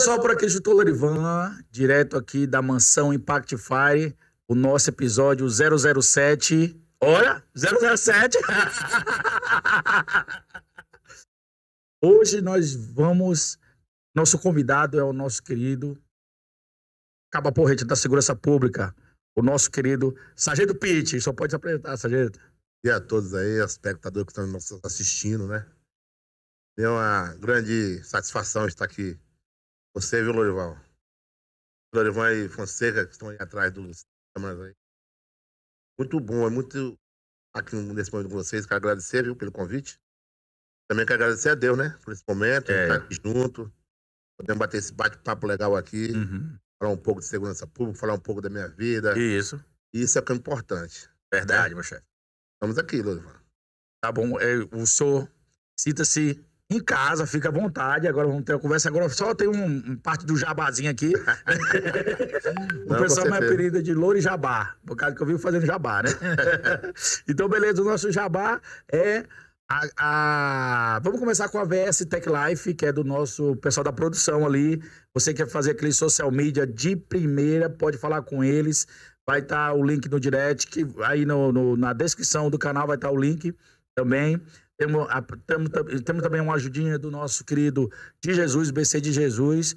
pessoal, por aqui Chutou Lorivan, direto aqui da mansão Impact Fire, o nosso episódio 007. Olha, 007! Hoje nós vamos. Nosso convidado é o nosso querido Caba Porrete da Segurança Pública, o nosso querido Sargento Pitt. Só pode se apresentar, Sargento. E a todos aí, espectadores que estão nos assistindo, né? É uma grande satisfação estar aqui você, viu, Lorival? Lorival e Fonseca, que estão aí atrás dos câmeras aí. Muito bom, é muito aqui nesse momento com vocês. Quero agradecer, viu, pelo convite. Também quero agradecer a Deus, né, por esse momento, é. estar aqui junto. Podemos bater esse bate-papo legal aqui. Uhum. Falar um pouco de segurança pública, falar um pouco da minha vida. Isso. Isso é o que é importante. Verdade, né? meu chefe. Estamos aqui, Lorival. Tá bom. É, o senhor cita-se em casa, fica à vontade. Agora vamos ter uma conversa. Agora só tem um, um parte do jabazinho aqui. o Não, pessoal me apelida de Louro Jabá, por causa que eu vivo fazendo jabá, né? então, beleza, o nosso jabá é. A, a... Vamos começar com a VS Tech Life, que é do nosso pessoal da produção ali. Você quer fazer aquele social media de primeira, pode falar com eles. Vai estar tá o link no direct, que aí no, no, na descrição do canal vai estar tá o link também. Temos, a, temos, temos também uma ajudinha do nosso querido de Jesus, BC de Jesus,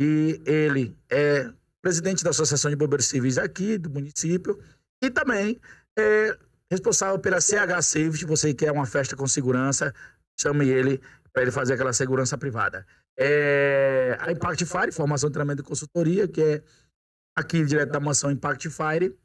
e ele é presidente da Associação de Bombeiros Civis aqui do município e também é responsável pela CH Safety. Você quer uma festa com segurança, chame ele para ele fazer aquela segurança privada. É, a Impact Fire, formação, treinamento e consultoria, que é aqui direto da mansão Impact Fire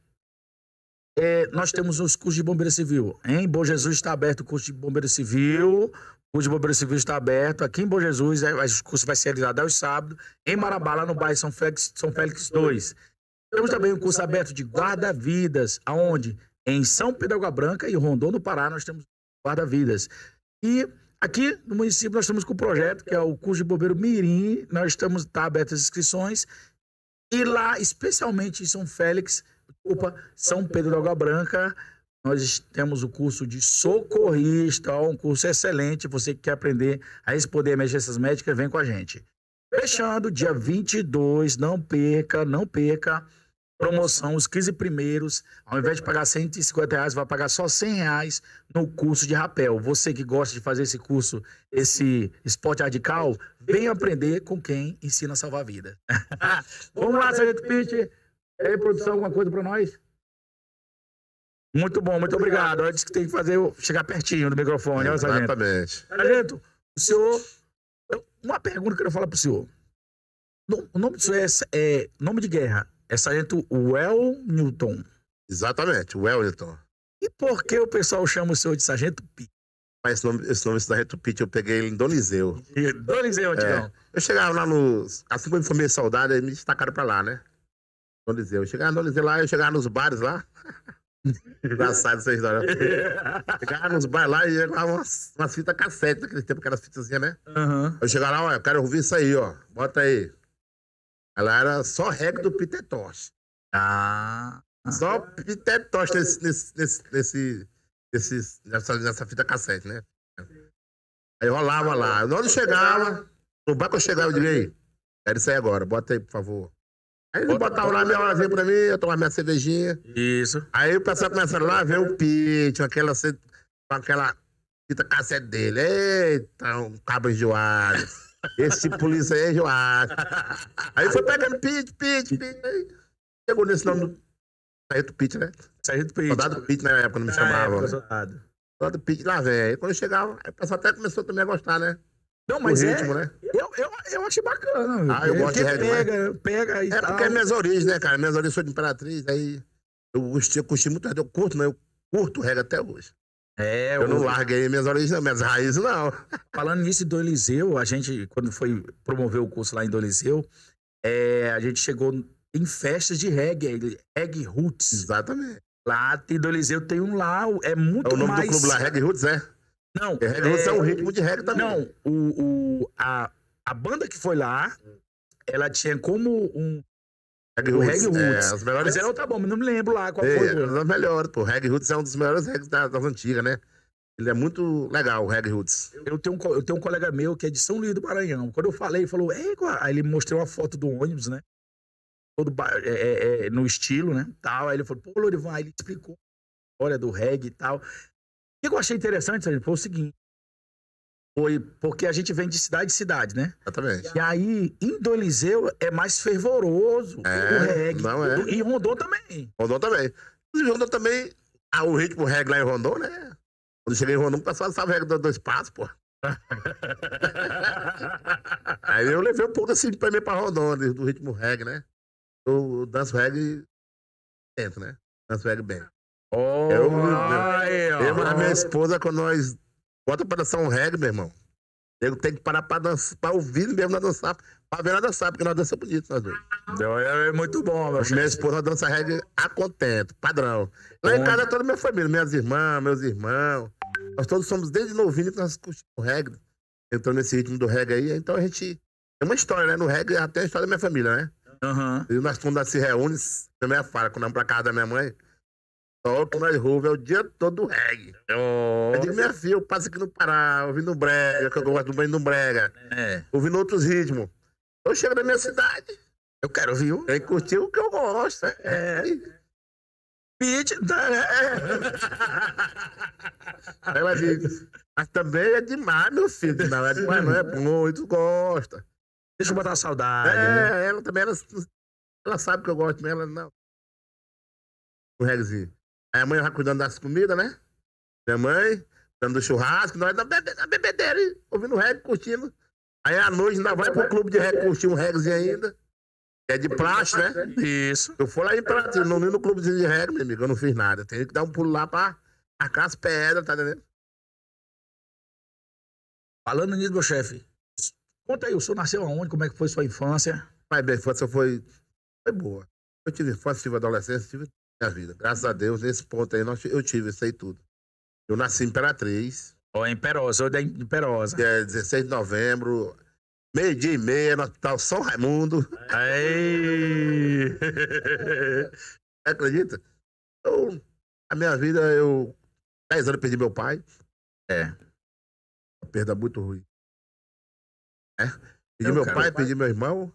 é, nós temos os cursos de bombeiro civil. Em Bom Jesus está aberto o curso de bombeiro civil. O curso de bombeiro civil está aberto. Aqui em Bom Jesus, é, curso vai ser realizado aos sábados. Em Marabá, lá no bairro São Félix, São Félix 2. Temos também um curso aberto de guarda-vidas, aonde? Em São Pedro Água Branca e Rondon, no Pará, nós temos guarda-vidas. E aqui no município nós estamos com o um projeto, que é o curso de bombeiro Mirim. Nós estamos, está aberto as inscrições. E lá, especialmente em São Félix, Opa, São Pedro da Água Branca. Nós temos o curso de socorrista, um curso excelente. Você que quer aprender a responder emergências médicas, vem com a gente. Fechando, dia 22, não perca, não perca. Promoção, os 15 primeiros, ao invés de pagar 150 reais, vai pagar só 100 reais no curso de rapel. Você que gosta de fazer esse curso, esse esporte radical, vem aprender com quem ensina a salvar a vida. Vamos lá, Sargento Pitch aí, produção, alguma coisa para nós? Muito bom, muito obrigado. Antes que tem que fazer chegar pertinho do microfone, né, Sargento? Exatamente. Sargento, o senhor. Uma pergunta que eu quero falar para o senhor. O nome do senhor é, é, Nome de guerra. É Sargento Well Newton. Exatamente, Newton. E por que o pessoal chama o senhor de Sargento Pitt? esse nome, esse nome Sargento Pitt, eu peguei ele em Donizeu. E é. Antigão. É, eu chegava lá no. Assim como eu formei saudade, eles me destacaram para lá, né? Donizete. Eu chegava no lá, eu chegava nos bares lá. Engraçado essa história. chegava nos bares lá e ia lá umas, umas fitas cassete naquele tempo, aquelas fitazinhas, né? Uhum. Eu chegava lá, olha, eu quero ouvir isso aí, ó. Bota aí. Ela era só reggae do Peter Tosh. Ah. Só Peter Tosh nesse, nesse, nesse, nesse, nessa, nessa fita cassete, né? Aí rolava lá. Eu chegava. No bar que eu chegava, eu diria aí. Quero isso aí agora, bota aí, por favor. Aí eles botavam lá minha horazinha pra mim, eu tomava minha cervejinha. Isso. Aí o pessoal começava lá a ver o Pitch, aquela, aquela fita cassete dele. Eita, um cabo enjoado. Esse polícia é enjoado. Aí foi pegando Pitch, Pitch, Pitch. Aí chegou nesse nome do. Sargento Pitch, né? Sargento Pitch. Soldado Pitch na época, não me chamavam. Né? Soldado Pitch lá, velho. Quando eu chegava, o pessoal até começou também a gostar, né? Não, mas o é, ritmo, é, né? Eu, eu, eu achei bacana. Ah, eu gosto de reggae. Né? Pega, pega e é tal. porque é minhas origens, né, cara? Minhas origens são de Imperatriz, aí eu gostei, eu curti muito, eu curto, né? Eu curto reggae até hoje. É, eu, eu não larguei minhas origens, não, minhas raízes, não. Falando nisso do Eliseu, a gente, quando foi promover o curso lá em do Eliseu, é, a gente chegou em festas de reggae, reggae roots. Exatamente. Lá tem do Eliseu, tem um lá, é muito mais... É o nome mais... do clube lá, reggae roots, é? Não. É, você é o é, ritmo de reggae também. Não, o, o, a, a banda que foi lá, ela tinha como um. Reggae Roots, Reggae é, Roots. É, os melhores... Mas era outra tá bomba, não me lembro lá qual é, foi. Era um melhores, pô. Reg Reggae Roots é um dos melhores reggae das, das antigas, né? Ele é muito legal, o Reggae Roots. Eu tenho, um, eu tenho um colega meu que é de São Luís do Maranhão. Quando eu falei, ele falou, Égua. Aí ele mostrou uma foto do ônibus, né? Todo é, é, é, no estilo, né? Tal. Aí ele falou, pô, Lorivan, aí ele explicou a história do reggae e tal. O que eu achei interessante, Sérgio, foi o seguinte. Foi porque a gente vem de cidade em cidade, né? Exatamente. E aí, em Doliseu é mais fervoroso é, o reggae. Não é. E Rondon também. Rondon também. Inclusive, Rondon também. Ah, o ritmo reggae lá em Rondon, né? Quando cheguei em Rondon, o pessoal sabe reggae do, dois espaço, pô. aí eu levei um pouco assim pra mim pra Rondon, né, do ritmo reggae, né? Eu danço reggae dentro, né? Danço reggae bem. Oh, eu, ai, eu, eu minha esposa, quando nós bota pra dançar um reggae, meu irmão, eu tenho que parar pra, dançar, pra ouvir mesmo na dançar, pra ver ela dançar, porque nós dançamos bonito, nós dois. Então, é, é muito bom, meu Minha esposa dança reggae a contento, padrão. Lá em casa é toda minha família, minhas irmãs, meus irmãos. Nós todos somos desde novinho que nós curtimos reggae. Entrou nesse ritmo do reggae aí, então a gente. É uma história, né? No reggae até a história da minha família, né? Uhum. E nós quando nós se reúne, minha mãe fala, quando vamos pra casa da minha mãe, o nós é o dia todo do reggae. É oh. Eu é digo, minha filha, eu passo aqui no Pará, ouvindo brega, que eu gosto do banho no brega, é. ouvindo outros ritmos. Eu chego na minha cidade, eu quero ouvir um, eu curtir o que eu gosto. É. tá? é. Aí ela diz, mas também é demais, meu filho, não é demais, não é bom, e tu gosta. Deixa eu botar uma saudade. É, né? ela também, ela, ela sabe que eu gosto mas ela não. O reggaezinho. Aí a mãe vai cuidando das comidas, né? Minha mãe, dando churrasco, nós na bebedeira, hein? ouvindo reggae, curtindo. Aí à noite ainda vai pro clube de reggae, curtir um reggaezinho ainda. É de plástico, né? né? Isso. Eu fui lá em plástico, não no clube de reggae, meu amigo, eu não fiz nada. Eu tenho que dar um pulo lá pra arcar as pedras, tá entendendo? Falando nisso, meu chefe, conta aí, o senhor nasceu aonde? Como é que foi sua infância? Pai, minha infância foi, foi boa. Eu tive infância, tive adolescência, tive minha vida. Graças a Deus, nesse ponto aí nós, eu tive, isso sei tudo. Eu nasci em Imperatriz. Ó, oh, Imperosa, eu da é Imperosa. 16 é, de novembro, meio-dia e meia, no Hospital São Raimundo. Aí! Acredita? Eu, então, a minha vida, eu. 10 anos eu perdi meu pai. É. Uma perda muito ruim. É. Pedi eu meu pai, pai, pedi meu irmão.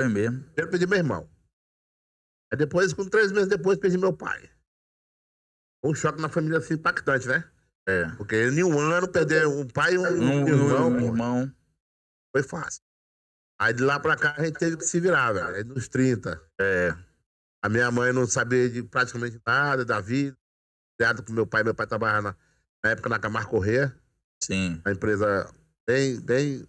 Foi mesmo. Eu pedi meu irmão. Aí depois, com três meses depois, perdi meu pai. Um choque na família assim impactante, né? É. Porque em um ano perder um pai e um, um, irmão, um irmão. Foi fácil. Aí de lá pra cá a gente teve que se virar, velho. Aí nos 30. É. A minha mãe não sabia de praticamente nada da vida. Criado com meu pai, meu pai trabalhava na, na época na Camargo Corrêa. Sim. Uma empresa bem, bem,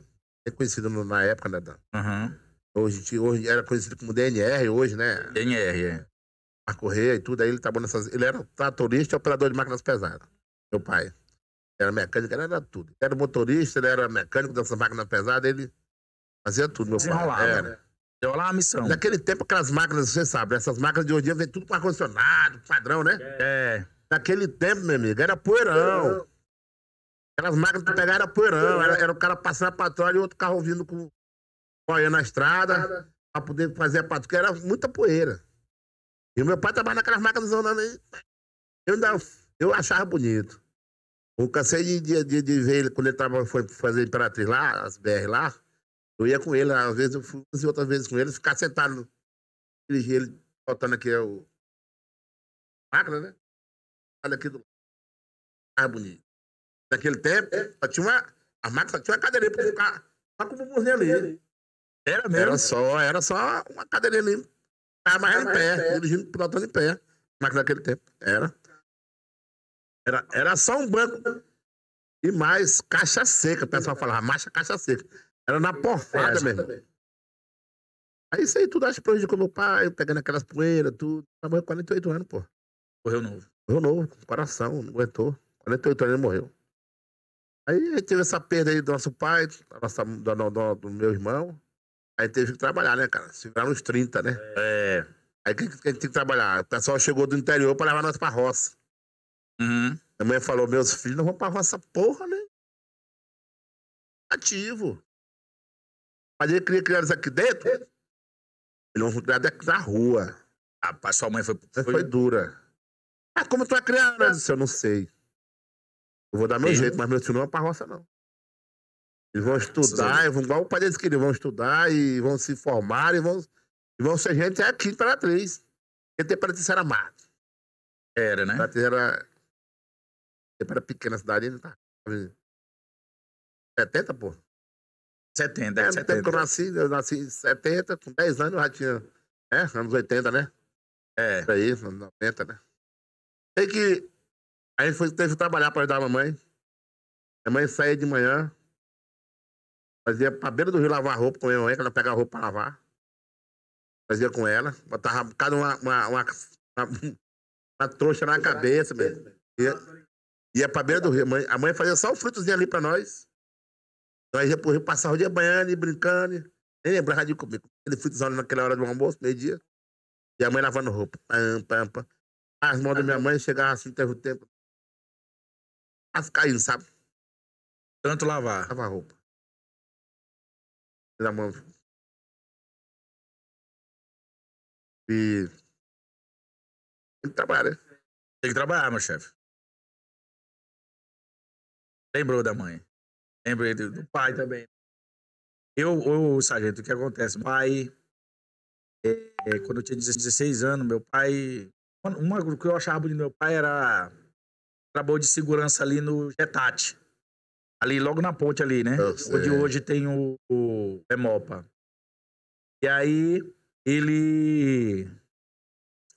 conhecida na época, né? Dan? Uhum. Hoje, hoje era conhecido como DNR, hoje, né? DNR, é. A correr e tudo, aí ele tá tava nessas. Ele era tratorista e operador de máquinas pesadas. Meu pai. Era mecânico, ele era tudo. Ele era motorista, ele era mecânico dessas máquinas pesadas, ele fazia tudo, meu Desenrolava, pai. Era. Né? lá a missão. Naquele tempo, aquelas máquinas, você sabe, né? essas máquinas de hoje em dia vem tudo com ar-condicionado, padrão, né? É. é. Naquele tempo, meu amigo, era poeirão. Aquelas máquinas que pegaram era poeirão. Era, era o cara passando a trás e outro carro vindo com boia na estrada pra poder fazer a porque Era muita poeira. E o meu pai trabalhava naquelas marcas do Zonano aí. Eu, ainda, eu achava bonito. Eu cansei de, de, de, de ver ele quando ele tava, foi fazer Imperatriz lá, as BR lá. Eu ia com ele, às vezes eu fui outras vezes com ele, ficar sentado, dirigir ele, botando aqui é o. máquina, né? Olha aqui do lado. Ah, bonito. Naquele tempo, só tinha uma. A máquina só tinha uma cadeirinha pra ficar. com o bumbumzinho ali. Era mesmo? Era só, era só uma cadeirinha mesmo. Ah, tá mas era tá em pé, dirigindo, pilotando em pé. Mas naquele tempo, era. Era, era só um banco e mais caixa seca, o pessoal falava, marcha caixa seca. Era na porrada é, mesmo. Aí isso aí tudo as prejudicou meu pai, pegando aquelas poeiras, tudo. morreu com 48 anos, pô. Morreu novo. Morreu novo, coração, não aguentou. 48 anos ele morreu. Aí teve essa perda aí do nosso pai, do, do, do, do meu irmão. Aí teve que trabalhar, né, cara? Se virar uns 30, né? É. é. Aí o que, que, que tem que trabalhar? O pessoal chegou do interior pra levar nós pra roça. Uhum. A mãe falou: meus filhos não vão pra roça, porra, né? Ativo. Mas ele queria criar eles aqui dentro. Eles vão criar na rua. Rapaz, sua mãe foi. Foi, foi dura. Ah, como tu vai é criar? Eu disse, eu não sei. Eu vou dar meu Sim. jeito, mas meu filho não é pra roça, não. Eles vão estudar, vão, igual parece que eles vão estudar e vão se formar e vão, e vão ser gente aqui para atriz. Porque tem Paraty era mato. Era, né? Para Paraty era. Para pequena cidade ainda tá. 70, pô. 70, é, 70. No que eu nasci, eu nasci em 70, com 10 anos eu já tinha. É, anos 80, né? É. Por aí, anos 90, né? Tem que. A gente foi, teve que trabalhar para ajudar a mamãe. Minha mãe saía de manhã, Fazia pra beira do rio lavar roupa com a minha mãe, que ela pegava roupa pra lavar. Fazia com ela. Botava cada uma, uma, uma, uma, uma trouxa na cabeça, mesmo. Ia, ia pra beira do rio. A mãe, a mãe fazia só um frutozinho ali pra nós. Nós ia pro rio, passava o dia banhando e brincando. Nem lembrava de comer. Ele fritozão naquela hora do almoço, meio-dia. E a mãe lavando roupa. Pam, pam, pam. As mãos da minha mãe chegavam assim, teve o tempo. ficar caindo, sabe? Tanto lavar. Lavar roupa uma. E. Tem que trabalhar, né? Tem que trabalhar, meu chefe. Lembrou da mãe. Lembrei do pai também. Eu, eu sargento, o que acontece? Pai. É, quando eu tinha 16 anos, meu pai. Uma coisa que eu achava bonito do meu pai era. trabalhou de segurança ali no Getate. Ali logo na ponte ali, né? Ah, Onde hoje tem o, o Emopa. E aí ele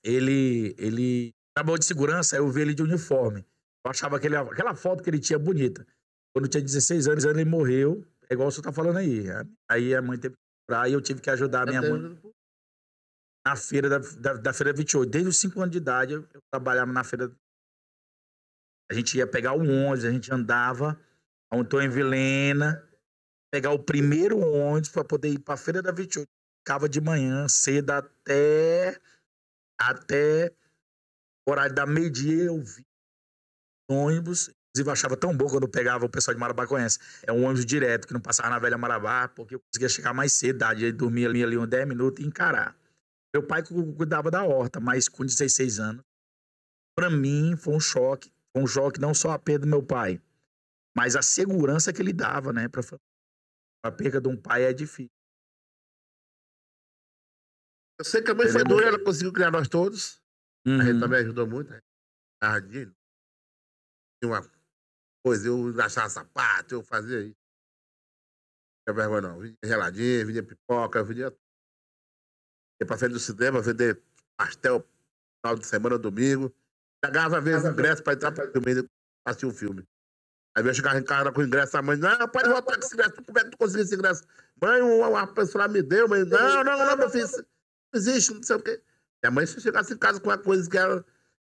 ele ele trabalhou de segurança, eu vi ele de uniforme. Eu achava aquele, aquela foto que ele tinha bonita. Quando tinha 16 anos, ele morreu, é igual você tá falando aí. Aí a mãe teve que curar e eu tive que ajudar a minha mãe. Na feira da, da, da, feira 28. Desde os 5 anos de idade, eu, eu trabalhava na feira. A gente ia pegar o um ônibus, a gente andava. Então, em Vilena, pegar o primeiro ônibus para poder ir para a Feira da 28. Ficava de manhã, cedo até até horário da meia dia eu vi ônibus. Inclusive, eu achava tão bom quando eu pegava, o pessoal de Marabá conhece. É um ônibus direto, que não passava na velha Marabá, porque eu conseguia chegar mais cedo, a dia dormia ali, ali uns 10 minutos e encarar. Meu pai cuidava da horta, mas com 16 anos, para mim foi um choque. Foi um choque não só a perda do meu pai, mas a segurança que ele dava, né, para a perda de um pai é difícil. Eu sei que a mãe ele foi doida, ela conseguiu criar nós todos. Uhum. A gente uhum. também ajudou muito. Né? Tardinho. Tinha uma coisa, eu achava sapato, eu fazia isso. Não tinha vergonha, não. Vendia geladinho, vendia pipoca, vendia tudo. Ia pra frente do cinema, vender pastel final de semana, domingo. Pagava, às vezes, ingresso pra entrar pra e assistir um filme. Aí eu chegava em casa com o ingresso, a mãe, não, pode voltar com esse ingresso, como é que tu conseguiu esse ingresso? Mãe, uma, uma pessoa me deu, mãe, não, não, não, meu filho, não existe, não sei o quê. Minha mãe, se chegasse em casa com uma coisa que ela.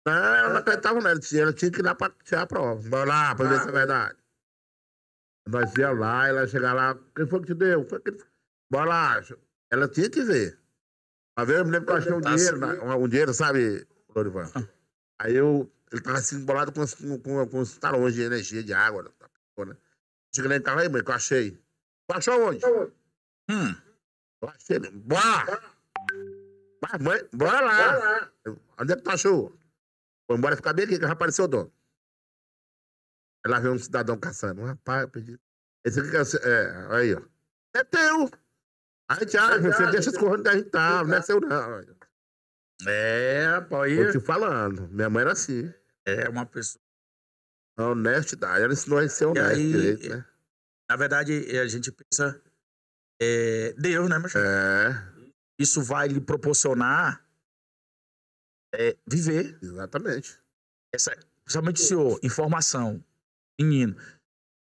Não, ela não acreditava, nela, ela tinha, que ir lá para tirar a prova. Vai lá, para ver se é ah. verdade. Nós ia lá, ela chegava lá, quem foi que te deu? Foi que... Bora lá, ela tinha que ver. Uma vez eu me lembro que eu achei um dinheiro, né? um dinheiro, sabe, Lorivan? Ah. Aí eu ele tava assim, embolado com, com, com os talões de energia, de água. Né? né? Chega Chegando em casa aí, mãe, que eu achei. Tu achou onde? Hum. Eu achei. Bora! Mas, mãe, bora lá. bora lá. Onde é que tu achou? Foi embora ficar bem aqui, que já apareceu o dono. Ela vê um cidadão caçando. Um rapaz, eu pedi. Esse aqui que é, é. Aí, ó. É teu! Aí, Thiago, é, você deixa escorrendo da gente tá, não é seu, não. É, pô, aí. Tô te falando. Minha mãe era assim é uma pessoa. A honestidade, ela ensinou a ser honesto aí, direito, né? Na verdade, eh, a gente pensa, é, Deus, né, mas é. Isso vai lhe proporcionar é, viver. Exatamente. Essa, principalmente o senhor, informação, menino.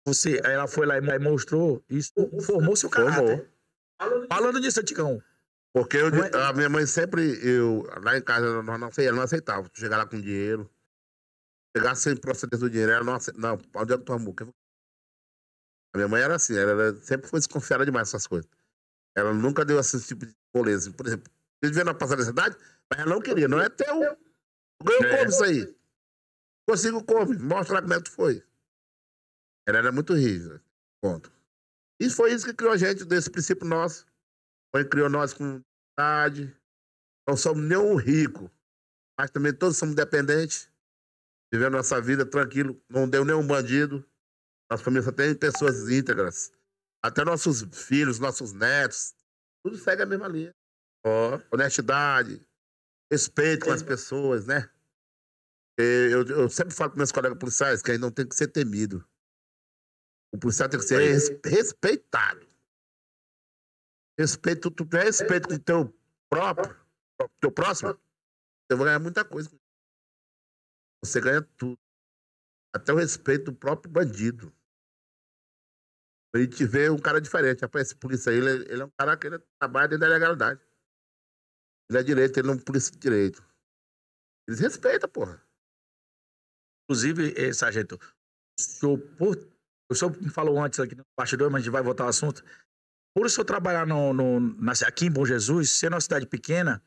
Você, ela foi lá e mostrou, isso formou seu caráter. Formou. Falando disso, Ticão. Porque eu, é a minha mãe sempre, eu, lá em casa, ela não aceitava. Chegar lá com dinheiro pegar sem procedência do dinheiro, ela não aceita. Não, onde é que tu A minha mãe era assim, ela sempre foi desconfiada demais essas coisas. Ela nunca deu esse tipo de moleza. Por exemplo, eles vieram passar da cidade, mas ela não queria, não é teu. Ganhou é. como isso aí? Consigo como? Mostra como é que tu foi. Ela era muito rígida. Ponto. E foi isso que criou a gente, desse princípio nosso. Foi criou nós com idade. Não somos nem rico, mas também todos somos dependentes vivendo nossa vida tranquilo, não deu nenhum bandido. Nossa família só tem pessoas íntegras. Até nossos filhos, nossos netos, tudo segue a mesma linha. Oh. Honestidade, respeito com as pessoas, né? Eu, eu, sempre falo com meus colegas policiais que aí não tem que ser temido. O policial tem que ser é. res, respeitado. Respeito, tu tem é respeito com o teu próprio, teu próximo, você vai ganhar muita coisa. Você ganha tudo. Até o respeito do próprio bandido. A gente vê um cara diferente. Rapaz, esse polícia aí, ele, é, ele é um cara que ele trabalha dentro da legalidade. Ele é direito, ele não é um polícia de direito. Eles respeitam, porra. Inclusive, eh, sargento, o senhor, por, o senhor me falou antes aqui no bastidor, mas a gente vai voltar ao assunto. Por o senhor trabalhar no, no, aqui em Bom Jesus, sendo uma cidade pequena,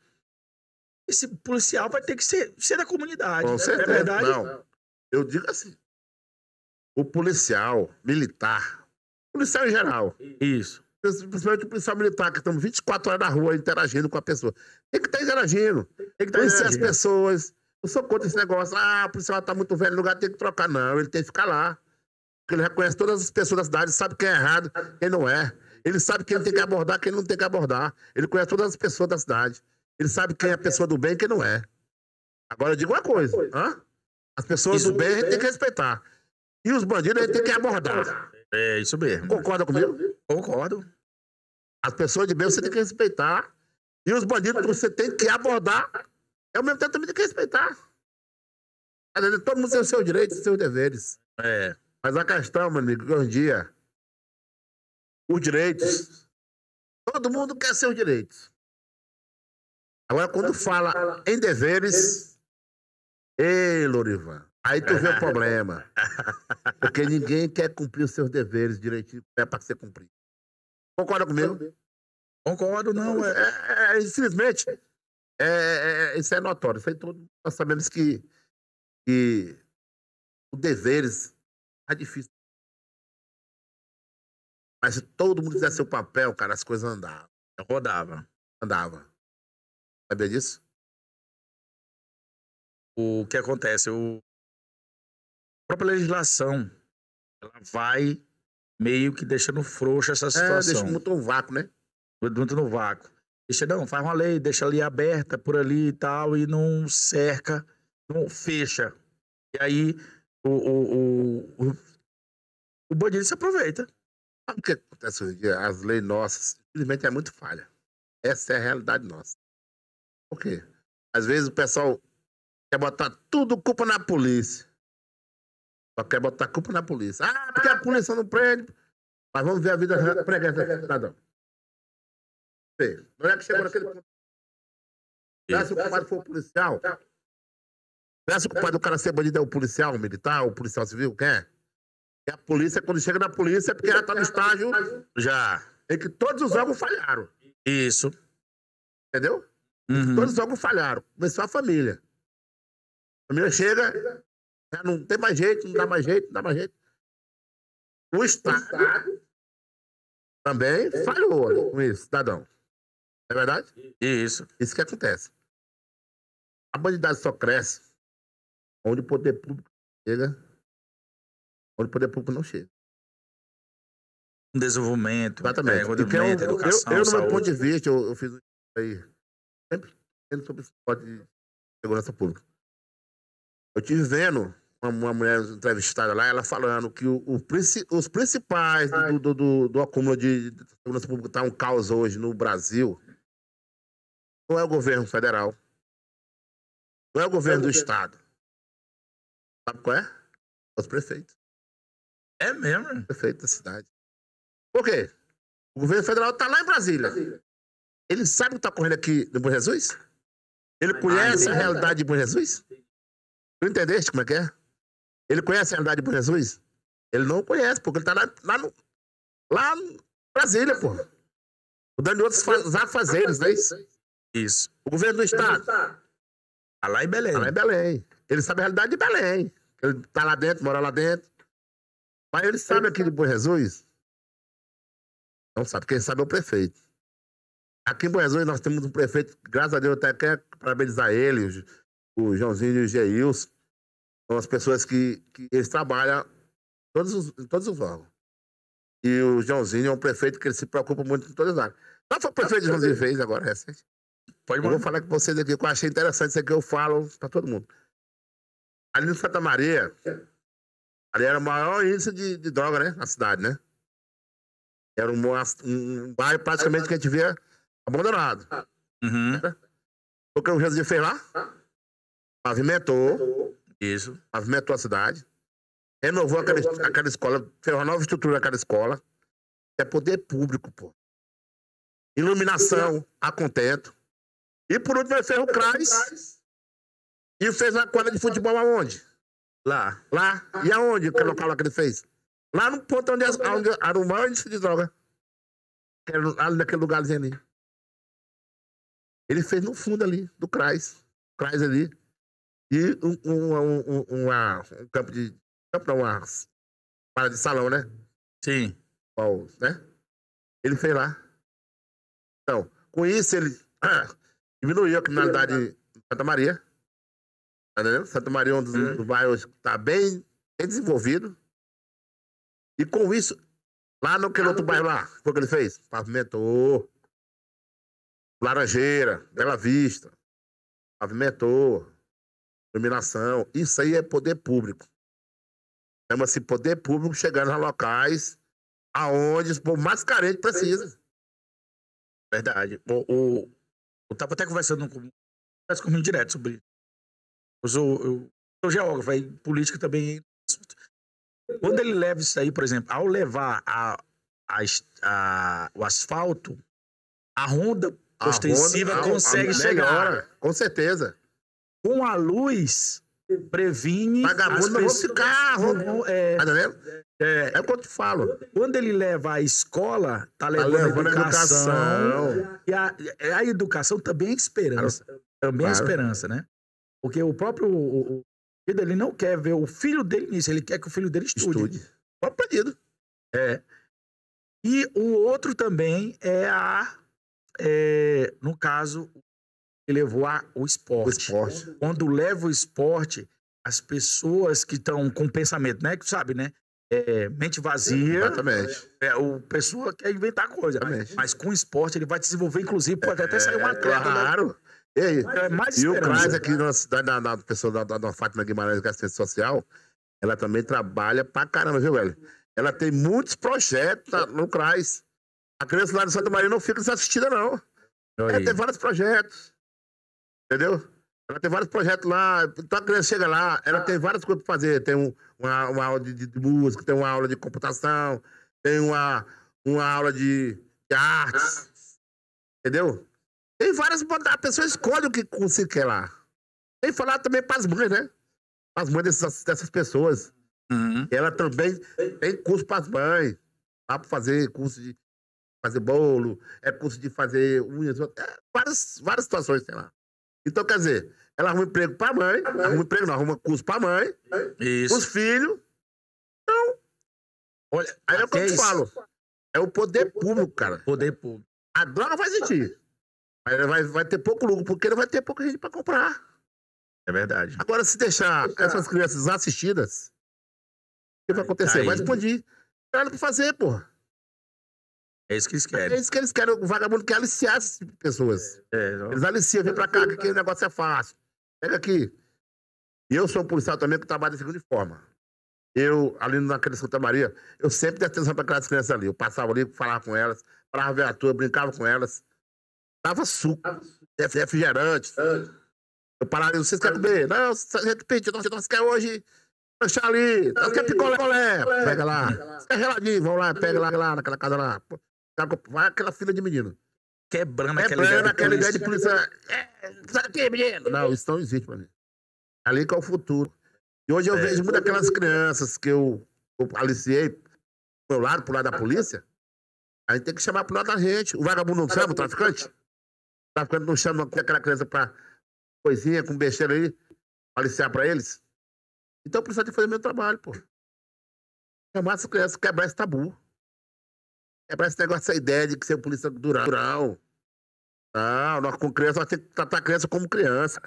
esse policial vai ter que ser, ser da comunidade. Com né? certeza. É verdade? Não. Eu digo assim: o policial militar, policial em geral. Isso. Principalmente o policial militar, que estamos 24 horas na rua interagindo com a pessoa. Tem que estar tá interagindo. Tem que tá conhecer as pessoas. Eu sou contra esse negócio. Ah, o policial está muito velho no lugar, tem que trocar. Não, ele tem que ficar lá. Porque ele reconhece todas as pessoas da cidade, sabe quem é errado, quem não é. Ele sabe quem tem que abordar, quem não tem que abordar. Ele conhece todas as pessoas da cidade. Ele sabe quem é a pessoa do bem e quem não é. Agora eu digo uma coisa: hã? as pessoas isso do bem a gente tem que respeitar. E os bandidos a gente tem que abordar. É isso mesmo. Concorda comigo? Concordo. As pessoas de bem você tem que respeitar. E os bandidos você tem que abordar. E é ao mesmo tempo também tem que respeitar. Todo mundo tem os seu direito e seus deveres. É. Mas a questão, meu amigo, hoje em dia, os direitos. Todo mundo quer seus direitos. Agora, quando fala em deveres, ei, Lorivan, aí tu vê o problema. Porque ninguém quer cumprir os seus deveres direitinho, é para ser cumprido. Concorda comigo? Concordo, não. É, é, é simplesmente, é, é, é, isso é notório. Isso aí todo, nós tá sabemos que, que os deveres é difícil. Mas se todo mundo fizesse seu papel, cara, as coisas andavam. Rodava. Andava. Sabia disso? O que acontece? O, a própria legislação ela vai meio que deixando frouxa essa situação. É, deixa muito no vácuo, né? Muito no vácuo. Deixa, não, faz uma lei, deixa ali aberta por ali e tal, e não cerca, não fecha. E aí o, o, o, o, o bandido se aproveita. Sabe o que acontece hoje em dia? As leis nossas, simplesmente é muito falha. Essa é a realidade nossa. Por quê? Às vezes o pessoal quer botar tudo culpa na polícia. Só quer botar culpa na polícia. Ah, porque a polícia não prende. Mas vamos ver a vida, a do cidadão. Não é que chegou naquele ponto. Se o culpado for policial, que o culpado do cara ser bandido é o policial o militar, o policial civil, quer? É? E a polícia, quando chega na polícia, é porque ela está no estágio já. Em é que todos os órgãos falharam. Isso. Entendeu? Uhum. Todos os jogos falharam, começou a família. A família chega, já né, não tem mais jeito, não dá mais jeito, não dá mais jeito. O Estado também falhou com isso, cidadão. é verdade? Isso. Isso que acontece. A bandidagem só cresce onde o poder público chega, onde o poder público não chega. Desenvolvimento, Exatamente. É, então, educação, eu, eu, no meu ponto de vista, eu, eu fiz aí sempre vendo sobre esse de segurança pública. Eu tive vendo uma, mulher entrevistada lá, ela falando que o, o os principais do, do, do, do, acúmulo de, de segurança pública está um caos hoje no Brasil. Não é o governo federal. Não é o governo é do governo. estado. Sabe qual é? é? Os prefeitos. É mesmo? Prefeito da cidade. Por quê? O governo federal está lá em Brasília. Brasília. Ele sabe o que está ocorrendo aqui no Bom Jesus? Ele conhece a realidade de Bom Jesus? Tu entendeste como é que é? Ele conhece a realidade de Bom Jesus? Ele não conhece, porque ele está lá, lá, no, lá no Brasília, pô. O outros faz, afazeiros, não é isso? Isso. O governo do Estado? Está tá lá em Belém. Está lá em Belém. Ele sabe a realidade de Belém. Ele está lá dentro, mora lá dentro. Mas ele sabe aqui de Bom Jesus? Não sabe, quem sabe é o prefeito. Aqui em Bom nós temos um prefeito, graças a Deus, até quero parabenizar ele, o Joãozinho e o Geilson, São as pessoas que, que eles trabalham todos os, em todos os órgãos. E o Joãozinho é um prefeito que ele se preocupa muito com todas as áreas. Qual foi o prefeito Joãozinho fez agora, recente? Pode Eu vou falar com vocês aqui, que eu achei interessante isso aqui, eu falo para todo mundo. Ali no Santa Maria, ali era o maior índice de, de droga, né? Na cidade, né? Era um, um bairro praticamente que a gente via abandonado. Uhum. Né? Porque o Jandir fez lá, pavimentou, isso. pavimentou a cidade, renovou aquela, aquela escola, fez uma nova estrutura naquela escola. É poder público, pô. Iluminação, a contento. E por último, ele fez o CRAS e fez a quadra de futebol aonde? Lá. Lá? E aonde? Que local lá que ele fez? Lá no ponto onde, as, onde era o maior índice de droga. ali naquele lugarzinho ali. Ele fez no fundo ali, do Crais. Crais ali. E um, um, um, uma, um campo de. Campo não, uma para de salão, né? Sim. Qual, né? Ele fez lá. Então, com isso ele ah, diminuiu a criminalidade em Santa Maria. Tá Santa Maria é um dos, uhum. dos bairros que está bem, bem desenvolvido. E com isso, lá no aquele outro bairro lá, foi o que ele fez? Pavimentou. Laranjeira, Bela Vista, Avimentor, iluminação. Isso aí é poder público. Chama-se poder público chegando a locais aonde o povo mais carente precisa. Verdade. O, o, eu estava até conversando com o comigo direto sobre isso. Eu sou, eu sou geógrafo, aí política também. É Quando ele leva isso aí, por exemplo, ao levar a, a, a o asfalto, a Ronda Ostensiva é consegue a, a chegar. Melhora, com certeza. Com a luz, previne. Vagabundo não pessoas... carro. é, tá É, é o que eu te falo. Quando ele leva a escola, tá, tá levando, tá levando a educação. E a, é a, educação também é esperança. Claro. Também é claro. é esperança, né? Porque o próprio o, o, ele não quer ver o filho dele nisso, ele quer que o filho dele estude. estude. O pedido. É. E o outro também é a é, no caso, levou a, o esporte. o, esporte. Quando leva o esporte, as pessoas que estão com pensamento, né? Que sabe, né? É, mente vazia. Exatamente. É, o pessoa quer inventar coisa. Mas, mas, com o esporte ele vai desenvolver, inclusive, pode até sair um é, atleta. Né? Claro. E aí? É mais e o Cláudio aqui na né? cidade, na, na pessoa da, da, da Fátima Guimarães, que é social, ela também trabalha pra caramba, viu, velho? Ela tem muitos projetos no CRAS. A criança lá de Santa Maria não fica desassistida, não. Ela tem vários projetos. Entendeu? Ela tem vários projetos lá. Então a criança chega lá, ela tem várias coisas para fazer. Tem um, uma, uma, aula de, de, música, tem uma aula de computação, tem uma, uma aula de, de artes. Entendeu? Tem várias. A pessoa escolhe o que você quer lá. Tem falar também para as mães, né? As mães dessas, dessas pessoas. Uhum. Ela também tem curso para as mães. Dá para fazer curso de fazer bolo, é curso de fazer unhas, é, várias, várias situações tem lá. Então, quer dizer, ela arruma emprego para a mãe, mãe, arruma emprego, não, arruma curso para a mãe, Isso. os filhos. Então, Olha, aí é o que eu te falo. É o poder público, cara. Poder público. A droga vai existir. Mas vai, vai ter pouco lucro, porque não vai ter pouca gente para comprar. É verdade. Agora, se deixar essas crianças assistidas, o que vai acontecer? Tá vai explodir. Nada pra fazer, porra. É isso que eles querem. É isso que eles querem. O vagabundo quer aliciar essas pessoas. É, é eles aliciam, vem pra cá, que aquele negócio é fácil. Pega aqui. E eu sou um policial também que trabalha de segunda forma. Eu, ali naquele Santa Maria, eu sempre dei atenção para aquelas crianças ali. Eu passava ali, falava com elas, ver a tua, brincava com elas. Dava suco, refrigerante. Ah. Eu parava ali, vocês querem comer? Não, a gente pediu, nós queremos hoje lanchar ali. Nós queremos picolé. Pega lá. Você quer geladinho? Vamos lá, pega lá, lá naquela casa lá vai aquela fila de menino. Quebrando, Quebrando aquela ideia de polícia. É, sabe o que, menino? Não, isso não existe, mano. Ali que é o futuro. E hoje eu é, vejo muitas é. aquelas crianças que eu, eu aliciei pro lado, pro lado da polícia. A gente tem que chamar pro lado da gente. O vagabundo não chama, o traficante? O traficante não chama aquela criança pra coisinha, com besteira aí, aliciar pra eles. Então eu preciso de fazer meu trabalho, pô. Chamar essas crianças, quebrar esse tabu. É pra esse negócio, essa ideia de que ser um polícia durão, Não, nós com criança, nós temos que tratar a criança como criança.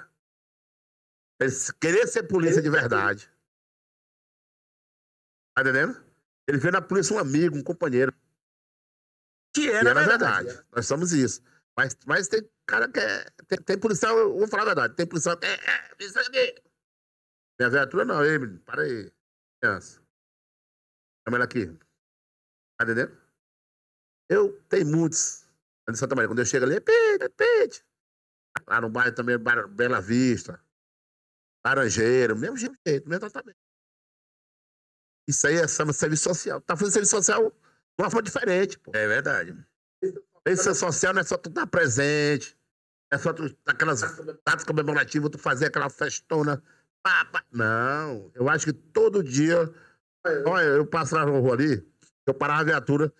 querer ser polícia de verdade. Tá entendendo? Ele vê na polícia um amigo, um companheiro. Que é, era, era é verdade. verdade. Nós somos isso. Mas, mas tem cara que é. Tem, tem policial, vou falar a verdade, tem policial que é. é isso aqui. Minha viatura não, hein? menino, para aí. Criança. Câmera aqui. Tá entendendo? Eu tenho muitos. Ali Santa Maria, quando eu chego ali, é pede, é pede. Lá no bairro também, Bela Vista, Laranjeiro, mesmo jeito, mesmo tratamento. Isso aí é chama serviço social. Tá fazendo serviço social de uma forma diferente, pô. É verdade. Serviço social não é só tu dar presente, é só tu aquelas datas comemorativas, tu fazer aquela festona. Pá, pá. Não, eu acho que todo dia. Olha, eu passava na rua ali, eu parava a viatura,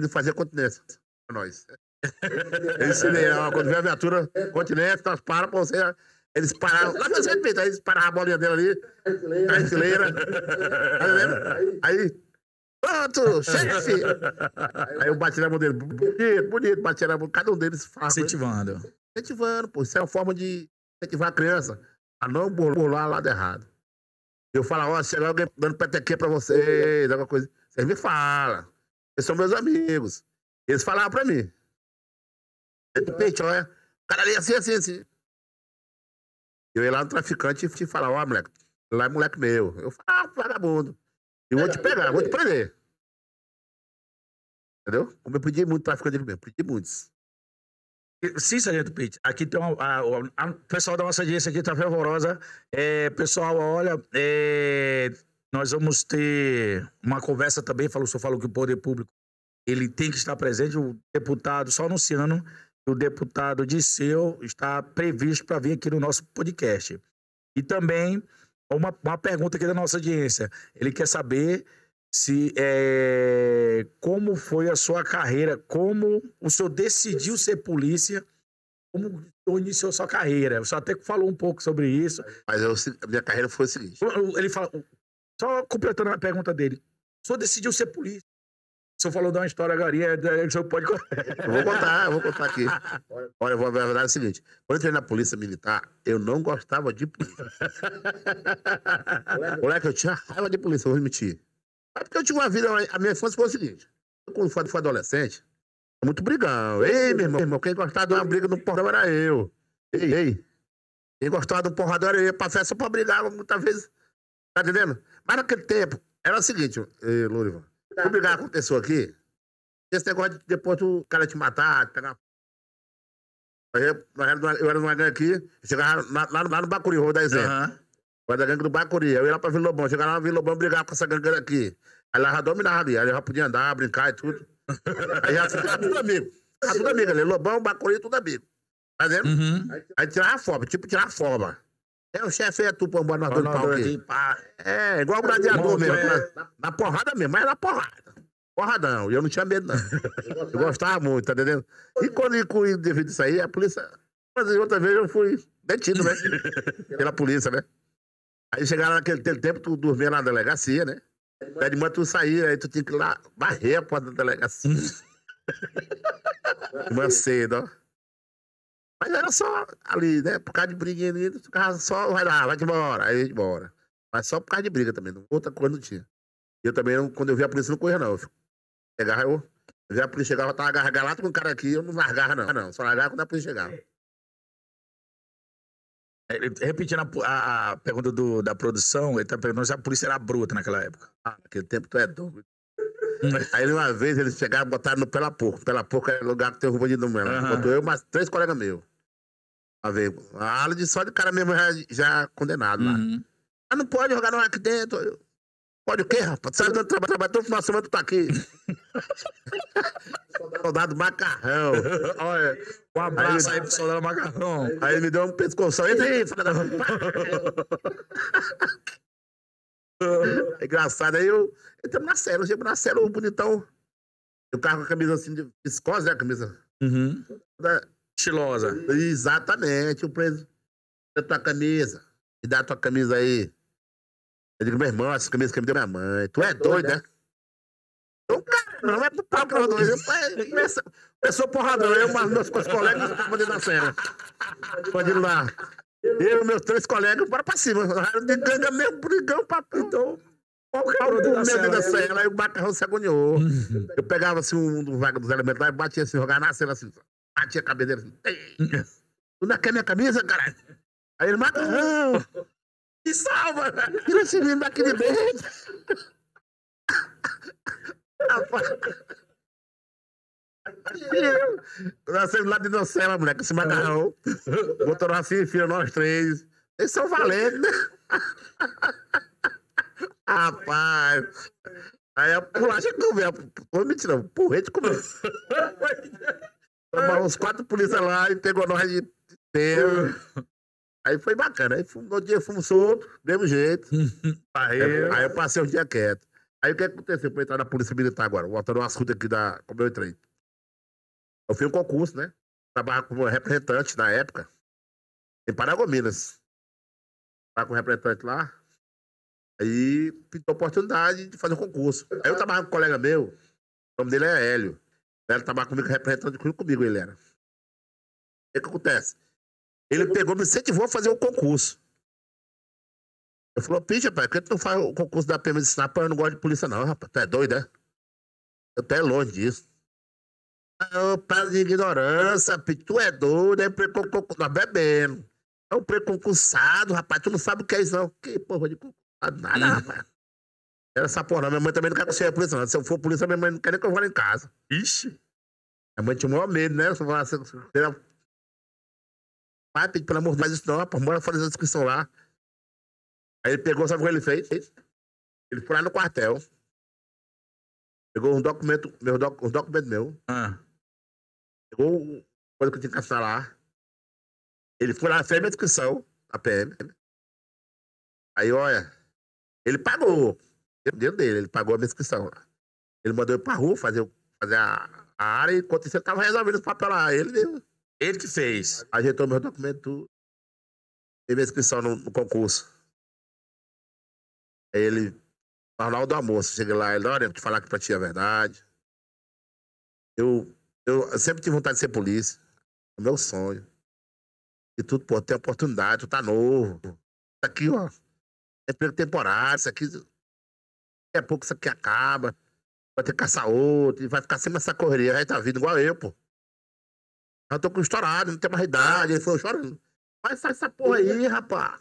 preciso fazer continência para nós. Esse se quando vem a viatura, continência, nós para para você. Eles pararam, lá que você aí eles pararam a bolinha dele ali, na estileira. Aí, aí, pronto, chefe! Aí eu bati na mão dele, bonito, bonito, bati na mão, cada um deles fala. Incentivando. Incentivando, pô, isso é uma forma de incentivar a criança a não burlar lado errado. Eu falo, ó, oh, alguém dando petequinha pra vocês, alguma coisa, vocês me falam. Eles são meus amigos. Eles falaram pra mim. De repente, olha, o cara ali é assim, assim, assim. Eu ia lá no traficante e falar, ó, moleque, lá é moleque meu. Eu falo, ah, vagabundo. Eu vou te pegar, vou te prender. Entendeu? Como eu pedi muito traficante mesmo, pedi muitos. Sim, Sargento Pitt. Aqui tem uma. O pessoal da nossa audiência aqui tá fervorosa. É, pessoal, olha, é, nós vamos ter uma conversa também, falou, o senhor falou que o poder público ele tem que estar presente, o deputado, só anunciando, o deputado Disseu está previsto para vir aqui no nosso podcast. E também uma, uma pergunta aqui da nossa audiência. Ele quer saber se é, como foi a sua carreira, como o senhor decidiu ser polícia, como iniciou sua carreira. O senhor até falou um pouco sobre isso. Mas eu, a minha carreira foi o seguinte. Ele fala, só completando a pergunta dele. senhor decidiu ser polícia. senhor falou de uma história agora, é, é, o senhor pode contar. Vou contar, eu vou contar aqui. Olha, a verdade é o seguinte: quando eu entrei na polícia militar, eu não gostava de polícia. Moleque, eu tinha raiva de polícia, vou admitir. Mas é porque eu tinha uma vida, a minha infância foi o seguinte: quando fui, fui adolescente, muito brigão. Ei, meu irmão, meu irmão, quem gostava de uma briga no porrão era eu. Ei, ei. Quem gostava de um porrador era eu ia pra festa só pra brigar, muitas vezes Tá entendendo? Mas naquele tempo, era o seguinte, eh, Lourival. Tá. Tu brigar com uma pessoa aqui, esse negócio de depois o cara te matar, tá na Eu era numa gangue aqui, chegava lá, lá, lá no Bacuri, vou dar Exemplo. Uhum. Era da gangue do Bacuri. Eu ia lá pra Vila Lobão, chegava lá na Vila Lobão brigava com essa gangue aqui. Aí lá já dominava ali, aí já podia andar, brincar e tudo. aí já ficava tudo amigo. Ficava tudo amigo ali, Lobão, Bacuri, tudo amigo. Tá vendo? Uhum. Aí, aí tirava a forma, tipo tirar a forma. É, o chefe é tu, pombo, nós dois pau aqui. É, igual o gladiador mesmo. É... Na, né? na, porrada mesmo, mas é na porrada. Porradão, e eu não tinha medo, não. eu gostava muito, tá entendendo? E quando incluí devido a isso aí, a polícia. Mas outra vez eu fui detido, né? Pela polícia, né? Aí chegaram naquele tempo, tu dormia na delegacia, né? Pé de manhã tu saía, aí tu tinha que ir lá barrer a porta da delegacia. Manhã cedo, ó. Mas era só ali, né? Por causa de briguinha ali, só, vai lá, vai de embora, aí de embora. Mas só por causa de briga também, outra coisa não tinha. Eu também, quando eu via a polícia, não corria, não. Eu pegava, eu, eu via a polícia chegava, eu tava lá com o cara aqui, eu não largava, não. não. Só largava quando a polícia chegava. É, repetindo a, a, a pergunta do, da produção, ele tá perguntando se a polícia era bruta naquela época. Ah, naquele tempo tu é doido. Aí uma vez eles chegaram e botaram no Pela Porco. Pela Porco é lugar que tem roupa de domingo. Uhum. Né? Botou eu e mais três colegas meus. A vez. A aula de só de cara mesmo já, já condenado lá. Uhum. Mas não pode jogar no aqui dentro. Pode o quê, rapaz? Sabe do trabalho Trabalha todo final de semana, tu tá aqui. soldado Macarrão. Olha, um abraço aí, aí pro soldado Macarrão. Aí ele me deu um pescoção. Entra aí, soldado Macarrão. É engraçado. Aí eu, entramos na cela. Chegamos na cela, o bonitão. Eu carro com a camisa assim de viscosa, né? A camisa. Uhum. Da... Estilosa. Exatamente. O preso. Da tua camisa. Me dá a tua camisa aí. Eu digo, meu irmão, essa camisa que me deu é minha mãe. Tu é, é doido, né? né? Então, cara, não é pro pau pra dois. Começou porradão. Eu, mas meus, meus colegas, os bandidos da cena. ir lá. Eu e meus três colegas, bora pra cima. Brigando mesmo, brigão, papo. Então. É Quebrou né? o dedo da cela, aí o macarrão se agoniou. Uhum. Eu pegava assim um do vaga dos elementais, batia assim, jogava na cela assim, batia a cabeça dele assim. Tu não é quer é minha camisa, caralho? Aí ele, macarrão! Me salva! Tira esse menino daquele beijo! dentro! Nós tá saímos lá de Docela, moleque, esse macarrão. Botou nós assim, filha, nós três. Eles são valentes, né? Rapaz! Aí a polícia comeu. Pô, mentira, porrete comeu. Tomaram uns quatro polícias lá e pegou nós de tempo. Aí foi bacana. Aí no outro dia fomos solto, mesmo jeito. aí, aí eu passei um dia quieto. Aí o que aconteceu pra entrar na Polícia Militar agora? Voltando ao assunto aqui da. Como eu entrei. Eu fiz um concurso, né? Trabalhava como representante na época. Em Paragominas. Trabalhava com representante lá. Aí pintou a oportunidade de fazer um concurso. Aí eu trabalhava com um colega meu, o nome dele é Hélio. Ele trabalhava comigo, representando comigo, ele era. O que, que acontece? Ele pegou, me incentivou a fazer o um concurso. Eu falou, picha, pai, por que tu não faz o concurso da PM de sinal? eu não gosto de polícia, não, rapaz. Tu é doido, é? Eu tô é longe disso. Eu ah, prazo de ignorância, picha, tu é doido, é preconcurso Nós bebemos. É um preconcursado, rapaz, tu não sabe o que é isso, não. Que porra de concurso. Ah, nada, uhum. rapaz. Era essa porra, minha mãe também não quer que eu seja polícia, não. Se eu for polícia, minha mãe não quer nem que eu vá lá em casa. Ixi. Minha mãe tinha o maior medo, né? Se eu falasse, Pai, pede pelo amor de Deus, isso não, rapaz, mora fazer a descrição lá. Aí ele pegou, sabe o que ele fez? Ele foi lá no quartel. Pegou um documento, meu doc, um documento meu. Ah. Pegou coisa que eu tinha que assinar lá. Ele foi lá, fez minha descrição, a PM. Aí, olha, ele pagou. Dentro dele, ele pagou a minha inscrição. Ele mandou eu pra rua fazer, fazer a, a área, enquanto isso ele tava resolvendo os papéis lá. Ele deu. Ele que fez. Ajeitou meu documento, e minha inscrição no, no, concurso. Aí ele, Arnaldo Almoço, cheguei lá, ele, olha, te falar que pra ti é verdade. Eu, eu, eu sempre tive vontade de ser polícia. É meu sonho. E tudo, pô, tem oportunidade, tu tá novo. Tá aqui, ó é pela temporada, isso aqui. Daqui a pouco isso aqui acaba. Vai ter que caçar outro, e vai ficar sempre essa correria. Aí tá vindo igual eu, pô. Eu tô com estourado, não tem mais idade. Ele falou, chorando. faz sai essa porra aí, rapá.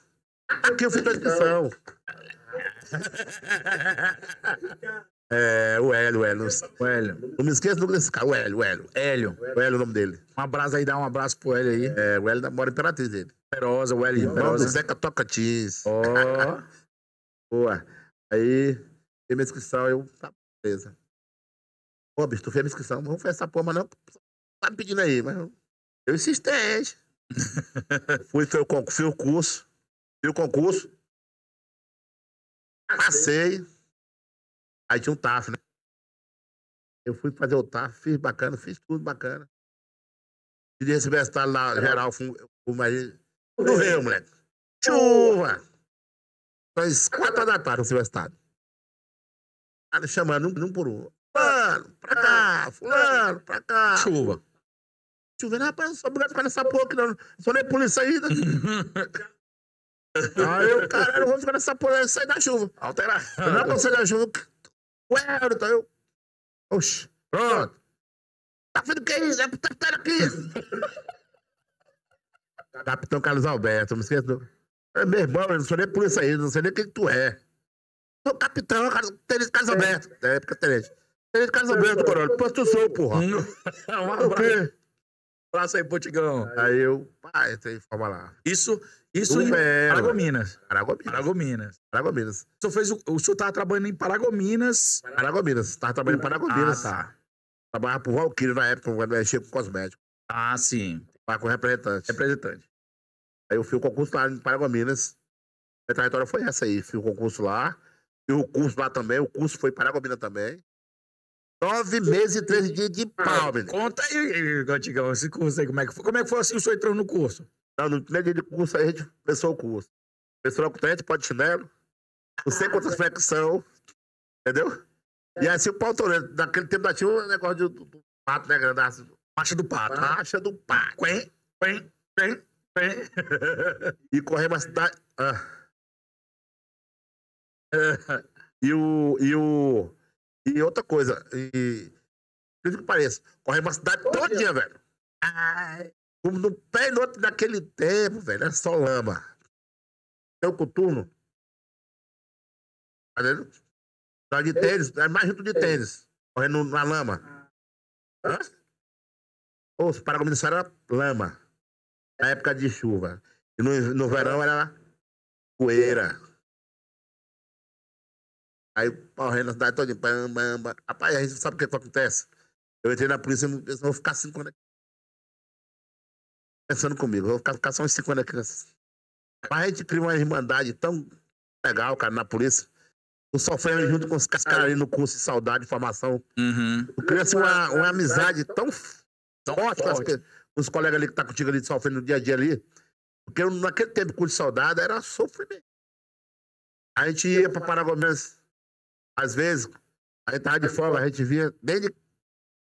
Aqui eu fiz inscrição. É, o Hélio, o Hélio. O Hélio. Não me esqueça do desse cara, o Hélio, o Hélio. Hélio, o Hélio é o nome dele. Um abraço aí, dá um abraço pro Hélio aí. É, o Hélio mora em Imperatriz dele. Perosa, o Hélio Perosa. Zeca Toca Tins. Ó. Oh. Boa. Aí, tem minha inscrição, eu... Tá, beleza. Ô, bicho, tu fez minha inscrição, não vamos fazer essa porra, mas não... Tá me pedindo aí, mas... Eu insistente. É, é. fui, fui, fui o concurso. Fui o concurso. Passei. Aí tinha um TAF, né? Eu fui fazer o TAF, fiz bacana, fiz tudo bacana. E receber essa lá, geral, o marido. Rio, moleque. Chuva! Faz quatro da tarde o fui Cara chamando um, um por um. Mano, pra cá, fulano, pra cá. Chuva. Chovendo, rapaz, eu sou obrigado a ficar nessa porra aqui, não. Só nem polícia ainda. Aí eu, né? caralho, eu vou ficar nessa porra, é sair da chuva. Alterar. Não é sair da chuva o Everton. Tá, eu. Oxi, pronto. Ah. Tá fazendo o que é isso? É deputado aqui. Capitão Carlos Alberto, não me esqueço. É meu irmão, eu não sou nem por isso aí, não sei nem quem tu é. Sou capitão, Tenente Carlos Alberto. Da é, época, Tenente. Tenente Carlos Alberto, é. Coronel. Pois tu sou, porra. Não, um abraço. Passa aí, Potigão. Aí eu, pai, entrei em forma lá. Isso, isso em Paragominas. Paragominas. Paragominas. Paragominas. O senhor fez o, o senhor tava trabalhando em Paragominas. Paragominas. Tava trabalhando em ah, Paragominas. Ah, tá. Trabalhava pro Valquírio na época, quando mexia com cosmético. Ah, sim. Trabalhava com representante. Representante. Aí eu fui o concurso lá em Paragominas. A trajetória foi essa aí. Fui o concurso lá. E o curso lá também. O curso foi em Paragominas também. Nove meses e três dias de pau, menino. Conta aí, Gatigão, esse curso aí, como é que foi? Como é que foi assim o senhor entrando no curso? Não, no primeiro dia de curso aí a gente começou o curso. Começou logo com três de chinelo, não sei quantas flexão, entendeu? E assim o pau torando. Né? Naquele tempo tinha um negócio de, do, pato, né, grandaço? Marcha do pato. Né? Marcha do pato. Quen, quen, quen, quen. E correr uma cidade... Ah. E o... E o... E outra coisa, e. Por que pareça, corre uma cidade todinha, velho. Ai, como no pé e no outro daquele tempo, velho, é só lama. o coturno. Tá vendo? Tá de tênis, é mais junto de tênis, correndo na lama. Ah. Hã? para os paragominos era lama, na época de chuva. E no, no verão era poeira. Aí correndo na cidade de bam, bam, bam. Rapaz, a gente sabe o que, que acontece. Eu entrei na polícia, eu vou ficar cinco anos aqui. Pensando comigo, vou ficar, ficar só uns cinco anos aqui. a gente cria uma irmandade tão legal, cara, na polícia. Eu sofrendo junto com os caras ali no curso de saudade, formação. Uhum. Eu cria assim, uma, uma amizade tão, tão forte, com os colegas ali que tá contigo ali, sofrendo no dia a dia ali. Porque eu, naquele tempo, curso de saudade era sofrimento. A gente ia para Paragominas às vezes, a gente tava de folga, a gente via desde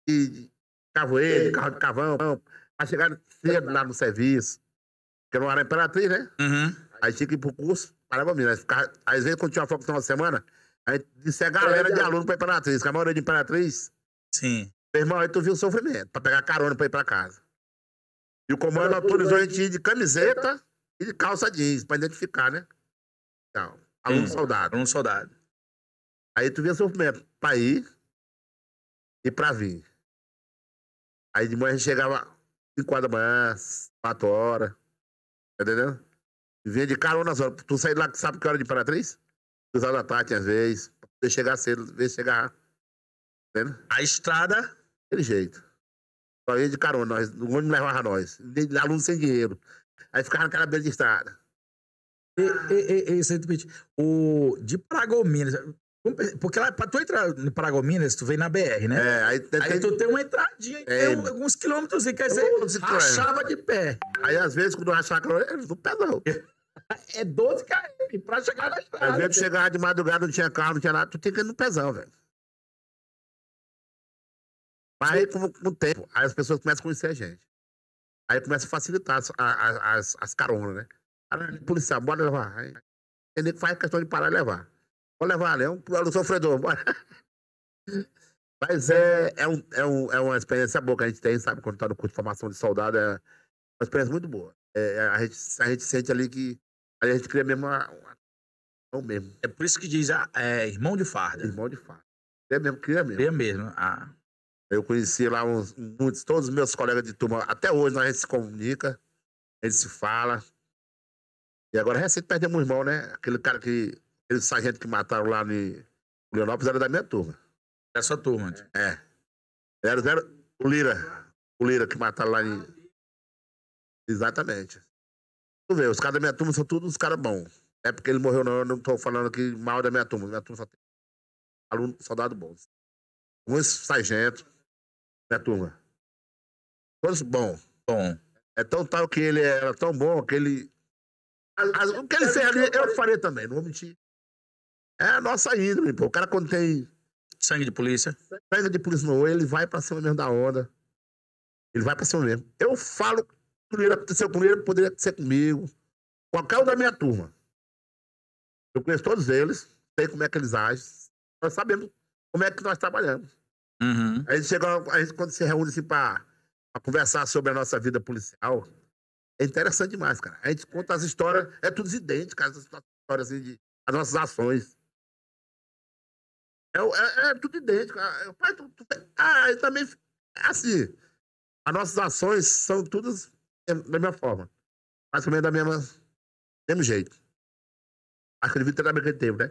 de, de cavoeiro, carro de cavão, pra chegar cedo lá no serviço. Porque não era imperatriz, né? Uhum. Aí tinha que ir pro curso, parava mesmo. Né? às vezes, quando tinha folga no final de semana, a gente disse a é galera de aluno pra imperatriz, que a maioria é de imperatriz. Sim. Meu irmão, aí tu viu o sofrimento, pra pegar carona pra ir pra casa. E o comando autorizou a gente ir de camiseta e de calça jeans, pra identificar, né? Então, aluno soldado. Aluno soldado. Aí tu via sofrimento pra ir e pra vir. Aí de manhã a gente chegava 5 da manhã, 4 horas. Tá entendendo? vinha de carona só. Tu sair lá, sabe que hora de Imperatriz? Duas horas da tarde, às vezes. Pra poder chegar cedo, às vezes chegar. Tá entendendo? A estrada. Aquele jeito. Só ia de carona, nós, o ônibus levava nós. Aluno sem dinheiro. Aí ficava naquela beira de estrada. E, e, e, e, o de Paragominas, porque lá, pra tu entrar no Paragominas, tu vem na BR, né? É, aí, tem, aí tu tem uma entradinha, é, tem alguns quilômetros e quer dizer, rachava de pé. Aí às vezes, quando rachava, do pé não. É 12 km pra chegar na estrada. Às vezes tu chegava de madrugada, não tinha carro, não tinha nada, tu tem que ir no pezão, velho. Mas aí, com, com o tempo, aí as pessoas começam a conhecer a gente. Aí começa a facilitar as, as, as, as caronas, né? Aí, policial, bora levar. Aí, ele faz questão de parar e levar. Vou levar, é né? um sofredor. Bora. Mas é, é, um, é, um, é uma experiência boa que a gente tem, sabe? Quando está no curso de formação de soldado, é uma experiência muito boa. É, é a, gente, a gente sente ali que ali a gente cria mesmo uma, uma, mesmo. É por isso que diz é, irmão de farda. Irmão de farda. É mesmo, cria mesmo. Cria mesmo. Ah. Eu conheci lá uns, muitos, todos os meus colegas de turma. Até hoje nós a gente se comunica, a gente se fala. E agora recente perdemos um irmão, né? Aquele cara que aquele sargento que mataram lá em Leonópolis era da minha turma. Dessa turma? Então. É. Era, era o Lira. O Lira que mataram lá em. Exatamente. Tu vê, os caras da minha turma são todos os caras bons. É porque ele morreu, não. Eu não tô falando aqui mal da minha turma. Minha turma só tem aluno, soldado bons. Uns sargentos. Minha turma. Todos bons. Bom. É tão tal que ele era tão bom que ele. o que ele fez ali, eu faria também, não vou mentir. É a nossa índole, pô. O cara quando tem. Sangue de polícia. Sangue de polícia no olho, ele vai pra cima mesmo da onda. Ele vai pra cima mesmo. Eu falo primeiro aconteceu com ele, poderia ser comigo. Qualquer um da minha turma. Eu conheço todos eles, sei como é que eles agem. Nós sabemos como é que nós trabalhamos. Uhum. A gente chega, a gente, quando se reúne assim pra, pra conversar sobre a nossa vida policial, é interessante demais, cara. A gente conta as histórias, é tudo idêntico, as histórias assim, de, as nossas ações. É, é, é, tudo idêntico. Ah, pai, tu, tu, ah, também. É assim, as nossas ações são todas da mesma forma. mas também da mesma. mesmo jeito. Acredito que também que teve, né?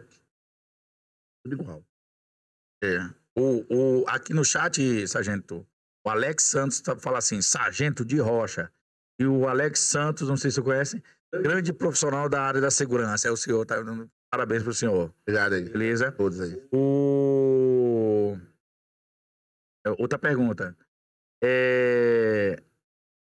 Tudo igual. É. O, o, aqui no chat, sargento, o Alex Santos tá, fala assim: sargento de rocha. E o Alex Santos, não sei se você conhece, grande profissional da área da segurança. É o senhor, tá? Parabéns pro senhor. Obrigado aí. Beleza? Todos aí. O... É, outra pergunta. É...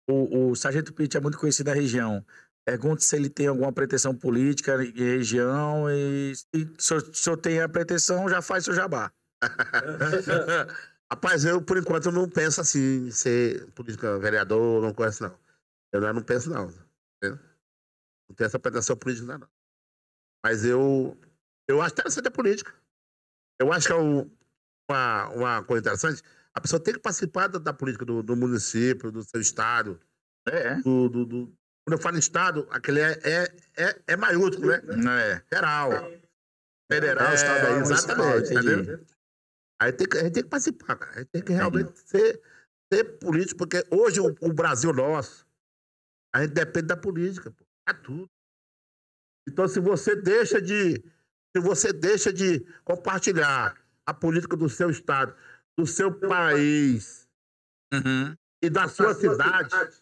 O, o Sargento Pitt é muito conhecido na região. Pergunto se ele tem alguma pretensão política em região e se o senhor tem a pretensão, já faz seu jabá. Rapaz, eu por enquanto não penso assim, ser político, vereador, não conheço não. Eu não penso não. Não tenho essa pretensão política não. É, mas eu, eu acho interessante a política. Eu acho que é uma, uma coisa interessante. A pessoa tem que participar da, da política do, do, município, do seu estado. Né? É, é. Do, do, do, Quando eu falo estado, aquele é, é, é, é maiúsculo, né? Não é. Federal. É. Federal, é, estado aí, é exatamente. Entendeu? Aí tem que, a gente tem que participar, cara. A gente tem que realmente ser, ser político, porque hoje o, o Brasil nosso, a gente depende da política, pô. Pra tudo. Então, se você deixa de, se você deixa de compartilhar a política do seu estado, do seu país uhum. e da sua, da cidade, sua cidade,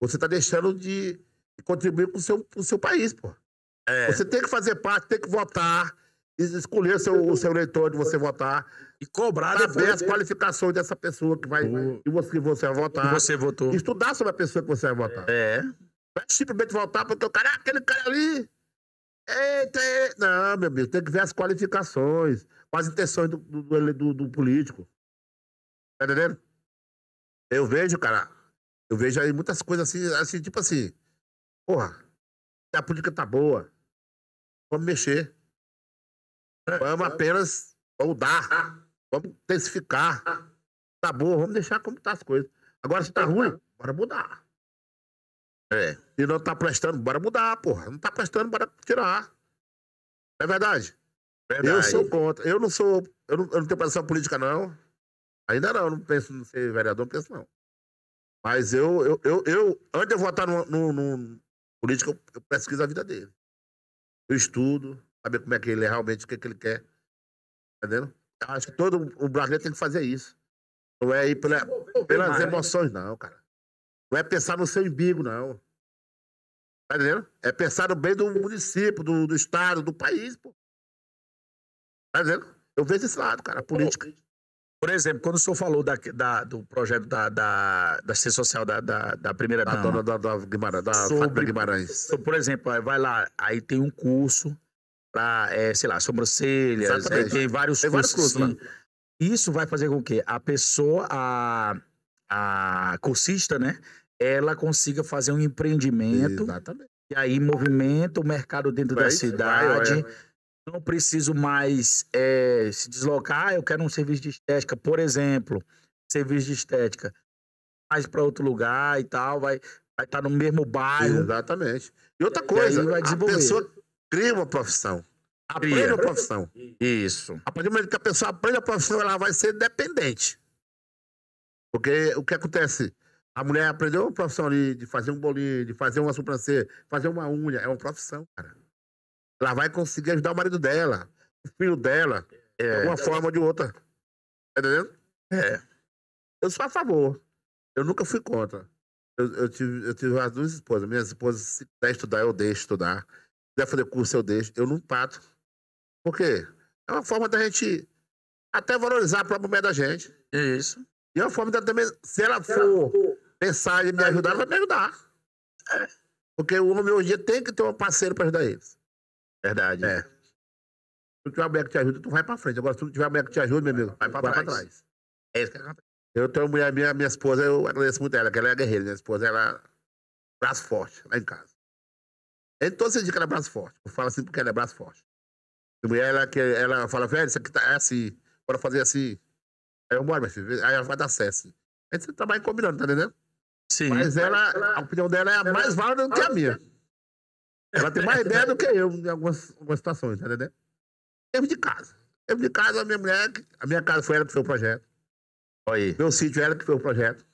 você está deixando de contribuir com o seu, com o seu país, pô. É. Você tem que fazer parte, tem que votar, escolher seu, o seu eleitor de você votar. E cobrar saber as qualificações dessa pessoa que vai. E você, que você vai votar. Que você votou. Estudar sobre a pessoa que você vai votar. É. Vai simplesmente voltar para o teu cara, aquele cara ali. Eita, eita, é. não, meu amigo, tem que ver as qualificações, as intenções do, do, do, do político. Tá entendendo? Eu vejo, cara, eu vejo aí muitas coisas assim, assim tipo assim, porra, a política tá boa, vamos mexer. É, vamos é. apenas, mudar vamos intensificar. Tá boa vamos deixar como tá as coisas. Agora se tá então, ruim, bora mudar. É. E não tá prestando, bora mudar, porra. Não tá prestando, bora tirar. É verdade? verdade. Eu sou contra. Eu não sou. Eu não, eu não tenho posição política, não. Ainda não, não penso em ser vereador, não penso não. Mas eu, eu, eu, eu antes de eu votar no, no, no político, eu, eu pesquiso a vida dele. Eu estudo, saber como é que ele é realmente, o que, é que ele quer. Entendendo? Eu acho que todo o brasileiro tem que fazer isso. Não é ir pela, pelas né? emoções, não, cara. Não é pensar no seu embigo, não. Tá entendendo? É pensar no bem do município, do, do estado, do país, pô. Tá entendendo? Eu vejo esse lado, cara, a política. Por exemplo, quando o senhor falou da, da do projeto da, da, da assistência social da, da, da primeira da dama. Da, da, da Guimarães, da sobre, Guimarães. Sobre, por exemplo, vai lá, aí tem um curso para, é, sei lá, sobrancelhas, tem vários tem cursos. Vários cursos Isso vai fazer com que a pessoa, a, a cursista, né? Ela consiga fazer um empreendimento. Exatamente. E aí movimenta o mercado dentro vai, da cidade. Vai, vai, não preciso mais é, se deslocar. Ah, eu quero um serviço de estética, por exemplo, serviço de estética, mais para outro lugar e tal, vai vai estar tá no mesmo bairro. Exatamente. E outra coisa, e a pessoa cria uma profissão. Aprende a profissão. Isso. A partir do momento que a pessoa aprende a profissão, ela vai ser dependente. Porque o que acontece? A mulher aprendeu uma profissão ali de fazer um bolinho, de fazer uma sobrancelha, fazer uma unha. É uma profissão, cara. Ela vai conseguir ajudar o marido dela, o filho dela, é. é. de uma forma ou de outra. Tá entendendo? É. Eu sou a favor. Eu nunca fui contra. Eu, eu, tive, eu tive as duas esposas. Minha esposa, se quiser estudar, eu deixo estudar. Se quiser fazer curso, eu deixo. Eu não pato. Por quê? É uma forma da gente até valorizar a própria mulher da gente. É isso e a forma também, se ela for pensar em me ajudar, ela vai me ajudar. Porque o homem hoje em dia tem que ter um parceiro para ajudar eles. Verdade. É. Se tu tiver mulher que te ajuda, tu vai pra frente. Agora, se tu tiver uma mulher que te ajuda, meu amigo, vai pra, vai pra trás. É isso que acontece. Eu tenho mulher, minha, minha esposa, eu agradeço muito ela, que ela é guerreira. Minha esposa, ela é braço forte lá em casa. então é todos diz que ela é braço forte. Eu falo assim porque ela é braço forte. A mulher, ela, que, ela fala, velho, isso aqui tá é assim, bora fazer assim. Aí eu, bora, meu filho, aí ela vai dar acesso. Aí você trabalha tá combinando, tá entendendo? Sim. Mas ela, a opinião dela é mais válida do que a minha. Ela tem mais ideia do que eu em algumas, algumas situações, tá entendendo? Eu de casa. eu de casa, a minha mulher, a minha casa foi ela que fez o projeto. Aí. Meu sítio era que fez o projeto.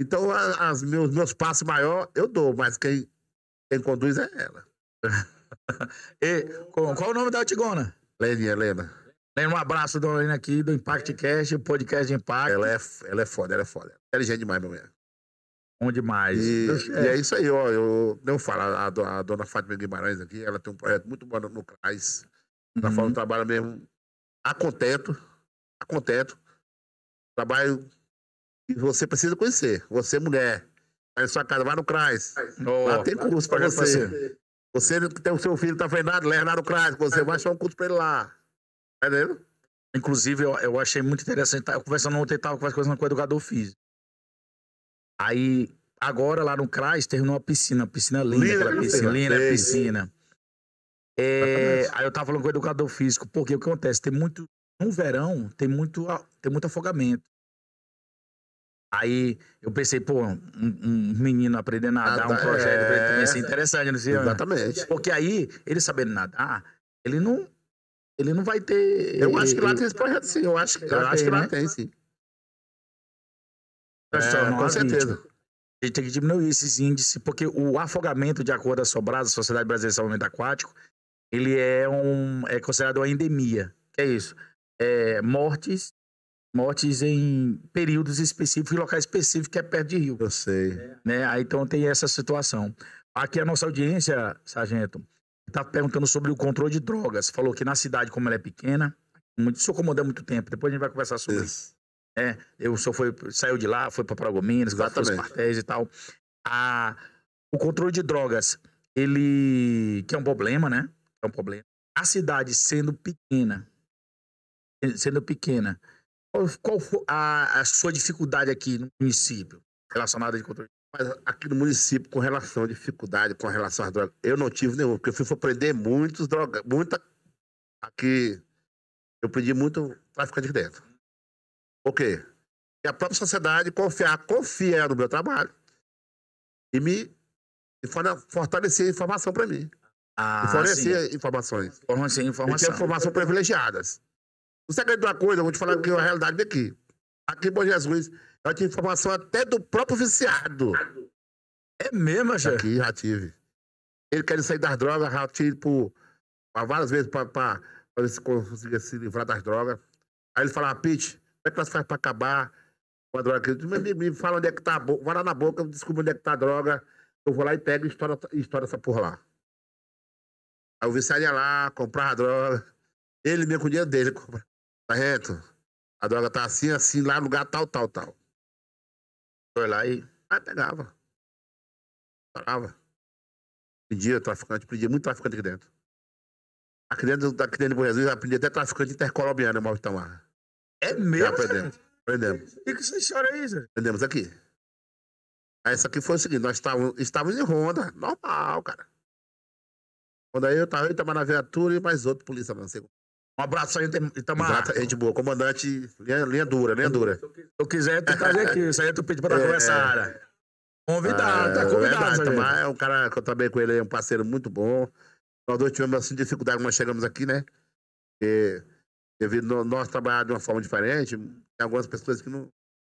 Então, as, meus, meus passos maiores eu dou, mas quem, quem conduz é ela. e, qual, qual o nome da Antigona? Leninha, Helena um abraço da Lorena aqui do Impact Cash, o podcast de Impact. Ela é, ela é foda, ela é foda. Inteligente demais, meu mulher. Bom demais. E, é. e é isso aí, ó. Eu, eu falo, a, a, dona Fátima Guimarães aqui, ela tem um projeto muito bom no CRAS. Tá uhum. faz um trabalho mesmo a contento, a contento. Trabalho que você precisa conhecer. Você, é mulher, vai na sua casa, vai no CRAS. Oh, tem curso pra você. Você que tem o seu filho, tá nada? leva lá no CRAS. Você vai achar um curso pra ele lá verdadeiro. Inclusive, eu, eu achei muito interessante. Eu conversando ontem, estava conversando com o educador físico. Aí, agora lá no CRAS, terminou uma piscina. Piscina linda, aquela né, piscina. Linda né, piscina. É, aí eu estava falando com o educador físico, porque o que acontece? Tem muito. No verão, tem muito, tem muito afogamento. Aí eu pensei, pô, um, um menino aprendendo a nadar, um projeto é... pra ele também ser interessante, não sei. Exatamente. Porque aí, ele sabendo nadar, ele não ele não vai ter. Eu acho que lá tem esse projeto, sim. Eu acho, eu acho que lá né? tem, sim. É, com certeza. A gente tem que diminuir esses índices, porque o afogamento, de acordo com a Sobrasa, a Sociedade Brasileira de Salvamento Aquático, ele é, um, é considerado uma endemia. Que é isso? É, mortes, mortes em períodos específicos, em locais específicos, que é perto de rio. Eu sei. Né? então tem essa situação. Aqui a nossa audiência, Sargento, Tá perguntando sobre o controle de drogas. Falou que na cidade, como ela é pequena, muito, isso incomodou muito tempo. Depois a gente vai conversar sobre isso. É, eu só foi saiu de lá, foi para Paragominas, para os quartéis e tal. A, o controle de drogas, ele que é um problema, né? É um problema. A cidade sendo pequena, sendo pequena, qual, qual a, a sua dificuldade aqui no município relacionada de controle? Mas aqui no município, com relação à dificuldade, com relação às drogas, eu não tive nenhum, porque eu fui prender muitos drogas, muita. Aqui, eu prendi muito tráfico de dentro. Por quê? E a própria sociedade confiar, confia no meu trabalho e me e fortalecer a informação para mim. Ah, fornecer informações. Fornecer informações Eu informações privilegiadas. O segredo da coisa, eu vou te falar que é a realidade daqui. Aqui em Bom Jesus, já tinha informação até do próprio viciado. É mesmo, já? Aqui já tive. Ele quer sair das drogas, já tive por, por várias vezes para ver se conseguia se livrar das drogas. Aí ele falava, Pete, como é que nós faz para acabar com a droga? Eu me, me fala onde é que tá a boca, vai lá na boca, descobri onde é que tá a droga, eu vou lá e pego e estoura, estoura essa porra lá. Aí o viciado ia lá, comprava a droga, ele mesmo com o dinheiro dele, compra. Tá reto? A droga tá assim, assim, lá no lugar tal, tal, tal foi lá e aí ah, pegava. Parava. Pedia traficante, pedia muito traficante aqui dentro. Aqui dentro, aqui criança de Bom Jesus, aprendia até traficante intercolombiano, mal então, lá É mesmo? Já aprendemos. aprendemos. E que vocês choram aí, Zé? Aprendemos aqui. Aí isso aqui foi o seguinte, nós estávamos, estávamos em ronda, normal, cara. Quando aí eu estava, eu estava na viatura e mais outro polícia, não um abraço aí, Itamar. Exato, gente boa. Comandante, linha, linha dura, linha dura. Se eu, quiser, tu trazer aqui. Isso aí tu pede pra estar é, conversando. Tá é. Convidado, tá convidado. É, Itamar é um cara que eu trabalhei com ele, é um parceiro muito bom. Nós dois tivemos assim, dificuldade quando nós chegamos aqui, né? Porque devido nós trabalhar de uma forma diferente, tem algumas pessoas que não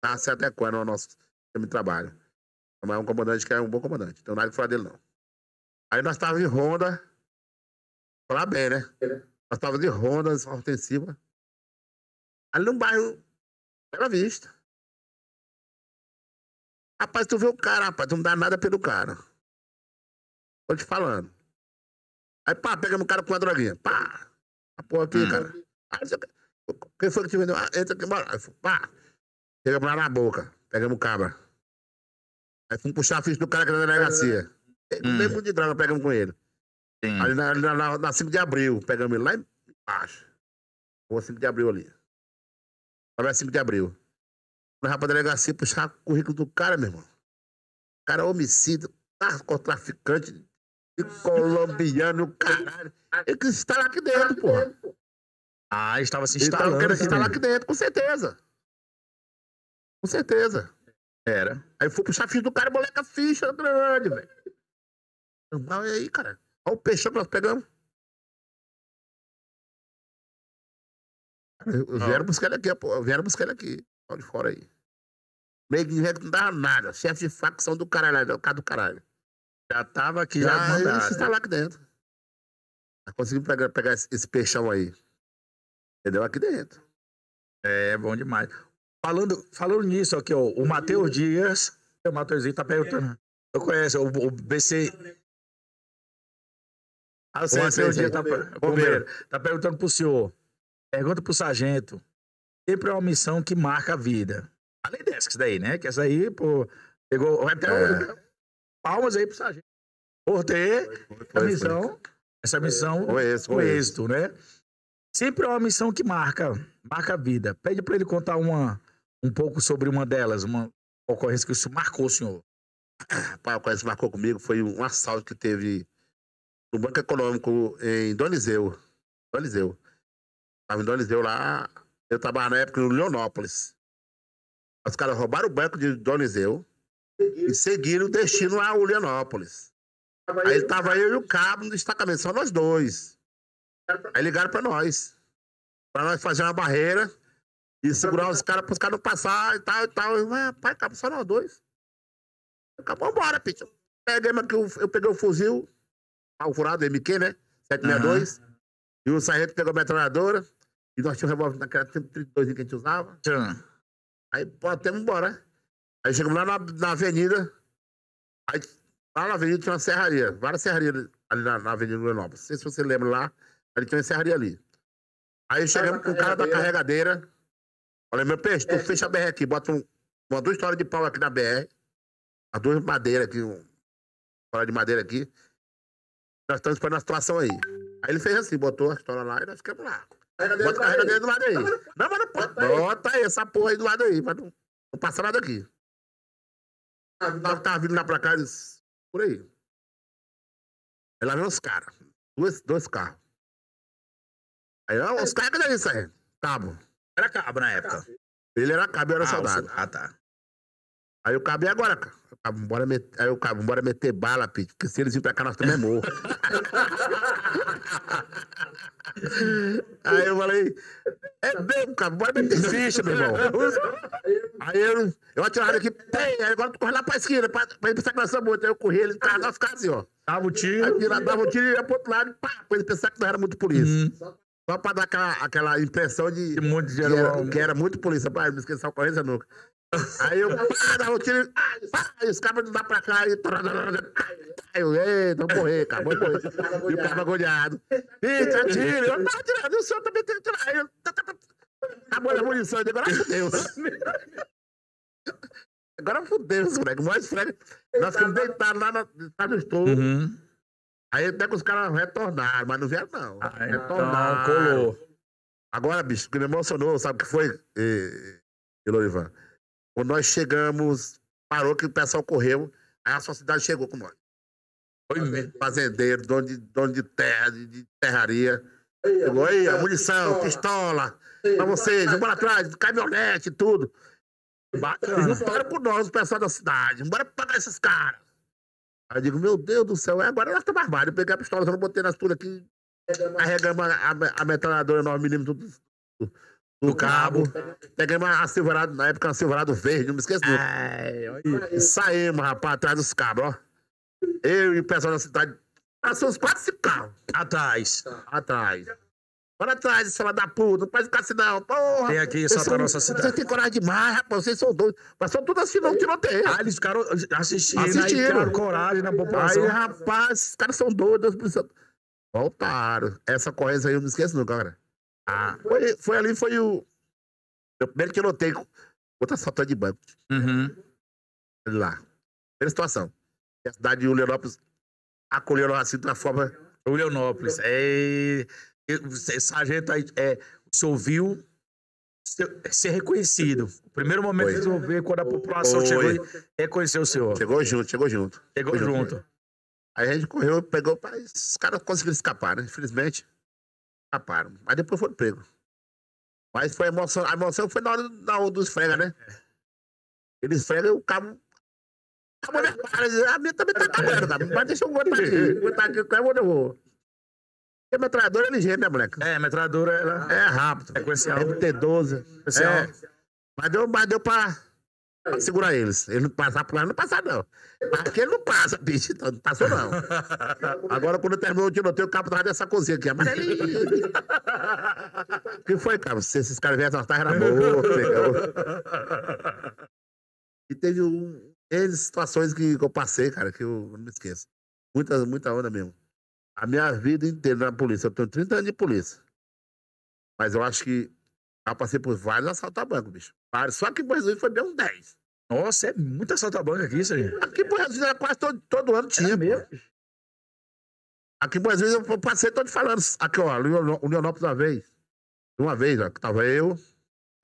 tá se adequando ao nosso sistema de trabalho. Mas é um comandante que é um bom comandante. Então nada que falar dele, não. Aí nós estávamos em Honda. Falar bem, né? É. Passava de Honda, de Hortensiva. Ali no bairro, Bela Vista. Rapaz, tu vê o cara, rapaz, tu não dá nada pelo cara. Tô te falando. Aí, pá, pega no cara com uma droguinha. Pá! A porra aqui, hum. cara. Aí, quem foi que te vendeu? Ah, entra aqui, bora. Aí, pá! Chegamos lá na boca. Pegamos o cabra. Aí fomos puxar a ficha do cara que era da delegacia. Hum. Não tem muito de droga, pegamos com ele. Sim. Ali na, na, na, na 5 de abril, pegamos ele lá embaixo. Rua 5 de abril ali. Agora 5 de abril. Nós pra delegacia puxar o currículo do cara, meu irmão. O cara é homicida, narcotraficante, colombiano, caralho. Ele quis lá aqui dentro, porra. Ah, ele estava se instalando. Ele estava querendo aqui dentro, com certeza. Com certeza. Era. Aí foi fui puxar a ficha do cara, moleque, a ficha grande, velho. E aí, cara? Olha o peixão que nós pegamos. Vieram buscar ele aqui, pô. Vieram buscar ele aqui. Olha de fora aí. Meio que não dava nada. Chefe de facção do caralho, cara do caralho. Já tava aqui, já, já mandaram. Ele está lá aqui dentro. Tá Conseguimos pegar, pegar esse, esse peixão aí. Entendeu? Aqui dentro. É, bom demais. Falando, falando nisso aqui, ó, o Matheus Dias, o Matheusinho tá perguntando. Eu conheço o, o BC, Aí o dia tá, bombeiro, tá perguntando pro senhor. Pergunta pro sargento. Sempre é uma missão que marca a vida. Além dessa, que daí, né? Que essa aí, pô, pegou até é. palmas aí pro sargento. Por ter foi, foi, foi, a missão, essa missão foi, esse, foi êxito, né? Sempre é uma missão que marca, marca a vida. Pede para ele contar uma, um pouco sobre uma delas, uma ocorrência que o senhor marcou, senhor. Pai, a ocorrência que marcou comigo foi um assalto que teve do Banco Econômico em Donizeu. Donizeu. Estava em Donizeu lá. Eu estava na época no Leonópolis. Os caras roubaram o banco de Donizeu e seguiram o destino a Leonópolis. Aí estava eu e o Cabo no destacamento, só nós dois. Aí ligaram para nós. Para nós fazer uma barreira e segurar os caras para os caras não passar e tal e tal. Mas ah, rapaz, Cabo, só nós dois. Acabou, bora, Pitch. Peguei, eu peguei o fuzil, Alvorada tá MQ, né? 762. Uhum. E o sargento pegou a metralhadora. E nós tínhamos um revólver naquela 32 que a gente usava. Uhum. Aí batemos embora. Aí chegamos lá na, na, avenida. Aí lá na avenida tinha uma serraria. Várias serrarias ali na, na avenida Nova. Não sei se você lembra lá. Ali tinha uma serraria ali. Aí chegamos com o cara da carregadeira. Falei, meu peixe, tu é. fecha a BR aqui, bota um, uma duas histórias de pau aqui na BR. As duas madeiras aqui, um, história de madeira aqui. Nós estamos esperando a situação aí. Aí ele fez assim, botou a história lá e nós ficamos lá. Bota a carreira dele do lado aí. Não, mas não pode. Bota aí essa porra aí do lado aí, pra não, não nada aqui. Tava, tá tava tá vindo lá pra cá, eles... por aí. Aí lá vem os caras. Dois, dois carros. Aí ó os caras, cadê isso aí? Cabo. Era cabo na época. Ele era cabo, eu era ah, soldado. Ah, tá. Aí eu cabo, agora, cara? bora meter, aí eu cabo, vambora meter bala, Pete, porque se eles virem pra cá, nós também é morro. aí eu falei, é mesmo, cara, bora meter ficha, meu irmão. Aí eu, eu atirava aqui, tem, aí agora tu corre lá pra esquina, pra, pra que nós somos muito. Aí eu corri, ele tava, nós assim, ó. Dava o tiro. Aí dava o tiro e ia pro outro lado, pá, pra ele pensar que não era muito polícia. Uhum. Só pra dar aquela, aquela impressão de, de, monte de que, era, que era muito polícia. Pai, não esqueça a ocorrência nunca. Aí eu, cara, o time. Ai, os caras não dá pra cá. E... Eu, ei, não morrer, acabou de morrer. E o cara bagulhado. Eita, tá Eu tava tirando, o senhor também tem que tirar. Acabou tá, tá, tá, a munição, agora fudeu. Agora fudeu os moleques. Mas, Fred, nós ficamos deitados lá na, no estouro. Uhum. Aí até que os caras retornaram, mas não vieram, não. Ah, então retornaram. Então, colou. Agora, bicho, que me emocionou, sabe o que foi, e, e quando nós chegamos, parou que o pessoal correu, aí a sociedade chegou com nós. Foi mesmo. Fazendeiro, dono de, dono de terra, de, de terraria. chegou aí, a é munição, pistola, pistola pra vocês, vamos lá atrás, caminhonete e tudo. Juntaram com nós, o pessoal da cidade, bora pagar esses caras. Aí eu digo, meu Deus do céu, é agora nós estamos armados. Eu peguei a pistola, só botei nas tudo aqui, carregamos a, a, metralhadora 9mm, tudo no cabo. Peguei uma Silverado, na época, uma Silverado verde, não me esqueço nunca. Ai, Saímos, rapaz, atrás dos cabos, ó. Eu e o pessoal da cidade. Passou uns 4, cinco carros. Atrás. Atrás. Bora atrás, sala da puta. Não pode ficar assim, não. Porra. Tem aqui só Santa tá Nossa Cidade. Vocês têm coragem demais, rapaz. Vocês são doidos. Passou tudo assim, não, tiroteio. Ah, eles ficaram assistindo. Né? Assistiram. Aí, coragem na população. Aí, rapaz, esses caras são doidos. Voltaram. Essa corrente aí eu não esqueço nunca, cara. Ah. Foi, foi ali, foi o. Meu primeiro que eu notei outra assaltante de banco. Uhum. Lá. Primeira situação. a cidade de Leonópolis acolheu o racismo de uma forma. É, é, o Leonópolis. É... Sargento, é... senhor viu ser, ser é reconhecido. primeiro momento Oi. resolver quando a população Oi. chegou e reconheceu o senhor. Chegou junto, chegou junto. Chegou, chegou junto. junto. Aí a gente correu, pegou, os caras conseguiram escapar, né? Infelizmente escaparam. Mas depois foram pegos. Mas foi a emoção. A emoção foi na hora, do, na hora dos frega, né? É. Eles fregam e o cabo. Acabou minha cara. Ah, a minha também tá acabando, cara. Mas deixa eu botar aqui. Botar aqui com eu vou. Porque a metralhadora é ligeira, né, moleque? É, a metralhadora ela... é rápido. É com esse É MT-12. É. Mas, deu, mas deu pra segurar eles. Ele não passar por lá, não passar, não. Aqui ele não passa, bicho. Então, não passou, não. Agora, quando terminou o tiroteio, o cabo tava dessa cozinha aqui, amarelinho. O que foi, cara? Se esses caras viessem atrás, era morto. E teve um, N situações que, que, eu passei, cara, que eu não me esqueço. Muita, muita onda mesmo. A minha vida inteira na polícia. Eu tenho 30 anos de polícia. Mas eu acho que já passei por vários assaltos a banco, bicho. Vários. Só que em Boa foi bem uns 10. Nossa, é muita assalto a banco aqui, isso aí. Aqui em Boa era quase todo, todo ano tinha. É mesmo? Aqui em Boa eu passei todo falando. Aqui, ó, o Leonópolis uma vez. Uma vez, ó, que tava eu.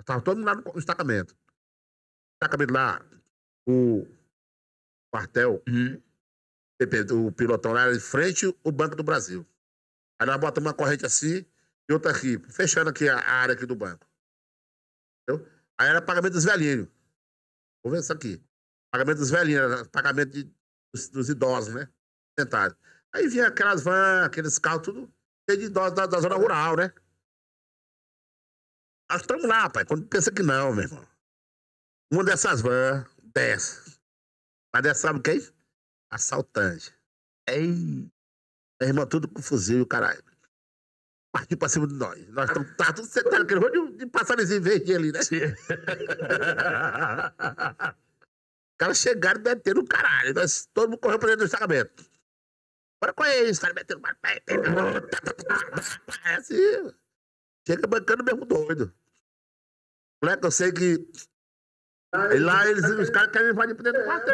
Tava todo mundo lá no destacamento. Destacamento lá, o quartel, uhum. o pilotão lá era de frente, o Banco do Brasil. Aí nós botamos uma corrente assim, e outra aqui, fechando aqui a área aqui do banco. Entendeu? Aí era pagamento dos velhinhos. Vou ver isso aqui. Pagamento dos velhinhos, pagamento de, dos, dos, idosos, né? Sentados. Aí vinha aquelas van aqueles carros, tudo cheio de idosos da, da zona rural, né? Nós estamos lá, pai. Quando pensa que não, meu irmão. Uma dessas van desce. Mas dessa sabe quem? É Assaltante. Ei, meu irmão, tudo com fuzil, o caralho partir pra cima de nós. Nós estamos tá tudo sentado, aquele rolo de passarinho verde ali, né? Os caras chegaram meteram o caralho. Nós, todo mundo correu pra dentro do destacamento. Bora com eles, os caras metendo É assim. Chega bancando mesmo doido. Moleque, eu sei que. E lá eles, os caras querem invadir pra dentro do quartel.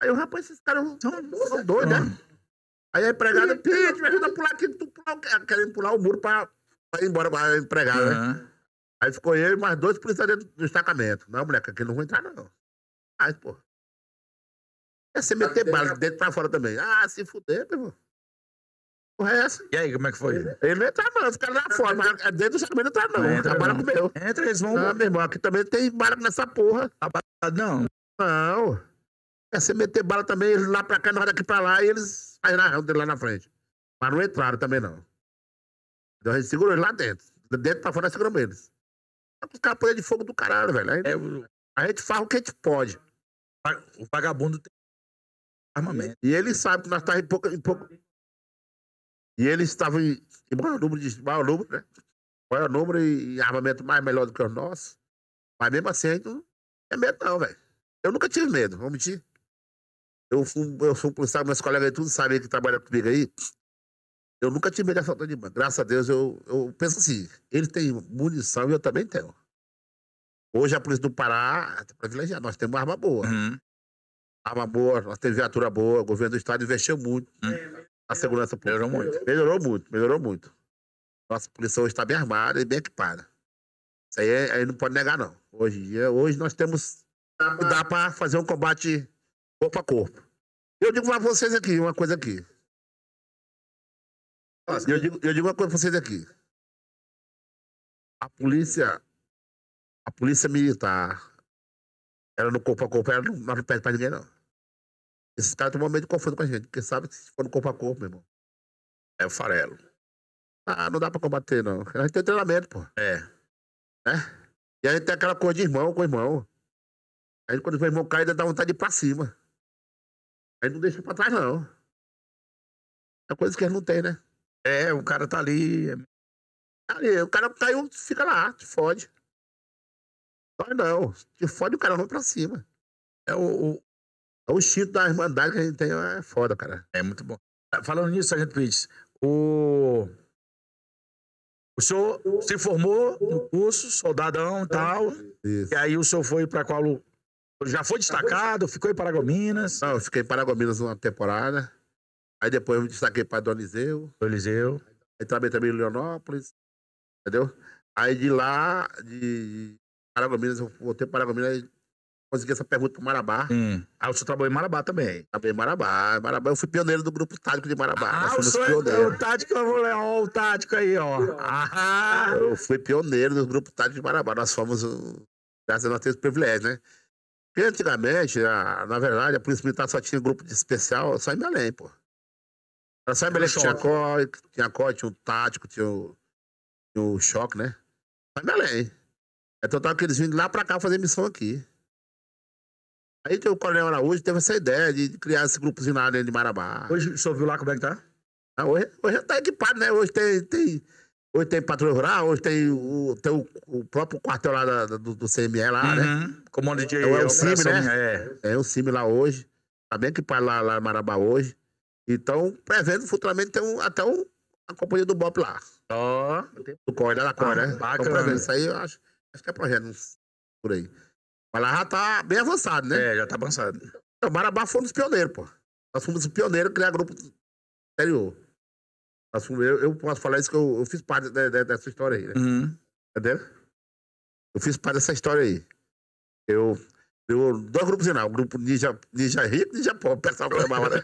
Aí o rapaz, esses caras são, são doidos, né? Aí a empregada, Pete, me ajuda a pular aqui, tu pular, querendo pular o muro pra, pra ir embora a empregada. Uhum. Né? Aí ficou eu e mais dois policiais dentro do destacamento. Não, moleque, aqui não vou entrar, não. Aí, pô. É você meter tá bala dentro pra fora também. Ah, se fuder, meu irmão. Porra, é essa? E aí, como é que foi? Ele não entra, não. Ficaram lá fora. Mas é dentro do destacamento não entra, não. Entra, a bala não. comeu. Entra, eles vão. Ah, meu irmão, aqui também tem bala nessa porra. A bala, não? Não. É você meter bala também, eles lá pra cá, nós daqui pra lá, e eles saíram na rampa dele lá na frente. Mas não entraram também, não. Então a gente segurou eles lá dentro. Dentro pra fora, seguramos eles. Os caras põem de fogo do caralho, velho. Aí, é, A gente faz o que a gente pode. O vagabundo tem armamento. E ele sabe que nós estamos em pouco, em pouco. E eles estavam em, em maior número de. Maior número, né? Maior número e, e armamento mais melhor do que o nosso. Mas mesmo assim, a gente não é medo, não, velho. Eu nunca tive medo, vou mentir. Eu fui, eu fui policial, meus colegas aí tudo sabem que trabalha comigo aí. Eu nunca tive medo de assaltar ninguém. Graças a Deus, eu, eu penso assim, ele tem munição e eu também tenho. Hoje a polícia do Pará está privilegiada, nós temos arma boa. Uhum. Arma boa, nós temos viatura boa, o governo do estado investiu muito uhum. na segurança pública. Melhorou muito. Melhorou muito, melhorou muito. Nossa polícia hoje está bem armada e bem equipada. Isso aí, é, aí não pode negar, não. Hoje, hoje nós temos. Dá para fazer um combate corpo a corpo. Eu digo para vocês aqui uma coisa aqui. Eu digo, eu digo uma coisa para vocês aqui. A polícia, a polícia militar, ela no corpo a corpo, ela não, não pede pra ninguém, não. Esses caras estão meio de confronto com a gente, porque sabe que se for no corpo a corpo, meu irmão, é o farelo. Ah, não dá pra combater, não. A gente tem treinamento, pô. É. Né? E a gente tem aquela coisa de irmão com irmão. A gente, quando o irmão cai, dá vontade de ir pra cima. Aí não deixa pra trás, não. É coisa que eles não têm, né? É, o cara tá ali. Tá ali o cara tá aí, fica lá, te fode. Dói não. Te fode o cara vai pra cima. É o, o, é o instinto da irmandade que a gente tem, é foda, cara. É muito bom. Ah, falando nisso, Sargento Pitts, o. O senhor se formou no curso, soldadão e tal. Isso. E aí o senhor foi para qual já foi destacado, ficou em Paragominas. Não, eu fiquei em Paragominas uma temporada. Aí depois eu me destaquei para Donizeu. Donizeu. Aí também também em Leonópolis. Entendeu? Aí de lá, de Paragominas, eu voltei para Paragominas e consegui essa pergunta pro Marabá. Hum. Aí ah, o senhor trabalhou em Marabá também. Trabalhei em Marabá. Marabá, eu fui pioneiro do grupo tático de Marabá. Ah, o senhor é o tático, eu vou ler, ó, o tático aí, ó. Ah. Eu fui pioneiro do grupo tático de Marabá. Nós fomos, graças a Deus, privilégio, né? Porque antigamente, a, na verdade, a Polícia Militar só tinha grupo de especial só em Belém, pô. Era só em Belém que tinha COI, tinha COI, tinha o tático, tinha o, tinha o choque, né? Só em Belém. Então total aqueles vindo lá pra cá fazer missão aqui. Aí o Coronel Araújo teve essa ideia de criar esse grupozinho na área de Marabá. Hoje o senhor viu lá como é que tá? Ah, hoje, hoje tá equipado, né? Hoje tem, tem Hoje tem patrulha rural, hoje tem o, tem o, o próprio quartel lá da, do, do CME lá, né? uhum. né? Comando de é, é o CIMI, né? É. é. é o CIMI lá hoje. Tá bem que para lá, lá em Marabá hoje. Então, prevendo futuramente tem um, até um, a companhia do BOP lá. Ó. Oh. Do COI, da COI, ah, né? Então, bacana. Então, isso aí eu acho, acho que é projeto por aí. Mas lá já tá bem avançado, né? É, já tá avançado. Então, Marabá foi um dos pioneiros, pô. Nós fomos os pioneiros a criar grupo interior. Eu, eu posso falar isso que eu, eu fiz parte de, de, dessa história aí, né? Uhum. Entendeu? Eu fiz parte dessa história aí. Eu, eu, dois grupos em o grupo Ninja, Ninja Hip e Ninja Pop, o pessoal chamava, né?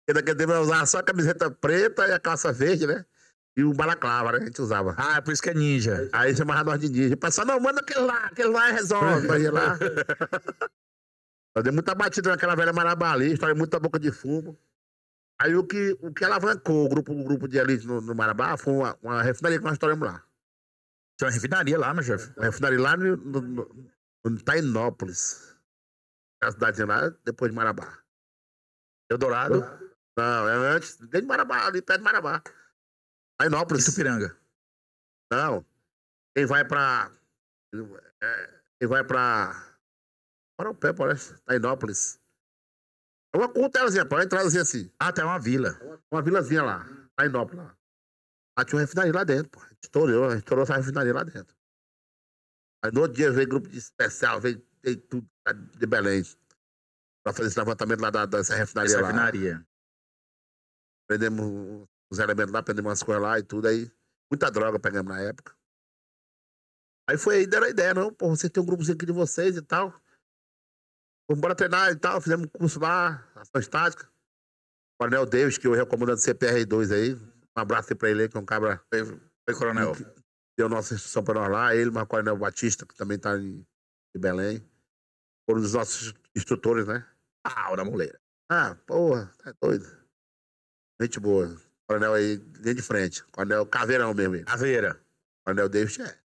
Porque naquele tempo eu usava só a camiseta preta e a calça verde, né? E o balaclava, né? A gente usava. Ah, é por isso que é ninja. Aí chamava nós de ninja. Passava, não, manda aquele lá, aquele lá é resolve. Nós lá. nós deu muita batida naquela velha marabá ali, história muita boca de fumo. Aí o que, o que alavancou o grupo, o grupo de elite no, no Marabá foi uma, uma, refinaria que nós estouramos lá. Tinha uma refinaria lá, meu chefe. Uma refinaria lá no, no, no, no Tainópolis. A cidadezinha lá, depois de Marabá. Eldorado. Não, é antes, desde de Marabá, ali perto de Marabá. Tainópolis. Itupiranga. Não. Quem vai pra. É, quem vai pra. Para o pé, parece. Tainópolis vou conta, ela exemplo, ela entrada assim, ah, tem uma vila, uma vilazinha lá, lá em Nópolis, lá. Ah, tinha uma refinaria lá dentro, pô. Estourou, estourou essa refinaria lá dentro. Aí no outro dia veio grupo de especial, veio, veio tudo de Belém pra fazer esse levantamento lá da, dessa refinaria Essa lá. refinaria. Prendemos os elementos lá, prendemos umas coisas lá e tudo aí. Muita droga pegamos na época. Aí foi aí, deram a ideia, não, pô, você tem um grupozinho aqui de vocês e tal vamos embora treinar e tal, fizemos curso lá, ação estática. Coronel Davis, que eu recomendo é do CPR2 aí. Um abraço aí pra ele que é um cabra. Foi, coronel. Que deu nossa instrução pra nós lá. Ele, mas Coronel Batista, que também tá em, em Belém. Foram um dos nossos instrutores, né? Ah, o da moleira. Ah, porra, tá doido. Gente boa. Coronel aí, linha de frente. Coronel Caveirão mesmo. Ele. Caveira. Coronel Davis é.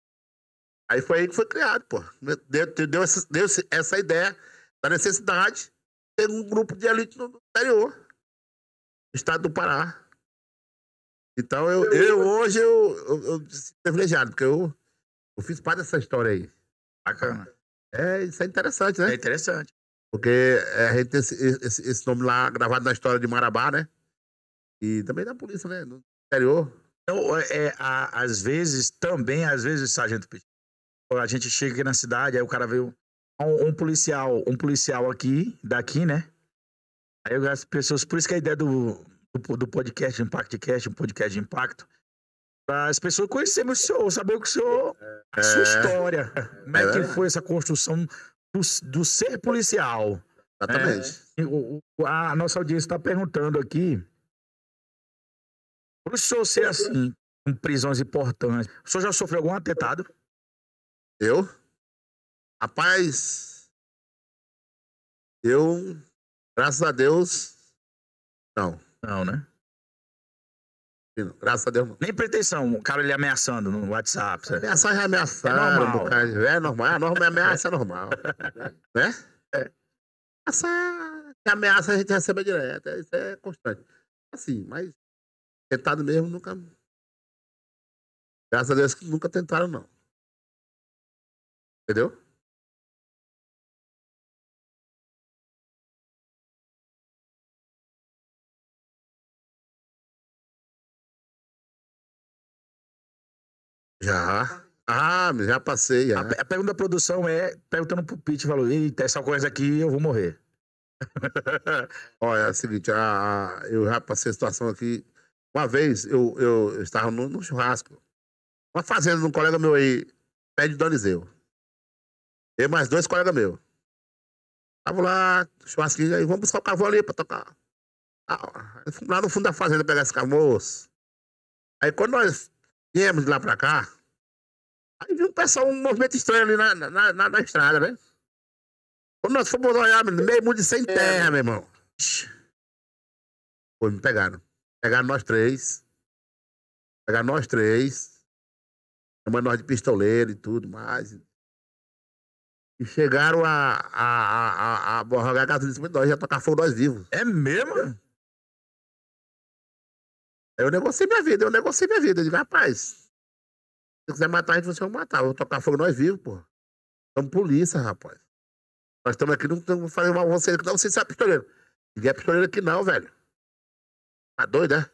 Aí foi aí que foi criado, pô. Deu, deu, essa, deu essa ideia da necessidade, tem um grupo de elite no interior, estado do Pará. Então eu, eu hoje eu, eu, eu privilegiado, porque eu, eu fiz parte dessa história aí. Bacana. É, isso é interessante, né? É interessante. Porque é, a gente tem esse, esse, esse nome lá gravado na história de Marabá, né? E também da polícia, né? No interior. Então, é, é, a, às vezes, também, às vezes, Sargento Petit, a gente chega aqui na cidade, aí o cara veio um, um, policial, um policial aqui, daqui, né? Aí as pessoas, por isso que a ideia do, do, do podcast de Impact Cast, um podcast de impacto, para as pessoas conhecerem o senhor, saber o que o senhor, a é, sua história, como é, é que foi essa construção do, do ser policial. Exatamente. É, a nossa audiência está perguntando aqui, para o senhor ser assim, com prisões importantes, o senhor já sofreu algum atentado? Eu? Rapaz, eu, graças a Deus, não. Não, né? Graças a Deus. Não. Nem pretensão, o cara ele ameaçando no WhatsApp. Sabe? Ameaçar já é normal. Cara, é normal, a norma é ameaça, é normal. né? É. Essa ameaça a gente recebe direto, é, isso é constante. Assim, mas tentado mesmo nunca. Graças a Deus que nunca tentaram, não. Entendeu? Já. Ah, já passei. Já. A, a, pergunta da produção é: perguntando pro Pete, falou, eita, essa coisa aqui eu vou morrer. Olha, é o seguinte, a, a, eu já passei a situação aqui. Uma vez eu, eu, estava no, no, churrasco, uma fazenda de um colega meu aí, pé de Donizeu. Eu mais dois colegas meus. Tava lá, churrasquinho, aí vamos buscar o cavalo ali pra tocar. Ah, lá no fundo da fazenda pegar esse camoço. Aí quando nós viemos de lá pra cá. Aí viu um pessoal, um movimento estranho ali na, na, na, na estrada, né? Quando nós fomos olhar, meio mundo sem é, terra, meu irmão. Foi, me pegaram. Pegaram nós três. Pegaram nós três. Chamando nós de pistoleiro e tudo mais. E chegaram a, a, a, a, a borrar a gasolina em cima de nós, já tocar fogo nós vivos. É mesmo? Eu negociei minha vida, eu negociei minha vida. Eu digo, rapaz, se quiser matar a gente, você vai matar. Eu vou tocar fogo nós vivos, pô. Somos polícia, rapaz. Nós estamos aqui, não estamos fazendo mal você, não. Você sabe pistoleiro. Ninguém é pistoleiro aqui, não, velho. Tá doido, né?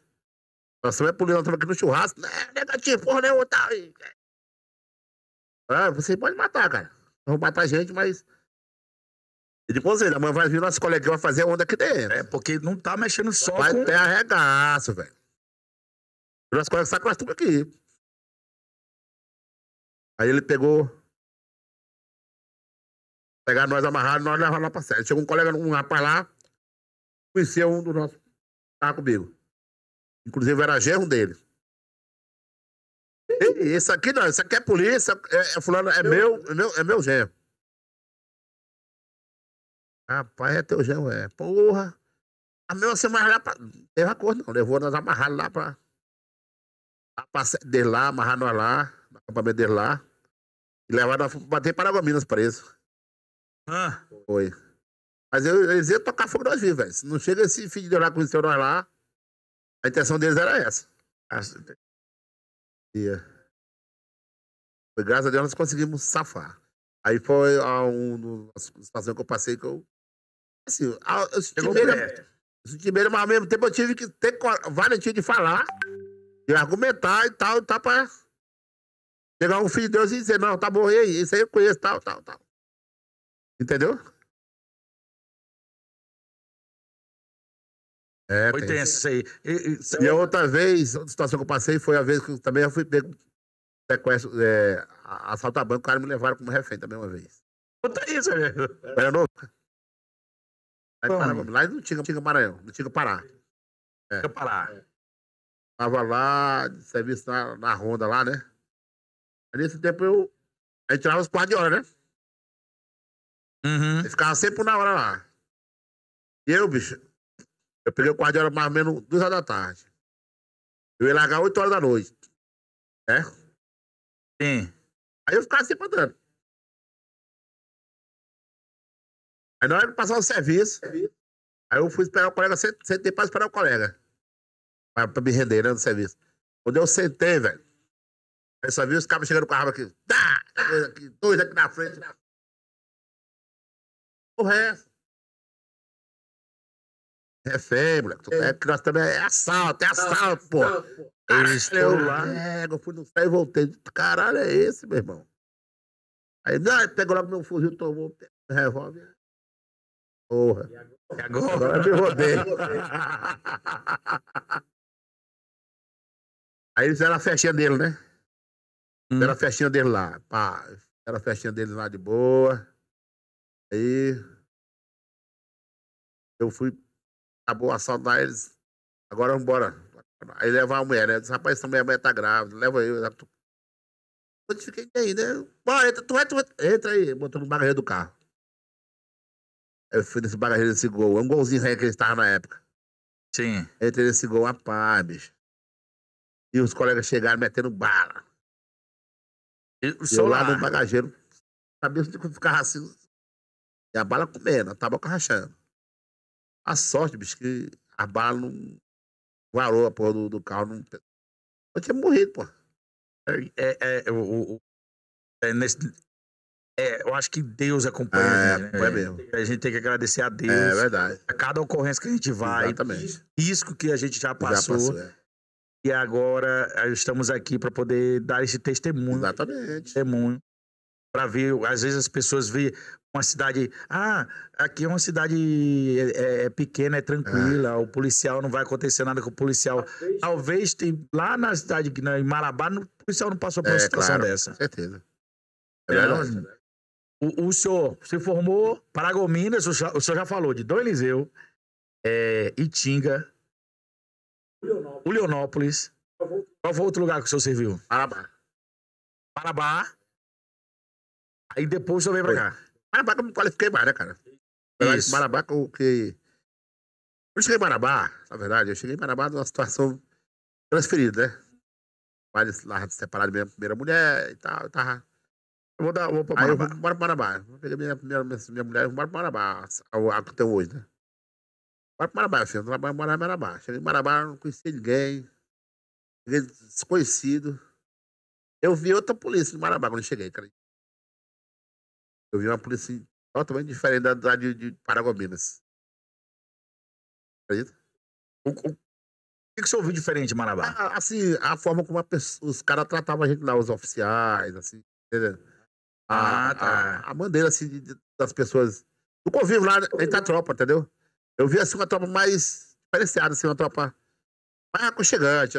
Nós somos é polícia, nós estamos aqui no churrasco. Né? Negativo, porra tá o tal. Ah, você pode matar, cara. Vão matar a gente, mas. E depois ele, amanhã vai vir nosso coleguinha vai fazer onda aqui dentro. É, porque não tá mexendo só vai com... Vai ter arregaço, velho. Eu já conheço tudo aqui. Aí ele pegou. pegar nós amarrados, nós levaram lá pra sede. Chegou um colega, um rapaz lá, conhecia um do nosso. Tava comigo. Inclusive era gerro dele. Ei, esse aqui não, esse aqui é polícia, é, é fulano, é meu, é meu, é meu genro. Rapaz, é teu gerro, é. Porra. A meu, você assim, mais lá pra. Teve acordo, não. Levou nós amarrados lá pra a passar de lá, amarrar no lá, no acampamento de lá, e levar a bater Paragominas preso. Ah. Foi. Mas eu, eles iam tocar fogo nós vivos, velho. Se não chega esse filho de lá com os teus lá, a intenção deles era essa. Ia. Foi, graças a Deus nós conseguimos safar. Aí foi a uma situação que eu passei que eu. Assim, eu, eu senti meio, mas ao mesmo tempo eu tive que ter valentio de falar. E argumentar e tal, tá pra pegar um filho de Deus e dizer, não, tá bom, aí, isso aí eu conheço, tal, tal, tal. Entendeu? É, foi tenso isso aí. E, e, e é outra vez, outra situação que eu passei foi a vez que eu, também eu fui pego sequestro, é, assalto a banco, o cara me levaram como refém também uma vez. Conta isso, velho. Né? Era novo. Lá, Bom, lá não tinha, não tinha Maranhão, não tinha Pará. É. Tinha Pará. Tava lá, de serviço na, na Honda lá, né? Aí nesse tempo eu. Aí tirava os quartos de hora, né? Uhum. Eu ficava sempre na hora lá. E eu, bicho, eu peguei o quarto de hora mais ou menos duas horas da tarde. Eu ia largar oito horas da noite. é Sim. Aí eu ficava sempre andando. Aí na hora de passar o serviço, aí eu fui esperar o colega, sentei pra esperar o colega pra me render, né, no serviço. Quando eu sentei, velho, eu só vi os cabos chegando com a arma aqui. Tá, aqui, dois aqui na frente. o resto. é feio, é moleque. É. é que nós também é assalto, é assalto, pô. Eles ah, estão eu, lá. É, eu fui no céu e voltei. Caralho, é esse, meu irmão. Aí, não, pegou logo meu fuzil, tomou o revólver. Porra. E agora? E agora? agora eu me rodei. Aí eles fizeram a festinha dele, né? Hum. Era a festinha dele lá. Pá. Era a festinha dele lá de boa. Aí. Eu fui. Acabou a saudade eles. Agora vamos embora. Aí levar a mulher, né? Eu disse, rapaz, essa mulher, mulher tá grávida, leva eu. eu fiquei aí, né? Bora, entra, tu vai, tu Entra aí, botou no bagageiro do carro. Aí eu fui nesse bagageiro desse gol. É um golzinho que eles estavam na época. Sim. Entrei nesse gol, rapaz, bicho. E os colegas chegaram metendo bala. E o eu lá, lá no bagageiro, cabeça de ficar assim. E a bala comendo, a tabaca rachando. A sorte, bicho, que a bala não varou a porra do, do carro. Não... Eu tinha morrido, pô. É, é, é o, é, nesse, é, eu acho que Deus acompanha é, a gente. Né? É mesmo. A gente tem que agradecer a é Deus. É verdade. A cada ocorrência que a gente vai. Exatamente. Risco que a gente já passou. Já passou é. E agora estamos aqui para poder dar esse testemunho. Exatamente. Testemunho. Para ver, às vezes as pessoas veem uma cidade. Ah, aqui é uma cidade é, é, é pequena, é tranquila, é. o policial não vai acontecer nada com o policial. Talvez, Talvez tem, lá na cidade, em Marabá, o policial não passou por uma é, situação claro, dessa. Com certeza. É, então, é verdade. o, o, senhor se formou Paragominas, o, o senhor já falou de Dom Eliseu, é, Itinga, Leonópolis. Leonópolis. Qual foi outro lugar que o senhor serviu? Marabá. Marabá. Aí depois eu veio pra cá. Marabá que eu me qualifiquei mais, né, cara? Isso. Marabá que eu, eu cheguei em Marabá, na verdade, eu cheguei em Marabá numa situação transferida, né? Vários lá separados, minha primeira mulher e tal, eu tava... Eu vou, dar, vou pra Marabá. Aí eu vou, moro pra Marabá. Eu peguei minha, minha, minha mulher e vou pra Marabá, a, hoje, né? Vai para Marabá, eu morava em Marabá. Cheguei em Marabá, não conhecia ninguém. Cheguei desconhecido. Eu vi outra polícia em Marabá quando eu cheguei, cara. Eu vi uma polícia totalmente diferente da, da de, de Paragominas. Acredita? O, o, que, que você ouviu diferente de Marabá? A, assim, a forma como a pessoa, os caras tratavam a gente lá, os oficiais, assim, entendeu? A, ah, tá. A, a maneira, assim, de, de, das pessoas. Do convívio lá, dentro né, da tropa, entendeu? Eu vi assim uma tropa mais diferenciada, assim, uma tropa mais aconchegante,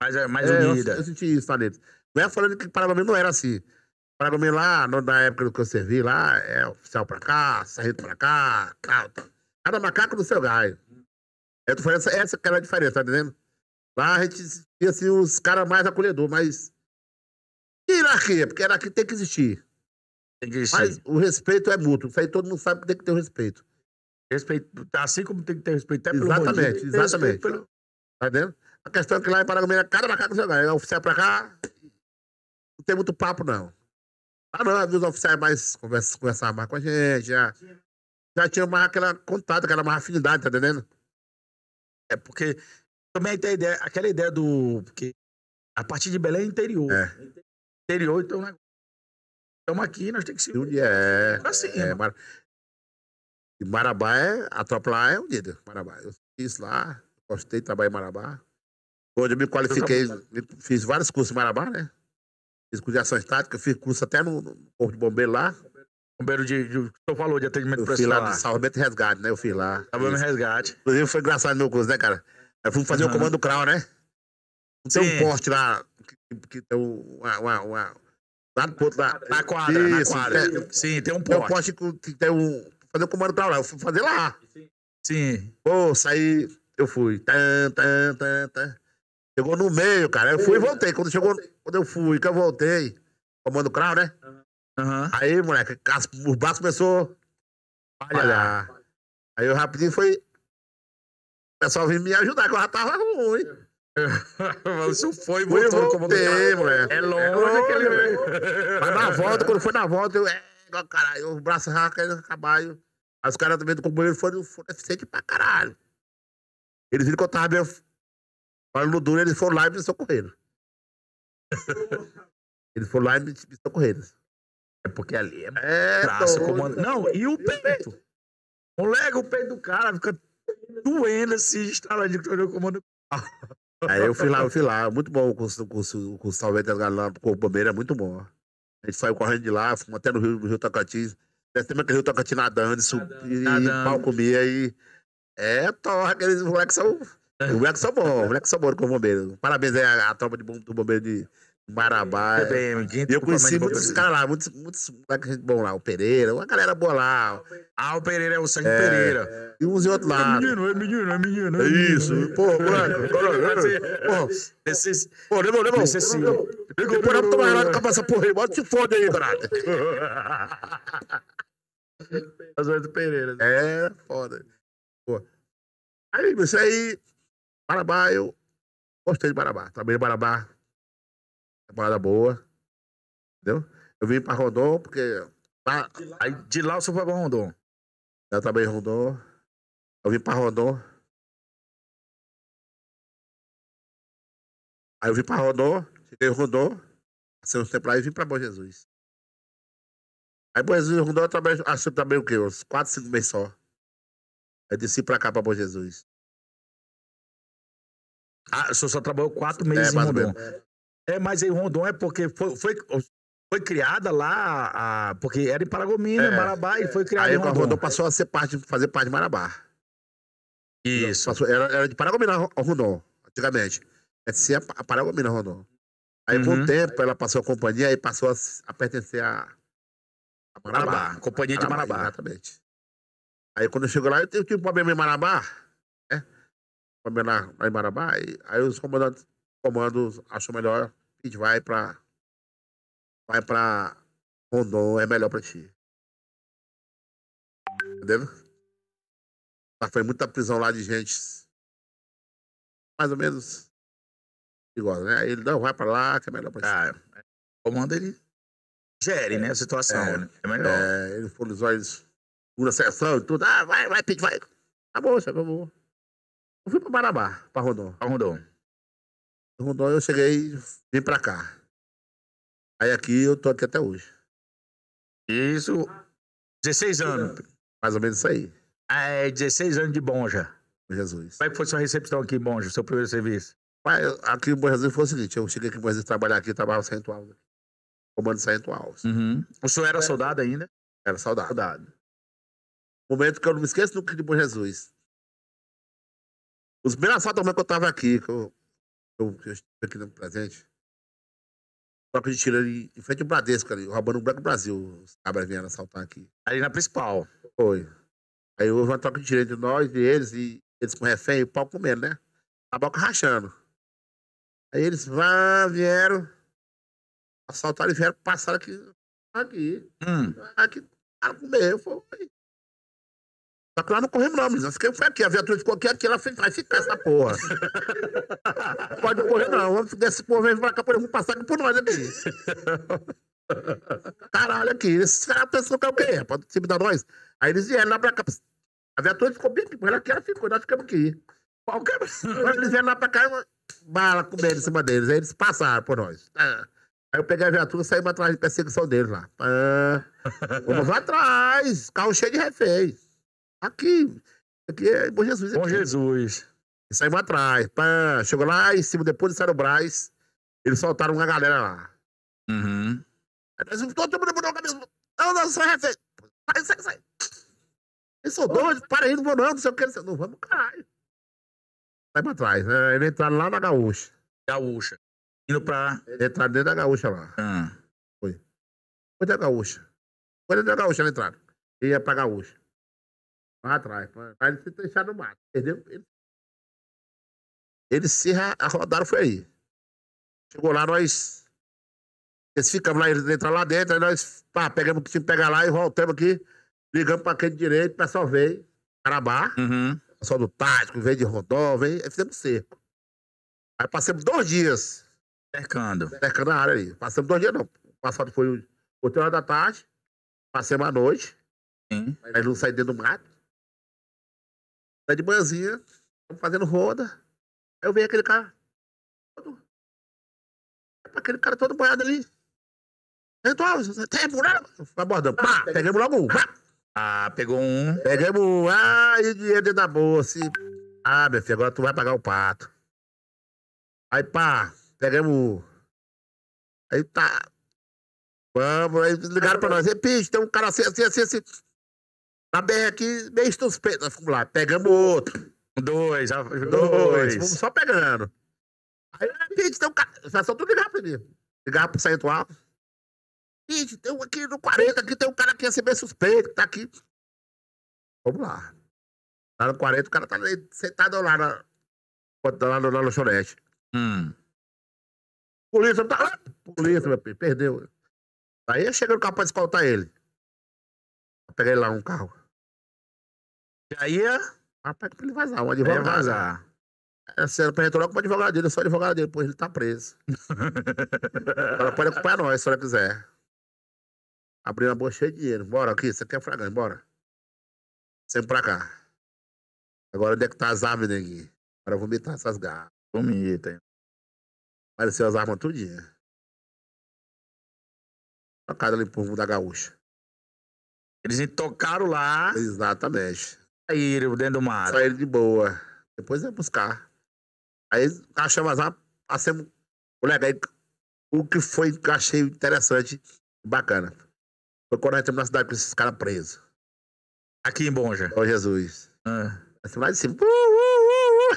mais, mais é, é unida. Eu, eu, senti isso lá dentro. Não é falando que Paraguai não era assim. Paraguai lá, na época que eu servi lá, é oficial pra cá, sargento pra cá, tal, tal. Cada macaco no seu galho. É essa que era a diferença, tá entendendo? Lá a gente tinha assim, os caras mais acolhedores, mas. Hierarquia, porque hierarquia tem que existir. Tem que existir. Mas o respeito é mútuo. Isso aí todo mundo sabe que tem que ter o respeito. Respeito, assim como tem que ter respeito até pelo Exatamente, rodinho, exatamente. Pelo... Tá vendo? A questão é que lá em Paragominas, cada pra cá, não sei é lá. oficial pra cá, não tem muito papo, não. Ah, não, os oficiais mais conversavam mais com a gente, já, já tinha mais aquela contato, aquela mais afinidade, tá entendendo? É porque também tem a ideia, aquela ideia do. Porque a partir de Belém é interior. É. Interior, então, né? Estamos aqui, nós temos que se unir. É, assim, é, É, e Marabá é, a tropa lá é unida, Marabá. Eu fiz lá, gostei de trabalhar em Marabá. Onde eu me qualifiquei, fiz vários cursos em Marabá, né? Fiz curso de ação estática, fiz curso até no, no Corpo de Bombeiro lá. Bombeiro de, de, de falou, de atendimento eu fiz lá, de salvamento e resgate, né? Eu fiz lá. Salvamento e resgate. Inclusive foi engraçado meu curso, né, cara? Aí fui fazer uhum. o comando do né? Não tem Sim. um poste lá que, que tem uma, uma, uma... Lá no ponto, lá. Na quadra, Isso, na quadra. Tem, é, Sim, tem um poste. Tem um poste que tem um fazer o comando pra lá. Eu fui fazer lá. Sim. Pô, saí, eu fui. Tan, tan, tan, tan. Chegou no meio, cara. Eu fui e voltei. Quando chegou, quando eu fui, que eu voltei, comando crowd, né? Uhum. Aí, moleque, as, os braços começou a falhar. Aí eu rapidinho foi. O pessoal veio me ajudar, que eu já tava ruim. Isso foi, muito voltei, moleque. É longe, é longe aquele... Né? Mas na volta, quando foi na volta, eu. É, caído, caralho. O braço já caindo no cabalho. Aí os caras também do companheiro foram, foram eficientes pra caralho. Eles viram que eu tava meio falando duro, eles foram lá e me socorreram. eles foram lá e me, me socorreram. É porque ali é, é braço, comando. Não, e o peito? Moleque, o peito do cara fica doendo assim, estralando de comando. Aí eu fui lá, eu fui lá. Muito bom o curso, o curso, o curso com o é muito bom. A gente saiu correndo de lá, fomos até no Rio, no Rio Tocantins. Descemos aquele Rio Tocantins nadando, subindo, nadando. e pau comia. E... É, torra, aqueles moleques são. Os moleques são bons, os moleques são bons com o bombeiro. Parabéns aí à, tropa de, do bombeiro de, Marabá, é. eu conheci muitos caras lá, muitos, muitos bom lá, o Pereira, uma galera boa lá. Ah, o Pereira é o sangue é, Pereira. E uns e outros lá. É menino, é menino, é menino. É, é isso. Menino. Pô, moleque. É. Pô, esses. Pô, lembra, lembra? Esse é sim. Liga o porão, toma relato com essa porra aí. Bota se foda aí, Donato. As do Pereira. É, foda. Pô. Aí, isso aí. Marabá, eu gostei de Marabá. Trabalhei em Marabá Temporada boa. Entendeu? Eu vim pra Rondon porque. Pra, de lá, aí de lá eu só pra Rondon. Eu também Rondon. Eu vim pra Rondon. Aí eu vim pra Rondon, cheguei em Rondon, passei uns tempos lá e vim pra Bom Jesus. Aí Bom Jesus e eu também, acho também o quê? Uns 4, 5 meses só. Aí desci pra cá pra Bom Jesus. Ah, o senhor só trabalhou 4 é, meses é, em Rondon. É, mas em é porque foi, foi, foi criada lá, a, porque era em Paragomina, é, Marabá, é. e foi criada aí, em Rondon Aí passou a ser parte, fazer parte de Marabá. Isso. Passou, era, era de Paragomina Rondon, antigamente. É de ser a Paragomina Rondon. Aí, uhum. por um tempo, ela passou a companhia e passou a, a pertencer a, a Marabá. Marabá. Companhia a Marabá, de Marabá. Exatamente. Aí, quando eu chego lá, eu tive um problema em Marabá, né? Problema lá, lá em Marabá. E, aí, os comandantes comandos acham melhor e vai pra. Vai pra Rondon, é melhor pra ti. Entendeu? Mas foi muita prisão lá de gente. Mais ou menos. Igual, né? Ele não vai pra lá, que é melhor pra ti. Ah, é. comando ele gere, é, né? A situação. É, né? é melhor. É, ele foi nos olhos segunda sessão e tudo. Ah, vai, vai, Pete, vai. Tá bom, chefe, tá bom. Eu fui pra Marabá, pra Rondon. Pra Rondon. Rondônia eu cheguei, vim pra cá. Aí aqui eu tô aqui até hoje. Isso. 16 anos. É. Mais ou menos isso aí. Ah, é 16 anos de Bonja. Jesus. Como é que foi sua recepção aqui em Bonja, seu primeiro serviço? Pai, aqui em Bom Jesus foi o seguinte, eu cheguei aqui em Bom Jesus trabalhar aqui, trabalhava santo Alves. Né? Comando santo Alves. Assim. Uhum. O senhor era soldado ainda? Era soldado. soldado. Momento que eu não me esqueço nunca de Bom Jesus. Os primeiros assaltos que eu tava aqui, que eu então, eu, eu estive aqui dando presente. Só que a gente ali em frente ao Bradesco ali, roubando o Banco Brasil. Os cabras vieram assaltar aqui. Ali na principal. Foi. Aí houve uma troca de tiro de nós e eles, e eles com refém e o pau comendo, né? A boca rachando. Aí eles vão vieram, assaltaram e vieram, passaram aqui. Aqui. Hum. Aqui, cara, comeu. Foi. Tá claro, não corremos não, menina. Fiquei aqui, a viatura ficou aqui, aqui, ela foi vai ficar essa porra. Pode correr não, vamos desse povo vai cá, por passar por nós aqui. Caralho, aqui, esses caras pensam que é o quê? Pode time da nós. Aí eles vieram lá pra cá. A viatura ficou bem, tipo, ela aqui, ela ficou, nós ficamos aqui. Qualquer... Quando eles vieram lá pra cá, bala comendo em cima deles. Aí eles passaram por nós. Ah. Aí eu peguei a viatura e saí pra trás de perseguição deles lá. Ah. Vamos atrás, carro cheio de reféns. Aqui, aqui é Bom Jesus. Aqui. Bom Jesus. E saímos atrás. Pá. Chegou lá em cima, depois de sair o Braz, eles soltaram uma galera lá. Uhum. Aí nós todo mundo mudou a cabeça. Não, não, só refém. É sai, sai, sai. Eles são doidos, para aí, não vou não, não sei o que. Não, vamos, caralho. Sai pra trás. Né? Eles entraram lá na Gaúcha. Gaúcha. Indo pra. entraram dentro da Gaúcha lá. Ah. Foi. Foi da Gaúcha. Foi dentro da Gaúcha, eles entraram. E ia pra Gaúcha. Lá atrás, pra ele se deixar no mato. Perdeu. Ele... Eles se rodaram, foi aí. Chegou lá, nós. Eles ficamos lá, eles entraram lá dentro, aí nós pá, pegamos o que tinha que pegar lá e voltamos aqui, ligamos para aquele direito, o pessoal veio, Carabá, uhum. pessoal do Tático, veio de Rodó, veio, aí fizemos cerco. Aí passamos dois dias. Cercando. Cercando a área aí. Passamos dois dias, não. O passado foi 8 horas da tarde, passamos a noite, Sim. aí não saí dentro do mato. Tá de manhãzinha, fazendo roda. Aí eu vejo aquele cara. Todo, aquele cara todo banhado ali. Então, tem buraco. Foi abordando. Pá, ah, pegamos logo um. Ah, pegou um. Pegamos. Ah, e dinheiro dentro da bolsa. Ah, meu filho, agora tu vai pagar o pato. Aí, pá, pegamos. Aí tá. Vamos, aí ligaram pra nós. Ei, tem um cara assim, assim, assim, assim. Na BR aqui, bem suspeito, nós fomos lá, pegamos outro. Dois, dois, dois. Fomos só pegando. Aí, né, gente, tem um cara. Só tudo ligar pra ele. Ligar pro Centro Alto. Gente, tem um aqui no 40, aqui tem um cara que ia ser bem suspeito, que tá aqui. Vamos lá. Lá tá no 40, o cara tá ali, sentado lá na. Tá lá no, na lanchonete. Hum. Polícia, tá lá. Ah, polícia, meu filho, perdeu. Aí chega no carro pra escoltar ele. Peguei lá um carro. E aí, ah, pede pra ele vazar, o advogado. É, ele vazar. Essa era pra gente com o advogado dele, só sou advogado dele, pois ele tá preso. Ela pode acompanhar nós, se ela quiser. Abriu uma boa cheia de dinheiro. Bora aqui, você quer fragrante, bora. Sempre pra cá. Agora onde é que tá as árvores neguinho? Agora eu vou vomitar essas garras. Vomita, hein? Apareceu as armas tudinho. Tocada ali pro da gaúcha. Eles tocaram lá. Exatamente saíram dentro do mato. Saíram de boa. Depois é buscar. Aí achamos lá, passamos o O que foi que achei interessante e bacana foi quando nós estamos na cidade com esses caras presos. Aqui em Bonja? Ô Jesus. Ah. Assim, lá de cima. Uh, uh, uh.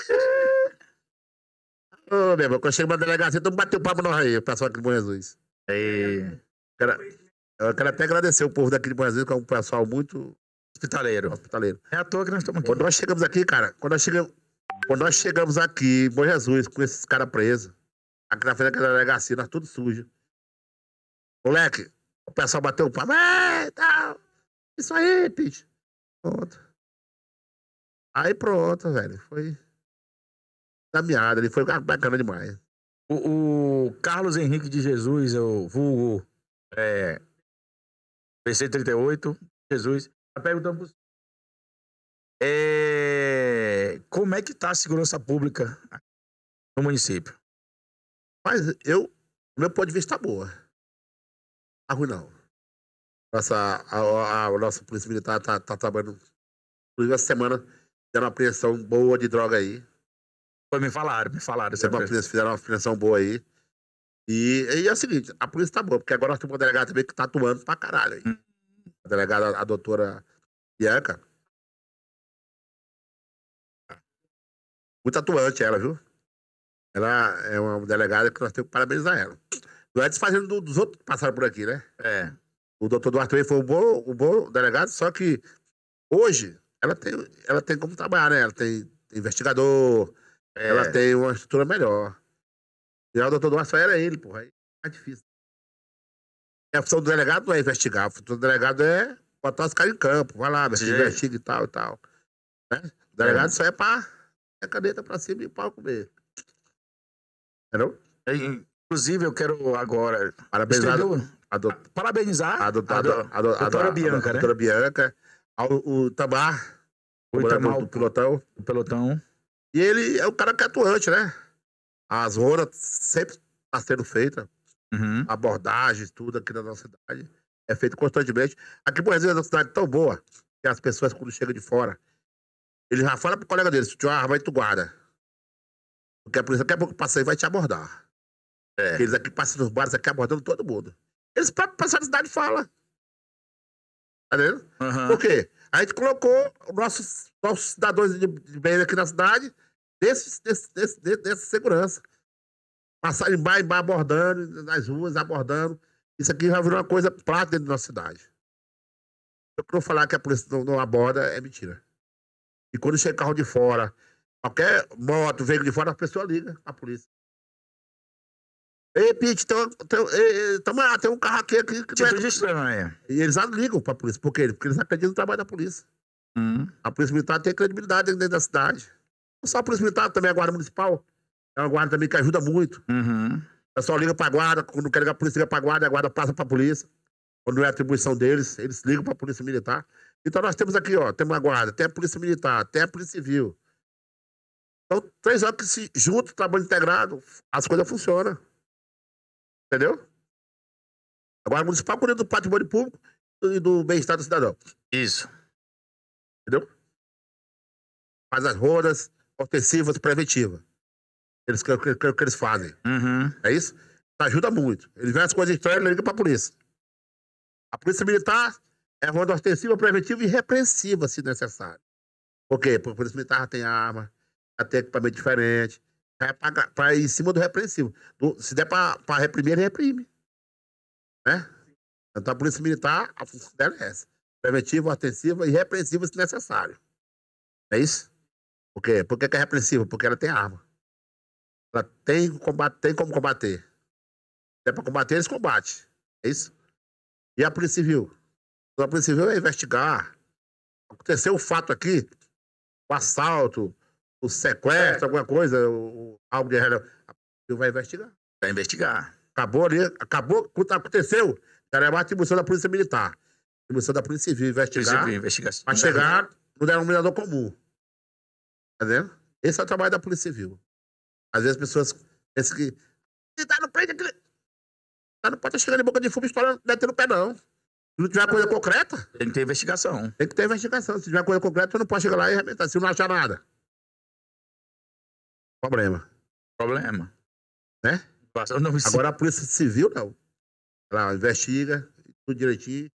uh. meu irmão, quando chega uma delegacia, todo mundo bateu papo nós aí, o pessoal aqui de Bom Jesus. E... Quero, eu quero até agradecer o povo daqui de Bom Jesus, que é um pessoal muito Hospitaleiro, hospitaleiro. É à toa que nós estamos aqui. Quando nós chegamos aqui, cara, quando nós chegamos, quando nós chegamos aqui, Bom Jesus, com esses caras presos, aqui na frente da delegacia, nós tudo sujo. Moleque, o pessoal bateu o papo, tal. isso aí, bicho. Pronto. Aí pronto, velho. Foi meada, ele foi bacana demais. O, o, Carlos Henrique de Jesus, é o vulgo é, PC38, Jesus, Tá perguntando pro é, como é que está a segurança pública no município? Mas eu, do meu ponto de vista, tá boa. Tá ruim, não. Nossa, a, a, a nossa polícia militar tá, tá trabalhando. Inclusive, essa semana fizeram uma apreensão boa de droga aí. Foi, me falaram, me falaram. Fizeram uma, fizeram uma apreensão boa aí. E, e, é o seguinte, a polícia tá boa, porque agora nós temos um delegado também que tá atuando pra caralho aí. Hum a delegada, a doutora Bianca. Muito atuante ela, viu? Ela é uma delegada que nós temos que parabenizar ela. Não é desfazendo do, dos outros que passaram por aqui, né? É. O doutor Duarte foi um bom, um bom delegado, só que hoje ela tem, ela tem como trabalhar, né? Ela tem, tem investigador, é. ela tem uma estrutura melhor. E o doutor Duarte só era ele, porra. Aí é mais difícil a função do delegado não é investigar, a função do delegado é botar os caras em campo, vai lá, se é. investiga e tal e tal. Né? O delegado é. só é pra é caneta pra cima e pau comer. Entendeu? É, inclusive, eu quero agora parabenizar, a, a, do... a, doutora Bianca, a, né? doutora Bianca, ao, o Tamar, o, Tamar, do, pelotão. O pelotão. E ele é o cara que é atuante, né? As horas sempre tá sendo feitas uhum. abordagens, tudo aqui na nossa cidade. É feito constantemente. Aqui, por exemplo, é uma cidade tão boa que as pessoas, quando chegam de fora, eles já fala pro colega dele, se tiver uma arma ah, aí, tu guarda. Porque a polícia daqui a pouco passa aí vai te abordar. É. Eles aqui passam nos bares aqui abordando todo mundo. Eles próprios passaram da cidade fala. Tá vendo? Uhum. Por quê? A gente colocou nossos, nossos cidadãos de bem aqui na cidade nesse, nessa segurança passar em bar em bar abordando, nas ruas abordando. Isso aqui já virou uma coisa prática dentro da nossa cidade. Eu quero falar que a polícia não, não aborda, é mentira. E quando chega carro de fora, qualquer moto, veículo de fora, a pessoa liga a polícia. Ei, Pete, tem, tem, tem, tem um carro aqui, aqui que Título tipo é... estranha. Né? E eles ligam pra polícia. Por quê? Porque eles acreditam no trabalho da polícia. Hum. A polícia militar tem credibilidade dentro da cidade. Não só a polícia militar, também a guarda municipal. É uma guarda também que ajuda muito. Uhum. O pessoal liga pra guarda, quando quer ligar pra polícia, liga pra guarda, a guarda passa pra polícia. Quando não é atribuição deles, eles ligam pra polícia militar. Então nós temos aqui, ó, temos a guarda, tem a polícia militar, tem a polícia civil. Então, três anos que se juntam, trabalho integrado, as coisas funcionam. Entendeu? Agora, municipal cuida do patrimônio público e do bem-estar do cidadão. Isso. Entendeu? Faz as rodas ofensivas preventivas. Eles, que, que, que eles fazem. Uhum. É isso? Ajuda muito. Eles vêm as coisas estranhas, ligam pra polícia. A polícia militar é ronda ostensiva, preventiva e repreensiva, se necessário. Por quê? Porque a polícia militar tem arma, tem equipamento diferente. É para ir em cima do repreensivo. se der para reprimir, ele reprime. Né? Então a polícia militar, a função dela é essa. Preventiva, ostensiva e repreensiva, se necessário. É isso? Por quê? Por que, que é repressiva? Porque ela tem arma. Ela tem, combate, tem como combater. Se é para combater, eles combatem. É isso? E a Polícia Civil? A Polícia Civil é investigar. Aconteceu o um fato aqui, o assalto, o sequestro, é. alguma coisa, o, algo de relevante. A Polícia Civil vai investigar. Vai investigar. Acabou ali, acabou, aconteceu. Já era uma atribuição da Polícia Militar. Atribuição da Polícia Civil, investigar. Para chegar no denominador comum. Tá vendo? Esse é o trabalho da Polícia Civil. Às vezes as pessoas pensam que. Você tá no peito daquele. Tá não pode tá chegando em boca de fumo estourando, metendo o pé, não. Se não tiver coisa concreta. Tem que ter investigação. Tem que ter investigação. Se tiver coisa concreta, você não pode chegar lá e arrebentar. Se não achar nada. Problema. Problema. Né? Agora a Polícia Civil, não. Ela investiga, tudo direitinho.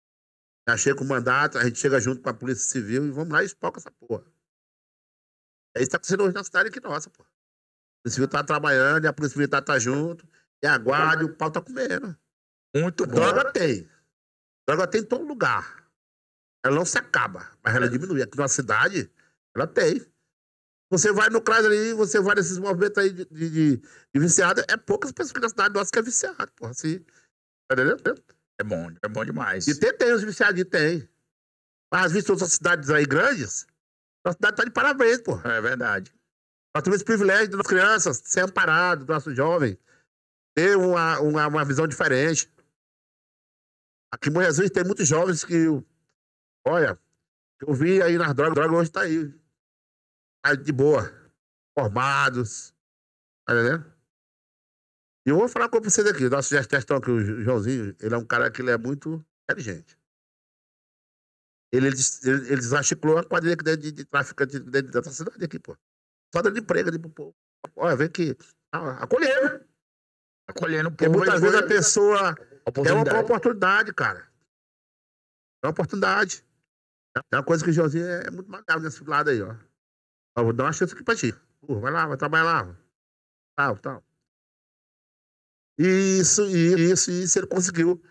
Já chega o mandato, a gente chega junto com a Polícia Civil e vamos lá e espalca essa porra. É isso que tá acontecendo hoje na cidade aqui nossa, porra. Polícia Civil tá trabalhando e a Polícia Militar tá junto. E aguarde, o pau tá comendo. Muito bom. Droga tem. Droga tem em todo lugar. Ela não se acaba, mas ela é. diminui. Aqui na cidade, ela tem. Você vai no CRAS ali, você vai nesses movimentos aí de, de, de, de viciado, é poucas pessoas na cidade nossa que é viciado, porra. Assim, tá É bom, é bom demais. E tem, tem os viciados, tem. Mas as outras cidades aí grandes, a cidade tá de parabéns, porra. É verdade. Nós temos esse privilégio das crianças ser amparado, do nosso jovem, ter uma, uma, uma visão diferente. Aqui em Bom Jesus tem muitos jovens que, olha, eu vi aí nas drogas, droga hoje está aí. Tá de boa. Formados. Tá entendendo? E eu vou falar com vocês aqui. Nosso gestão aqui, o Joãozinho, ele é um cara que ele é muito inteligente. Ele, ele, ele desarticulou a quadrilha que de, de, de tráfico dentro da cidade aqui, pô roda de emprego ali pro povo. Olha, vem aqui. Ah, acolhendo. Acolhendo o povo. Porque muitas vezes a pessoa é uma oportunidade, cara. É uma oportunidade. É uma coisa que o José é muito magrelo nesse lado aí, ó. ó. Vou dar uma chance aqui pra ti. Uh, vai lá, vai trabalhar lá. Tal, tal. E isso, e isso, e isso ele conseguiu.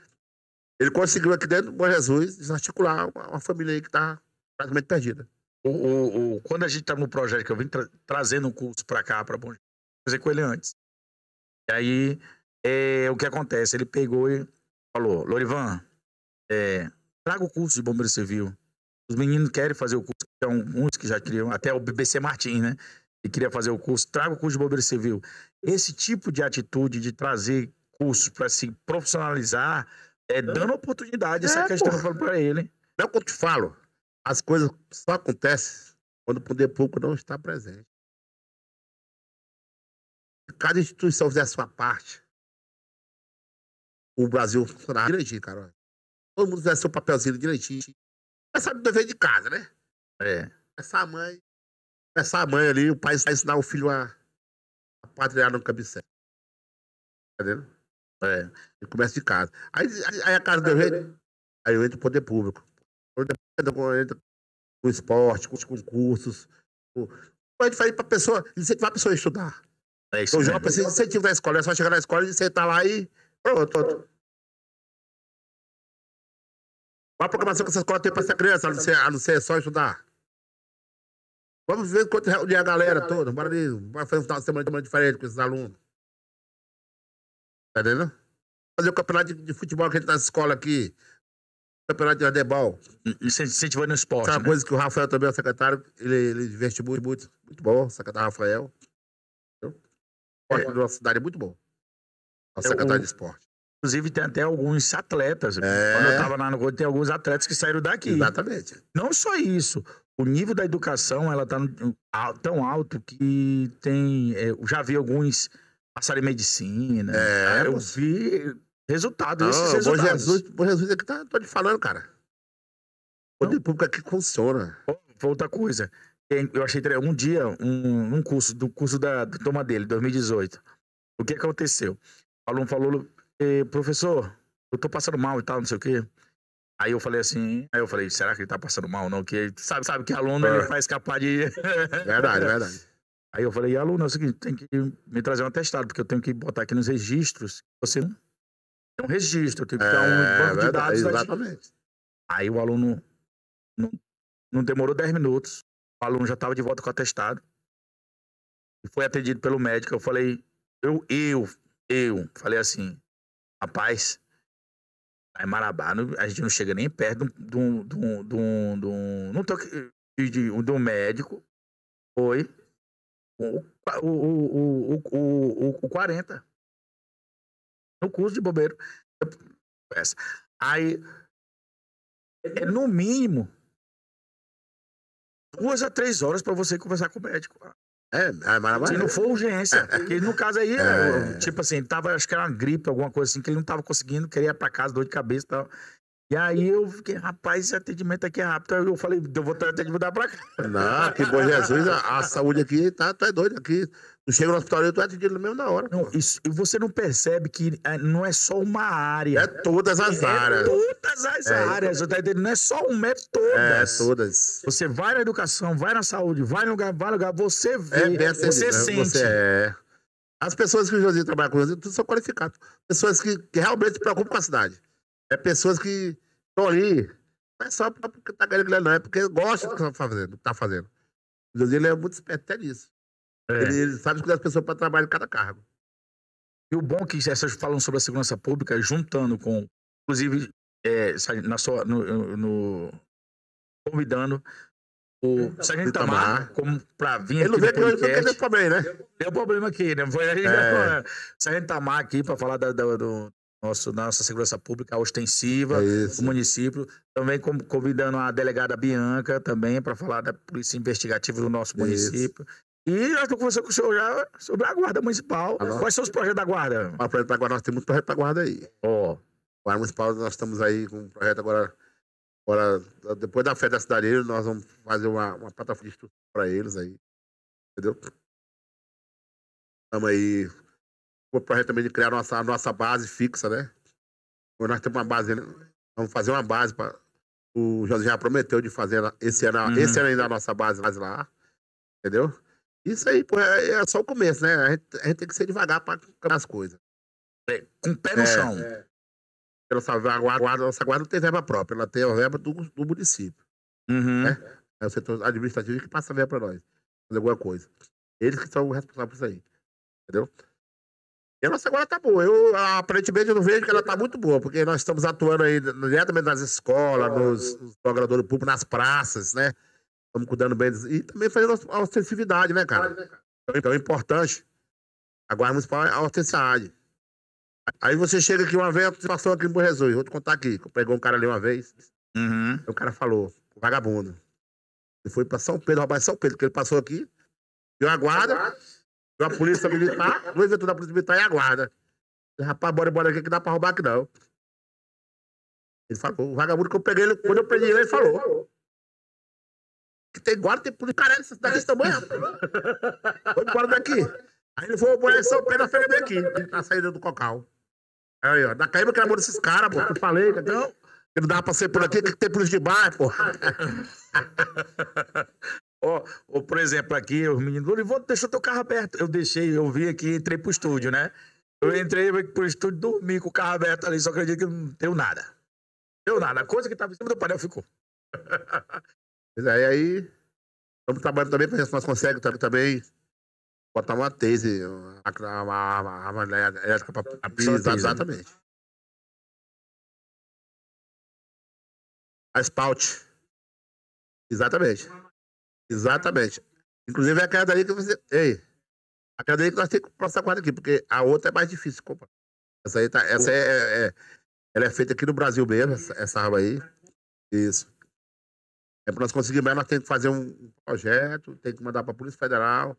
Ele conseguiu aqui dentro do Bom Jesus desarticular uma, uma família aí que tá praticamente perdida o, o, o, quando a gente estava tá no projeto, que eu vim tra trazendo um curso para cá, para Bom fazer com ele antes. E aí, é, o que acontece? Ele pegou e falou: Lorivan, é, traga o curso de Bombeiro Civil. Os meninos querem fazer o curso, tem é alguns uns que já queriam, até o BBC Martins, né? E queria fazer o curso, traga o curso de Bombeiro Civil. Esse tipo de atitude de trazer curso para se profissionalizar é dando é. oportunidade, é, essa questão para ele. Não é o que eu te falo as coisas só acontecem quando o poder público não está presente. Se cada instituição fizer a sua parte, o Brasil funcionar direitinho, cara. Todo mundo fizer seu papelzinho direitinho. Essa o dever de casa, né? É. Essa mãe, essa mãe ali, o pai vai ensinar o filho a, a patriar no cabicete. Tá É. Ele começa de casa. Aí, aí a casa do rei, aí né? entro o poder público com esporte, com os concursos. Com... É diferente para a pessoa, incentivar a pessoa a estudar. É isso então, já precisa de incentivo escola, é só chegar na escola e sentar tá lá e pronto. pronto. Qual a programação que essa escola tem para essa criança, a não, ser, a não ser só estudar? Vamos ver quanto reunir a galera toda. Bora ali, vai fazer um final de semana, semana diferente com esses alunos. Tá entendendo? Fazer o um campeonato de, de futebol que a gente tá na escola aqui campeonato de adebal. Incentivando o esporte. Essa é né? coisa que o Rafael também é o secretário, ele, ele investe muito, muito, muito bom, o secretário Rafael. É. Esporte é. da cidade é muito bom. O secretário de esporte. Inclusive, tem até alguns atletas. É. Quando eu estava lá no Gol, tem alguns atletas que saíram daqui. Exatamente. Não só isso. O nível da educação, ela está tão alto que tem... É, eu já vi alguns passarem medicina. É, eu vi Resultado, esses não, Bom Jesus, bom Jesus é que tá, tô te falando, cara. O poder público aqui funciona. Foi outra coisa. Eu achei um dia, um, um curso, do curso da do toma dele, 2018. O que aconteceu? O aluno falou, eh, professor, eu tô passando mal e tal, não sei o quê. Aí eu falei assim, aí eu falei, será que ele tá passando mal ou não? Que sabe, sabe que aluno ele vai é. escapar de. verdade, verdade. Aí eu falei, aluno, é o seguinte, tem que me trazer um atestado, porque eu tenho que botar aqui nos registros. Você ter um registro, tem que ter é, um é, banco de dados. Exatamente. Aí o aluno não, não demorou 10 minutos, o aluno já estava de volta com o atestado e foi atendido pelo médico. Eu falei, eu, eu, eu, falei assim, rapaz, em Marabá a gente não chega nem perto de um, de um, de um, de um, não tô, de, de um médico, foi o, o, o, o, o, o, o 40 no é curso de bombeiro. É aí, é no mínimo, duas a três horas para você conversar com o médico. É, mas, é maravilha. Se não for urgência. Porque no caso aí, é. tipo assim, ele tava, acho que era uma gripe, alguma coisa assim, que ele não tava conseguindo, queria ir pra casa, dor de cabeça e tal. E aí eu fiquei, rapaz, esse atendimento aqui é rápido. Aí eu falei, eu vou até de mudar pra cá. Não, que bom Jesus, a, a saúde aqui tá, tá doida aqui. Tu chega no hospital e tu é atendido mesmo na hora. Não, isso, e você não percebe que é, não é só uma área. É todas as é áreas. Todas as é, áreas. É. Tá não é só uma, é todas. É, todas. Você vai na educação, vai na saúde, vai no lugar, vai no lugar, você é vê, é você né? sente. Você é. As pessoas que o José trabalha com o Josinho, tudo são qualificados. Pessoas que, que realmente se preocupam com a cidade. É pessoas que estão ali, não é só porque tá ganhando, não, é porque gosta do que está fazendo. Tá fazendo. O José é muito esperto até nisso. É. Ele, sabe escolher as pessoas para trabalhar em cada cargo. E o bom é que essas falam sobre a segurança pública, juntando com, inclusive, é, na sua, no, no convidando o então, Sargento Tamar para vir ele aqui veio, no podcast. Ele né? deu problema, né? Deu problema aqui, né? Foi aí, é. né? Sargento Tamar aqui para falar da, da, do nosso, nossa segurança pública ostensiva é do município. Também convidando a delegada Bianca também para falar da polícia investigativa do nosso município. Isso. E já estou conversando com o senhor já sobre a guarda municipal. Quais são os projetos da guarda? O projeto da guarda, nós temos muito projeto da guarda aí. Ó. Oh. Guarda municipal, nós estamos aí com um projeto agora. agora depois da festa da cidade, nós vamos fazer uma, uma plataforma de estrutura para eles aí. Entendeu? Estamos aí. O projeto também de criar nossa, nossa base fixa, né? Nós temos uma base, né? vamos fazer uma base para. O José já prometeu de fazer esse ano, uhum. esse ano ainda a nossa base, base lá. Entendeu? Isso aí, pô, é, é só o começo, né? A gente, a gente tem que ser devagar para as coisas. É, com o pé no é, chão. É. Ela a guarda, nossa guarda não tem verba própria, ela tem a verba do, do município. Uhum. Né? É o setor administrativo que passa a verba para nós, fazer alguma coisa. Eles que são responsáveis por isso aí. Entendeu? E a nossa agora tá boa. Eu, aparentemente, eu não vejo que ela tá muito boa, porque nós estamos atuando aí diretamente nas escolas, nos, nos jogadores públicos, nas praças, né? Estamos cuidando bem dos... e também fazendo a ostensividade, né, cara? Né, então, então é importante. Agora vamos para a ostensividade. Aí você chega aqui uma vez, passou aqui em Bom Jesus. Vou te contar aqui. Eu Pegou um cara ali uma vez. Uhum. o cara falou, vagabundo. Ele foi para São Pedro, roubar São Pedro, que ele passou aqui. Viu a guarda, viu a polícia militar, dois vetores da polícia militar e a guarda. Rapaz, bora embora aqui que dá para roubar aqui não. Ele falou, o vagabundo que eu peguei, ele, quando eu peguei ele, ele falou tem guarda, tem polícia. Caralho, essa cidade é desse tamanho, rapaz. Vamos embora daqui. Aí ele foi o em São Pedro, foi bem aqui, na tá saída do Cocal. Aí, ó, na caída que era amor desses caras, pô. Eu falei, entendeu? Então, que não dá pra ser por aqui, tem que ter polícia de bairro, pô. Ó, oh, oh, por exemplo, aqui, os meninos, Lorivaldo, deixou teu carro aberto. Eu deixei, eu vim aqui, entrei pro estúdio, né? Eu entrei pro estúdio, dormi com o carro aberto ali, só acredito que não deu nada. Deu nada. A coisa que tava em cima do painel ficou. mas aí é, e aí estamos trabalhando também para ver se nós conseguimos também botar uma tese, uma arma elétrica para é precisar né? exatamente. A Spout. Exatamente. Exatamente. Inclusive é aquela dali que você. Ei! Aquela dali que nós temos que passar quadra aqui, porque a outra é mais difícil comprar. Essa aí tá. Essa é, é, é, ela é feita aqui no Brasil mesmo, essa, essa arma aí. Isso. É para nós conseguir mais, nós temos que fazer um projeto, tem que mandar para a Polícia Federal.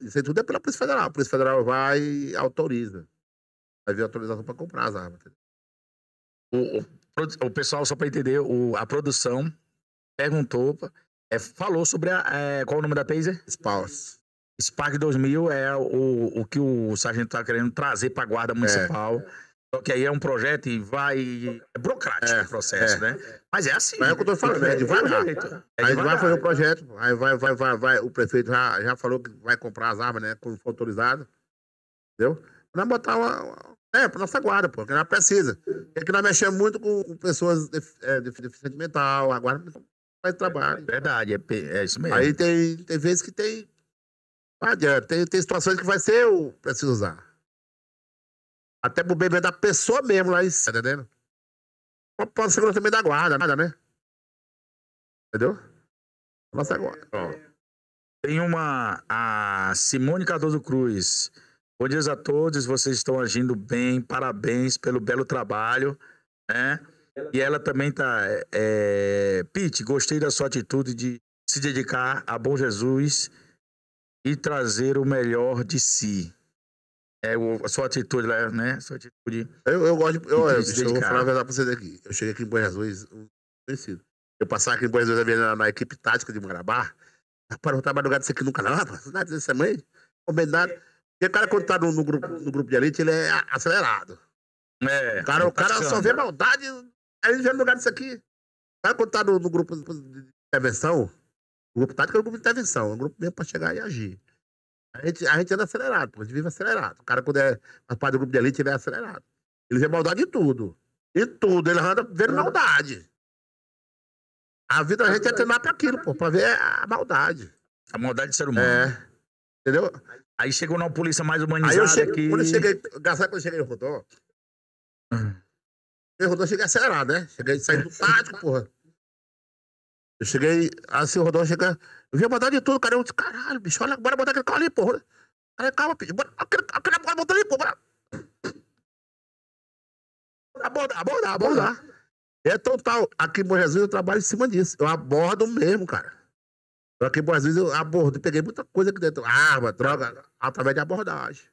Isso aí tudo é pela Polícia Federal. A Polícia Federal vai e autoriza. Vai vir autorização para comprar as armas. O, o, o pessoal, só para entender, o, a produção perguntou, é, falou sobre a, é, qual o nome da Taser? Spars. Spark 2000 é o, o que o sargento está querendo trazer para a Guarda é, Municipal. É que aí é um projeto e vai. É burocrático é, o processo, é. né? Mas é assim. Mas é o que eu estou é falando, é, é devagar. É devagar. aí vai fazer o projeto, aí vai, vai, vai, vai. O prefeito já, já falou que vai comprar as armas, né? Quando for autorizado. Entendeu? Pra nós botar uma. É, pra nossa guarda, pô, que nós precisa. É que nós mexemos muito com pessoas é, deficientes de, mental, a guarda faz trabalho. É verdade, é, é isso mesmo. Aí tem, tem vezes que tem. Não adianta, tem, tem situações que vai ser o preciso usar. Até pro bebê da pessoa mesmo lá em cima, tá entendendo? Mas pode também da guarda, nada, né? Entendeu? Nossa agora. Ó. Tem uma. A Simone Cardoso Cruz. Bom dia a todos, vocês estão agindo bem, parabéns pelo belo trabalho, né? E ela também tá. É... Pete, gostei da sua atitude de se dedicar a Bom Jesus e trazer o melhor de si. É, o, a sua atitude lá, né? A sua atitude. Eu, eu gosto de. Eu, eu, de eu vou falar a verdade pra vocês aqui. Eu cheguei aqui em Boa Azuis, conhecido. Eu passava aqui em Boa Azuis na, na equipe tática de Marabá. Rapaz, não trabalho tá lugar desse aqui nunca, não, rapaz. Nada dessa é mãe. Combinado. Porque o cara, quando tá no, no, grupo, no grupo de elite, ele é acelerado. É. O cara, o cara só vê maldade. Aí ele vê é no lugar disso aqui. O cara, quando tá no, no grupo de intervenção, o grupo tático é o grupo de intervenção. É um grupo mesmo pra chegar e agir. A gente, a gente anda acelerado, pô. A gente vive acelerado. O cara, quando é parte do grupo de elite, ele é acelerado. Ele vê maldade em tudo. Em tudo. Ele anda vendo ah. maldade. A vida da gente é treinar pra aquilo, pô, pra ver a maldade. A maldade do ser humano. É. Entendeu? Aí chegou uma polícia mais humanizada aí eu cheguei, que... Quando eu cheguei, engraçado quando eu cheguei no Rodó, ah. uhum. eu Rodó cheguei acelerado, né? Cheguei saindo do tático, porra. Eu cheguei, assim o Rodó chega eu ia mandar de tudo, cara. Eu disse, caralho, bicho, olha, bora botar aquele carro ali, porra. Cara, calma, bicho. Bora, aquele, aquele, bora botar ali, porra. Abordar, abordar, aborda É total. Aqui em Bom Jesus eu trabalho em cima disso. Eu abordo mesmo, cara. Aqui em Bom Jesus eu abordo. Peguei muita coisa aqui dentro. Arma, droga, através de abordagem.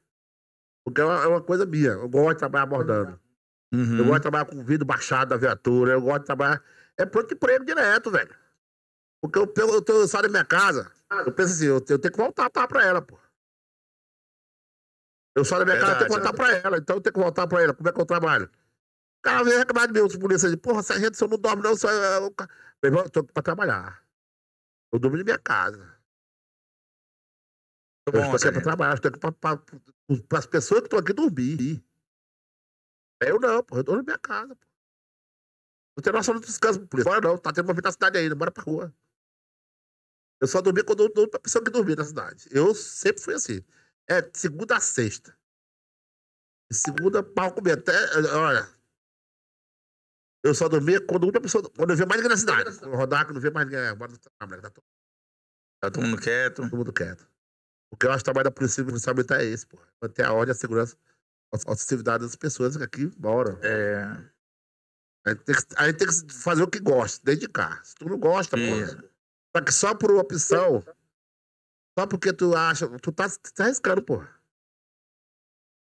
Porque é uma, é uma coisa minha. Eu gosto de trabalhar abordando. Uhum. Eu gosto de trabalhar com vidro baixado da viatura. Eu gosto de trabalhar. É pronto emprego direto, velho. Porque eu, pego, eu, eu saio da minha casa, eu penso assim, eu, eu tenho que voltar tá, pra ela, pô. Eu saio da minha casa, eu tenho que voltar é. pra ela. Então eu tenho que voltar pra ela. Como é que eu trabalho? O cara vem reclamar de mim, os policiais dizem, porra, sargento, se eu não dorme não, só... Eu, eu, meu irmão, eu tô aqui pra trabalhar. Eu durmo na minha casa. eu bom, estou aqui pra trabalhar, eu estou aqui pra, pra, pra, as pessoas que estão aqui dormir. É eu não, pô, eu durmo na minha casa, pô. Não tem noção de descanso, polícia. Bora não, tá tendo movimento na cidade ainda, bora pra rua. Eu só dormia quando outra pessoa que dormia na cidade. Eu sempre fui assim. É segunda a sexta. Segunda, pau comer. Até, olha. Eu só dormia quando outra pessoa. Quando eu via mais ninguém na cidade. Rodar que não quando via mais ninguém. Agora tá, tá, todo... tá todo mundo quieto. Todo mundo quieto. O que eu acho que o trabalho da polícia militar é esse, pô. Manter a ordem, a segurança, a hostilidade das pessoas que aqui bora. É. A gente, que, a gente, tem que, fazer o que gosta, dedicar. Se tu não gosta, é. pô. Só que só por opção, só porque tu acha, tu tá, te tá arriscando, pô.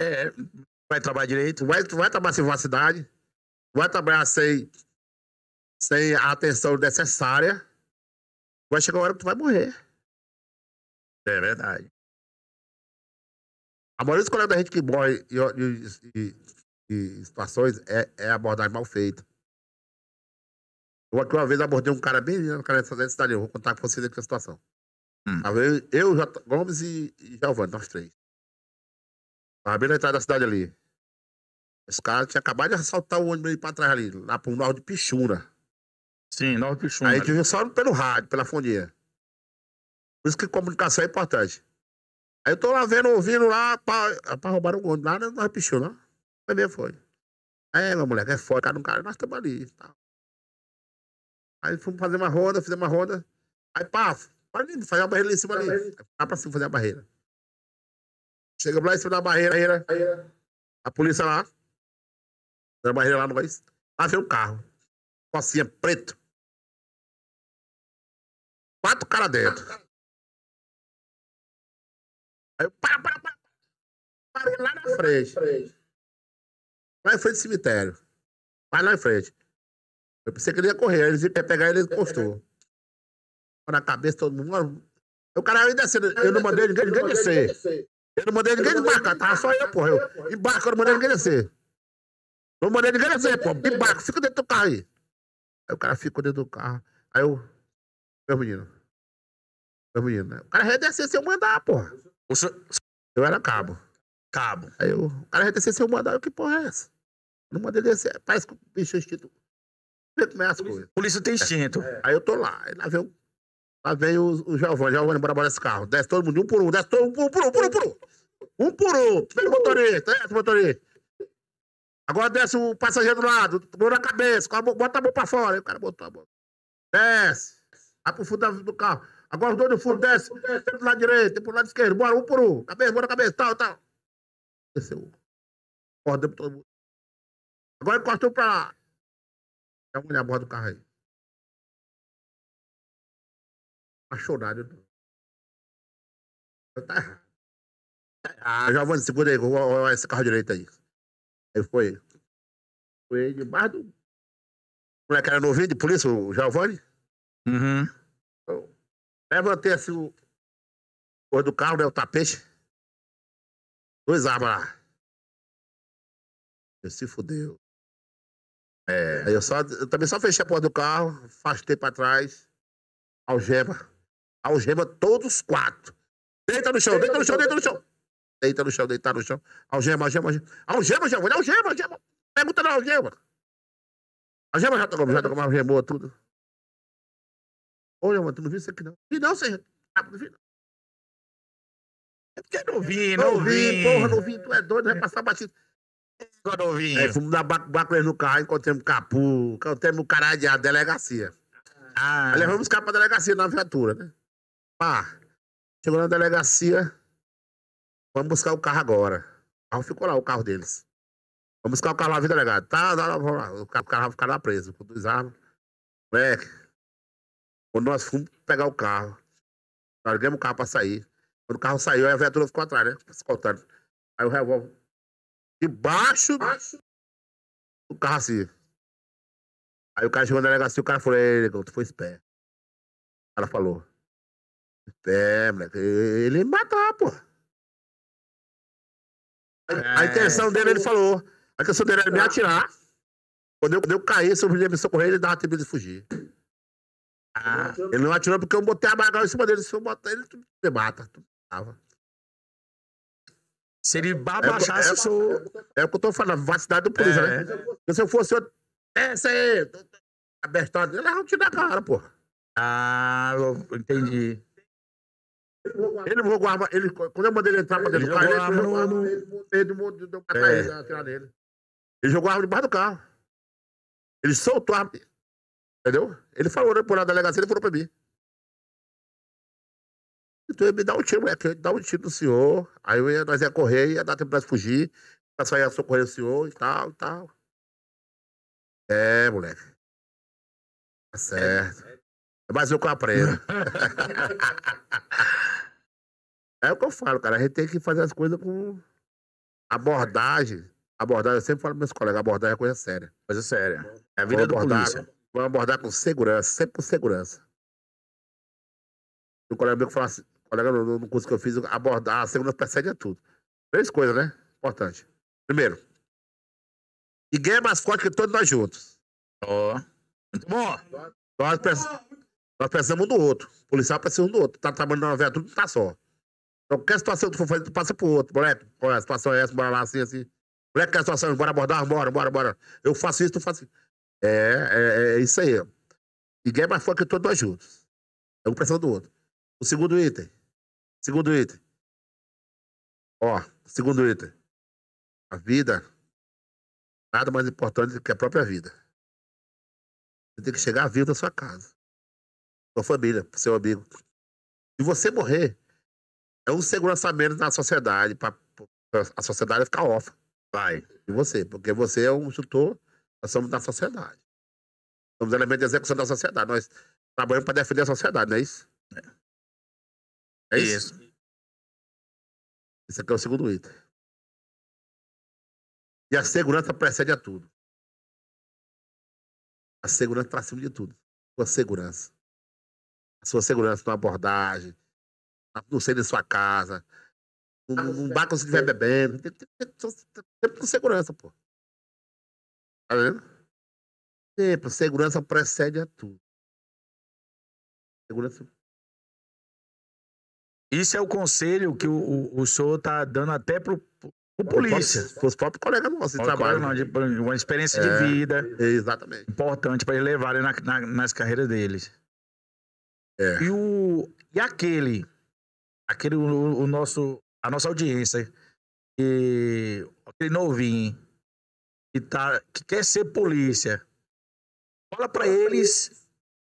É, vai trabalhar direito, vai, vai trabalhar sem vacidade, vai trabalhar sem, sem a atenção necessária, vai chegar uma hora que tu vai morrer. É verdade. A maioria dos colegas da gente que morre em, em, em, em situações é, é abordagem mal feita. Eu aqui uma vez abordei um cara bem um cara é dessa cidade, eu vou contar com vocês aqui a situação. Hum. Eu, J... Gomes e, e Giovanni, nós três. Tava bem na entrada da cidade ali. Esse cara tinha acabado de assaltar o ônibus ali pra trás ali, lá pro norte de Pichuna. Sim, norte de Pichuna. Aí a gente viu só pelo rádio, pela fonia. Por isso que comunicação é importante. Aí eu tô lá vendo, ouvindo lá, pra, pra roubar o ônibus lá, nós né, pichou de Foi mesmo, foi. É, meu moleque, é foda, cara, um cara, nós estamos ali. Tá. Aí fomos fazer uma roda, fizemos uma roda. Aí, pá, ali, fazer uma barreira em cima ali. Aí, pra cima fazer a barreira. Chegamos lá em cima da barreira, barreira. a polícia lá. a barreira lá no país. Lá veio um carro. Focinha preto. Quatro caras dentro. Aí eu, para, para, para. Parei lá na frente. Lá em frente do cemitério. vai lá em frente. Eu pensei que ele ia correr, eles iam pegar ele encostou. Na cabeça todo mundo. O cara ainda assim, eu não mandei ninguém, ninguém descer. Eu não mandei ninguém embarcar, tava só eu, porra. Eu embarco eu não mandei ninguém descer. Não mandei ninguém descer, pô. embarco fica dentro do carro aí. Aí o cara ficou dentro do carro. Aí eu. Meu menino. Meu menino, né? O cara ia descer se eu mandar, porra. Eu era cabo. Cabo. Aí eu, o cara ia descer se eu mandar. Eu, que porra é essa? Não mandei descer. Parece que o bicho é instituto jeito mesmo as coisas. Polícia tem é. instinto. É. Aí eu tô lá, aí lá veio, lá vem o, o Giovanni, Giovanni, bora, bora esse carro. Desce todo mundo, um por um, desce todo mundo, um por um, por um, por um. Um por um, pelo motorista, é, motorista. Agora desce o passageiro do lado, mão na cabeça, bota a mão pra fora. Aí o cara botou a mão. Desce. Vai pro fundo do carro. Agora os dois do fundo desce, desce pro lado direito, pro lado esquerdo, bora, um por um. Cabeça, mão cabeça, tal, tal. Desceu. Acordamos todo mundo. Agora encostou pra lá a mulher a bordo do carro aí. Achou nada. Tá errado. Tá ah, Giovanni, segura aí, esse carro direito aí. Aí foi. Foi debaixo do. O moleque era novinho de polícia, o Giovanni. Uhum. Eu levantei assim o. o do carro, né? O tapete. Dois armas lá. Eu se fudeu. É, eu, só, eu também só fechei a porta do carro, afastei pra trás, algema. Algema todos quatro. Deita no chão, deita no chão, deita no chão. Deita no chão, deita no chão. Algema, algema, algema. Algema, algema, né? algema, algema. Pergunta na algema. Algema já tocou, já tocou uma algema tudo. olha mano tu não viu isso aqui não? Vi não, senhor. Ah, não vi não. É porque não vi, não, não vi. vi. Porra, não vi, tu é doido, vai passar batido. Godovinho. fomos dar baculeiro no carro, encontramos Capu, encontramos o caralho de delegacia. Ah. Aí levamos o cara pra delegacia na viatura, né? Pá. Chegou na delegacia, vamos buscar o carro agora. O carro ficou lá, o carro deles. Vamos buscar o carro lá, viu, delegado? Tá, tá, tá vamos lá. O carro, vai ficar lá preso, com duas armas. Moleque, quando nós fomos pegar o carro, largamos o carro pra sair. Quando o carro saiu, a viatura ficou atrás, né? Escoltando. Aí o revólver debaixo do carro assim. Aí o cara chegou na delegacia, o cara falou, ele tu foi esperto. O cara falou, pé, moleque, ele ia me matar, pô. A, a intenção é. dele, ele falou, a intenção dele era me atirar. Quando eu, quando eu caí, se eu me socorrer, ele dava tempo de fugir. Ah, ele não atirou porque eu botei a bagagem em cima dele. Se eu botar ele, tu me mata. Tu me se ele babachasse, é, é, eu sou. É, o que eu tô falando, é vacidade do polícia, é. né? Se eu fosse. Eu... Essa aí, abertão, eles vão é te dar cara, pô. Ah, entendi. Ele vou arma Ele, quando eu mandei ele entrar pra dentro do carro, ele jogou a arma no. Ele deu pra trás, Ele jogou a arma debaixo do carro. Ele soltou a arma. Entendeu? Ele falou, né, por na delegacia, ele falou pra mim. Então ele me dá um tiro, moleque, ele dá um tiro no senhor. Aí eu ia, nós ia correr, ia dar tempo pra fugir, pra sair a socorrer o senhor e tal, e tal. É, moleque. Tá certo. É Mas eu que aprendo. é o que eu falo, cara. A gente tem que fazer as coisas com abordagem. Abordagem, eu sempre falo para meus colegas, abordagem é coisa séria. Coisa séria. É a vida vamos abordar, polícia. Vamos abordar com segurança, sempre com segurança. O colega meu fala assim, colega no curso que eu fiz, abordar, a segunda precede a tudo. Três coisas, né? Importante. Primeiro, ninguém é mais forte que todos nós juntos. Ó. Oh. Muito bom. Nós, precisamos, nós precisamos um do outro. O policial precisa um do outro. Tá trabalhando na novela, tudo não tá só. Então, qualquer situação que tu for fazer, tu passa pro outro. Moleque, olha, a situação é essa, bora lá, assim, assim. Moleque, quer a situação, bora abordar, bora, bora, bora. Eu faço isso, tu faz isso. É, é, é isso aí. Ninguém é mais forte que todos nós juntos. É um pressão do outro. O segundo item. Segundo item. Ó, segundo item. A vida. Nada mais importante do que a própria vida. Você tem que chegar vivo na sua casa. Sua família, seu amigo. Se você morrer, é um segurança menos na sociedade. para a sociedade ficar off. Vai. E você? Porque você é um instrutor, nós somos da sociedade. Somos elementos de execução da sociedade. Nós trabalhamos para defender a sociedade, não é isso? É. É isso? isso? Esse aqui é o segundo item. E a segurança precede a tudo. A segurança está acima de tudo. Sua segurança. A sua segurança na abordagem, não sei da sua casa, num tá bar quando você estiver bebendo. Tem tempo com segurança, pô. Tá vendo? Tempo, segurança precede a tudo. Segurança isso é o conselho que o, o, o senhor está dando até para o polícia. Para os próprios colegas nossos de trabalho. Não, de, uma experiência é, de vida. Exatamente. Importante para eles levarem na, na, nas carreiras deles. É. E, o, e aquele, aquele o, o nosso, a nossa audiência, que, aquele novinho, que, tá, que quer ser polícia, fala para eles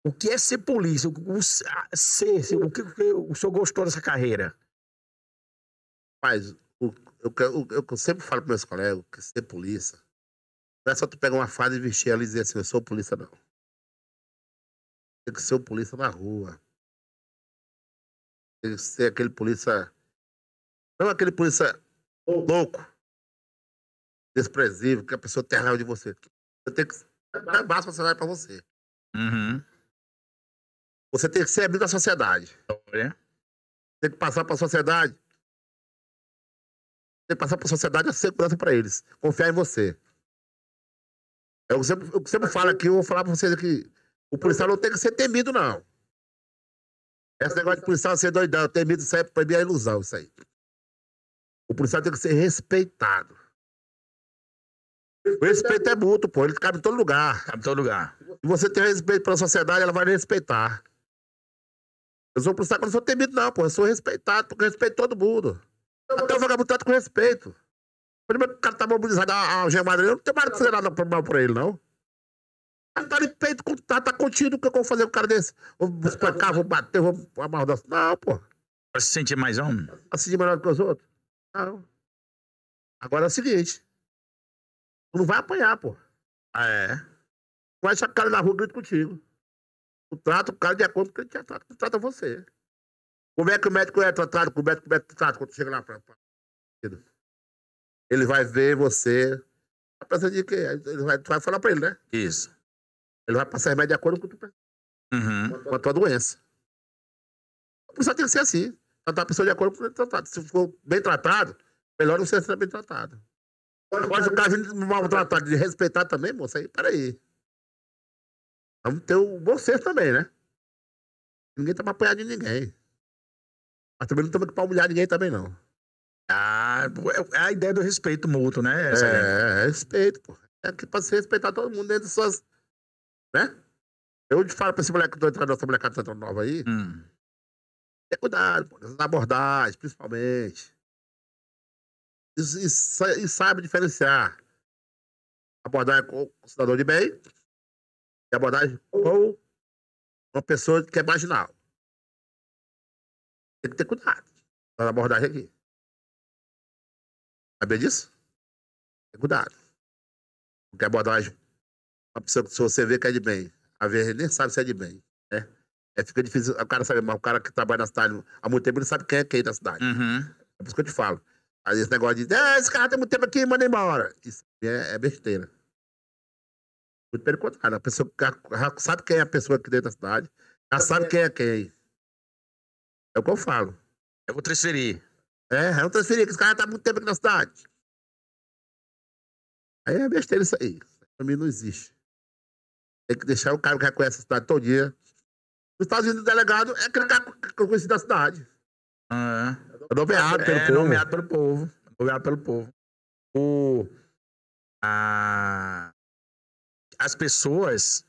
o que é ser polícia? O, o, ser, o que, o que o senhor gostou dessa carreira? Mas o, eu, eu, eu, eu sempre falo para meus colegas que ser polícia não é só tu pegar uma fada e vestir ela e dizer assim, eu sou polícia, não. Tem que ser o polícia na rua. Tem que ser aquele polícia. Não aquele polícia louco, desprezível, que a pessoa tem raiva de você. É você tem que. Basta você vai para você. Uhum. Você tem que ser amigo da né? sociedade. Tem que passar para a sociedade. Tem que passar para a sociedade a segurança para eles. Confiar em você. É o que sempre, eu sempre falo aqui, eu vou falar para vocês aqui. O policial não tem que ser temido, não. Esse negócio de policial ser doidão, temido, isso aí pra mim é ilusão, isso aí. O policial tem que ser respeitado. O respeito é mútuo, pô. Ele cabe em todo lugar. Cabe em todo lugar. Se você tem respeito pela sociedade, ela vai respeitar. Eu sou pro saco, eu não sou temido, não, pô. Eu sou respeitado, porque eu respeito todo mundo. Eu não tenho vagabundo com respeito. Primeiro que o cara tá mobilizado a algemada eu não tenho mais nada não, problema pra ele, não. Aí tá, tá de peito, tá, tá contido, o que eu vou fazer com um cara desse? Vou tá, tá espancar, vou bater, vou amarrar. Não, pô. Pra se sentir mais homem. Pra se sentir melhor que os outros? Não. Agora é o seguinte. Tu não vai apanhar, pô. Ah, é? Vai achar cara na rua grita contigo trata o cara de acordo com o que ele trata, trata você. Como é que o médico é tratado? Como é que o médico trata quando chega lá para. Ele vai ver você. A pessoa de quê? Ele vai, vai falar para ele, né? Isso. Ele vai passar remédio de acordo com, tu, uhum. com a tua doença. A pessoa tem que ser assim. Tratar a pessoa de acordo com o tratado. Se for bem tratado, melhor não ser bem tratado. Agora, se o cara mal tratado de respeitar também, moça, aí, peraí. Vamos ter o bom senso também, né? Ninguém tá pra apanhar de ninguém. Mas também não estamos aqui pra humilhar ninguém também, não. Ah, é, é a ideia do respeito mútuo, né? É, essa é, é, respeito, pô. É que pra se respeitar todo mundo dentro de suas. Né? Eu te falo pra esse moleque que tô tá entrando, essa molecada tá entrando nova aí. Hum. Tem é cuidado, pô. Nas abordagens, principalmente. E, e, e sabe diferenciar abordagem com o cidadão de bem de abordagem com uma pessoa que é marginal. Tem que ter cuidado na abordagem aqui. Sabia disso? Tem cuidado. Porque a abordagem, uma pessoa que se você vê que é de bem, às vezes nem sabe se é de bem, né? É, fica difícil o cara saber, mas o cara que trabalha na cidade há muito tempo ele sabe quem é quem é da cidade. Uhum. É por isso que eu te falo. Aí esse negócio de, é, esse cara tem muito tempo aqui, manda embora. Isso é, é besteira. Muito pelo contrário, a pessoa já sabe quem é a pessoa aqui dentro da cidade, já sabe é quem é quem. É o que eu falo. Eu é vou transferir. É, eu é vou transferir, que esse cara tá muito tempo aqui na cidade. Aí é besteira isso aí. Pra mim não existe. Tem que deixar o cara que reconhece a cidade todo dia. Nos Estados Unidos, o delegado é aquele cara que eu conheci da cidade. Ah, é. Nomeado pelo é, povo. Nomeado pelo povo. Nomeado pelo povo. O... A as pessoas.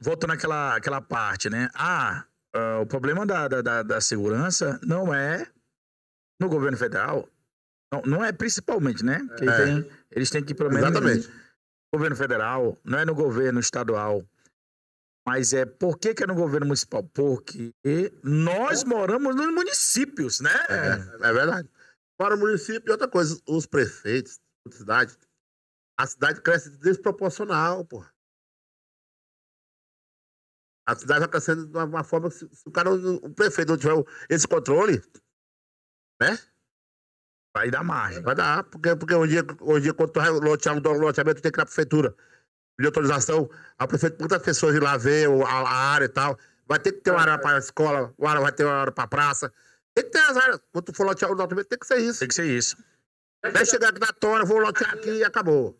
Voltando àquela, aquela parte, né? Ah, uh, o problema da, da, da segurança não é no governo federal. Não, não é principalmente, né? É. Tem, eles têm que, pelo menos. Exatamente. No governo federal, não é no governo estadual. Mas é por que, que, é no governo municipal? Porque nós é. moramos nos municípios, né? É, é verdade. Para o município e outra coisa, os prefeitos, cidade, a cidade cresce desproporcional, porra. A cidade vai crescendo de uma, forma que se, se o cara, o prefeito não tiver esse controle, né? Vai dar margem. Vai dar, porque, porque hoje, hoje quando tu vai lotear um loteamento, tem que ir na prefeitura de autorização. A prefeitura, muitas pessoas ir lá ver a, a, área e tal. Vai ter que ter uma é. área para a escola, uma área vai ter uma área para a praça. Tem que ter as áreas. Quando tu for lotear o loteamento, tem que ser isso. Tem que ser isso. Vai chegar aqui na tona, vou lotear aqui e acabou.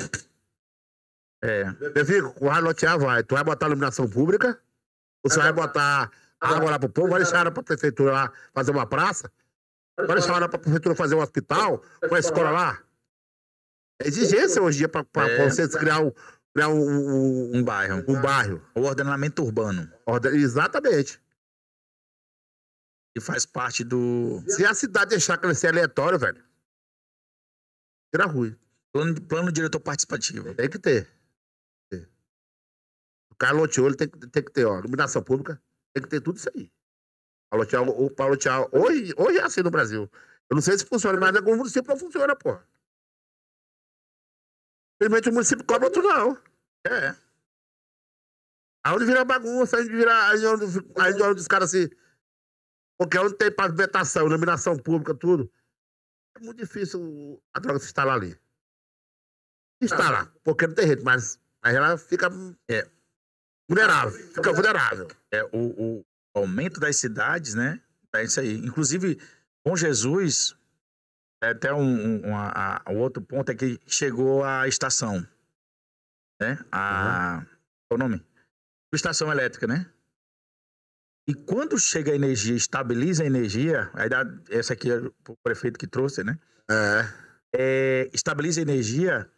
É. Eu fico, vai lotear, vai. Tu vai botar iluminação pública, você vai botar água lá pro povo, vai deixar pra prefeitura lá fazer uma praça, vai deixar pra prefeitura fazer um hospital, uma escola lá. É exigência hoje em dia pra, pra, pra é. vocês criar um, criar um, um, um, bairro. Um bairro. O ordenamento urbano. Orden... Exatamente. E faz parte do. Se a cidade deixar crescer aleatório, velho. Tira ruim Plano, plano diretor participativo. Tem que ter. ter. O cara tem, tem que ter, ó, iluminação pública, tem que ter tudo isso aí. Paulo Tchau, Paulo Tchau, hoje, hoje é assim no Brasil. Eu não sei se funciona, mas algum é município não funciona, pô. Simplesmente o município cobra outro não. É. Aonde vira bagunça, aonde vira. Aonde, aonde os caras se. Porque onde tem pavimentação, iluminação pública, tudo. É muito difícil a droga se instalar ali. Tá. Instalar, ah, porque não tem jeito, mas, mas ela fica é, vulnerável. Fica vulnerável. É, o, o aumento das cidades, né? É isso aí. Inclusive, com Jesus, é até um, um, uma, a, outro ponto é que chegou a estação, né? A, uhum. Qual o nome? Estação elétrica, né? E quando chega a energia, estabiliza a energia, aí dá, essa aqui é o prefeito que trouxe, né? É. é estabiliza a energia,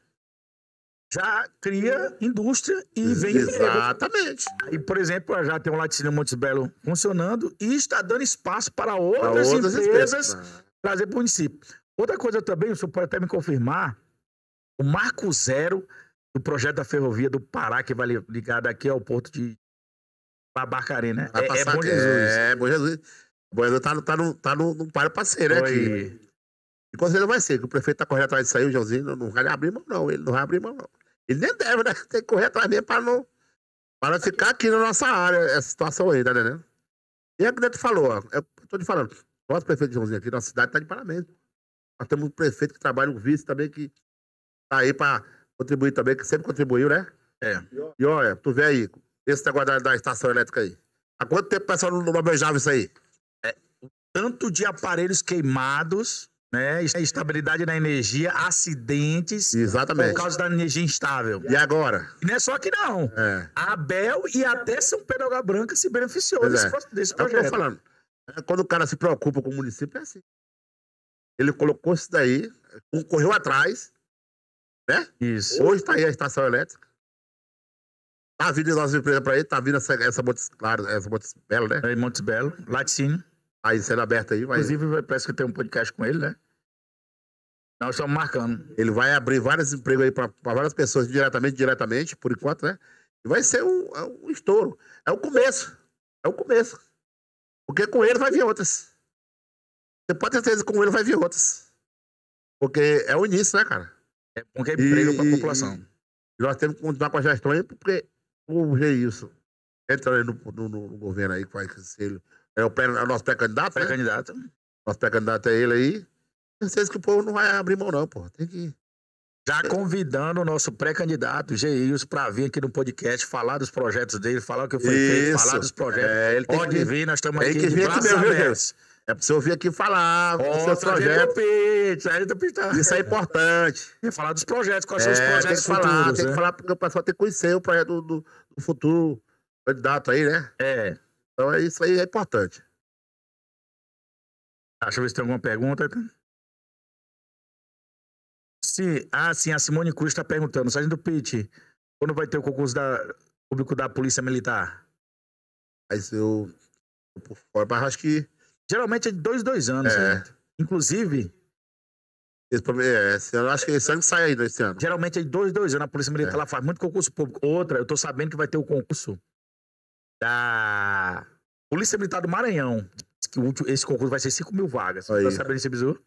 já cria indústria e vem Exatamente. E, por exemplo, já tem um laticínio Montes Belo funcionando e está dando espaço para outras, para outras empresas, trazer para o município. Outra coisa também, o senhor pode até me confirmar, o marco zero do projeto da ferrovia do Pará, que vai ligar daqui ao porto de Barcarena. Né? Vai é, é Bom Jesus. É, é, Bom Jesus. Bom Jesus tá, tá, no, tá no, no para pra ser, né? Que, e com certeza vai ser, que o prefeito tá correndo atrás disso aí, o Joãozinho não vai abrir mão, não. Ele não vai abrir mão, não. Ele nem deve, né? Tem que correr atrás mesmo pra não, para ficar aqui na nossa área, essa situação aí, tá entendendo? E é que Neto falou, ó. É eu tô te falando, nosso prefeito Joãozinho aqui na cidade tá de parabéns. Nós temos um prefeito que trabalha, um vice também que tá aí pra contribuir também, que sempre contribuiu, né? É. E olha, tu vê aí, esse negócio da, da, estação elétrica aí? Há quanto tempo o pessoal não, não isso aí? É, tanto de aparelhos queimados, né? Estabilidade na energia, acidentes. Exatamente. Por causa da energia instável. E agora? E não é só aqui, não. É. A Abel e até São Pedro da Branca se beneficiou desse, é. desse projeto. É o que eu tô falando. É, quando o cara se preocupa com o município, é assim. Ele colocou isso daí, correu atrás, né? Isso. Hoje está aí a estação elétrica. Tá vindo nossas empresas para ele, tá vindo essa, essa Montes Claro, essa Montes Belo, né? É, Montes Belo, Laticínio. Aí sendo aberta aí, vai. Inclusive, parece que tem um podcast com ele, né? Nós estamos marcando. Ele vai abrir vários empregos aí para várias pessoas diretamente, diretamente, por enquanto, né? E vai ser um, é um estouro. É o começo. É o começo. Porque com ele vai vir outras. Você pode ter certeza que com ele vai vir outras. Porque é o início, né, cara? É porque é emprego para a população. E nós temos que continuar com a gestão aí, porque Vamos ver isso. Entra aí no, no, no governo aí, que É o, pré, é o nosso pré-candidato? Né? Pré-candidato. Né? Nosso pré-candidato é ele aí. Não sei se que o povo não vai abrir mão, não, pô. Tem que. Já convidando o nosso pré-candidato, Geils, para vir aqui no podcast falar dos projetos dele, falar o que foi feito, falar dos projetos. É, ele Pode que... vir, nós estamos aqui. Tem que vir aqui mesmo, viu, é pra você ouvir aqui falar dos seus projetos. Isso é importante. E falar dos projetos, quais é, são os é, projetos tem que futuros, falar, Tem que né? falar porque o pessoal tem que conhecer o projeto do, do futuro candidato aí, né? É. Então é isso aí, é importante. Ah, deixa eu ver se tem alguma pergunta. Sim, ah, sim, a Simone Cruz está perguntando. Sargento Pitt, quando vai ter o concurso da, público da Polícia Militar? Mas eu, eu por fora, mas acho que Geralmente é de dois, dois anos. É. Né? Inclusive. Esse, é, eu acho que esse ano sai ainda esse ano. Geralmente é de dois, dois anos. A Polícia Militar é. lá faz muito concurso público. Outra, eu tô sabendo que vai ter o concurso da Polícia Militar do Maranhão. Esse concurso vai ser 5 mil vagas. Aí. Tá sabendo esse bizu?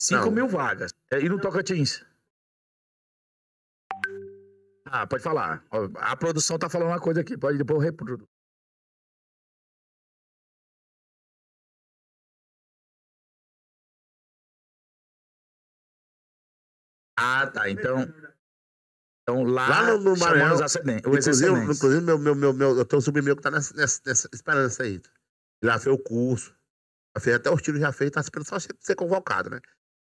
5 mil vagas. É, e no Tocantins? Ah, pode falar. A produção tá falando uma coisa aqui. Pode depois reproduzir. Ah, tá. Então. Então, lá, lá no, no Maranhão, inclusive, inclusive meu, meu, meu, meu, eu tenho um sobrinho meu que tá nessa, nessa, nessa esperando essa aí. Ele já fez o curso, fez até os tiros já feitos, tá esperando só ser convocado, né?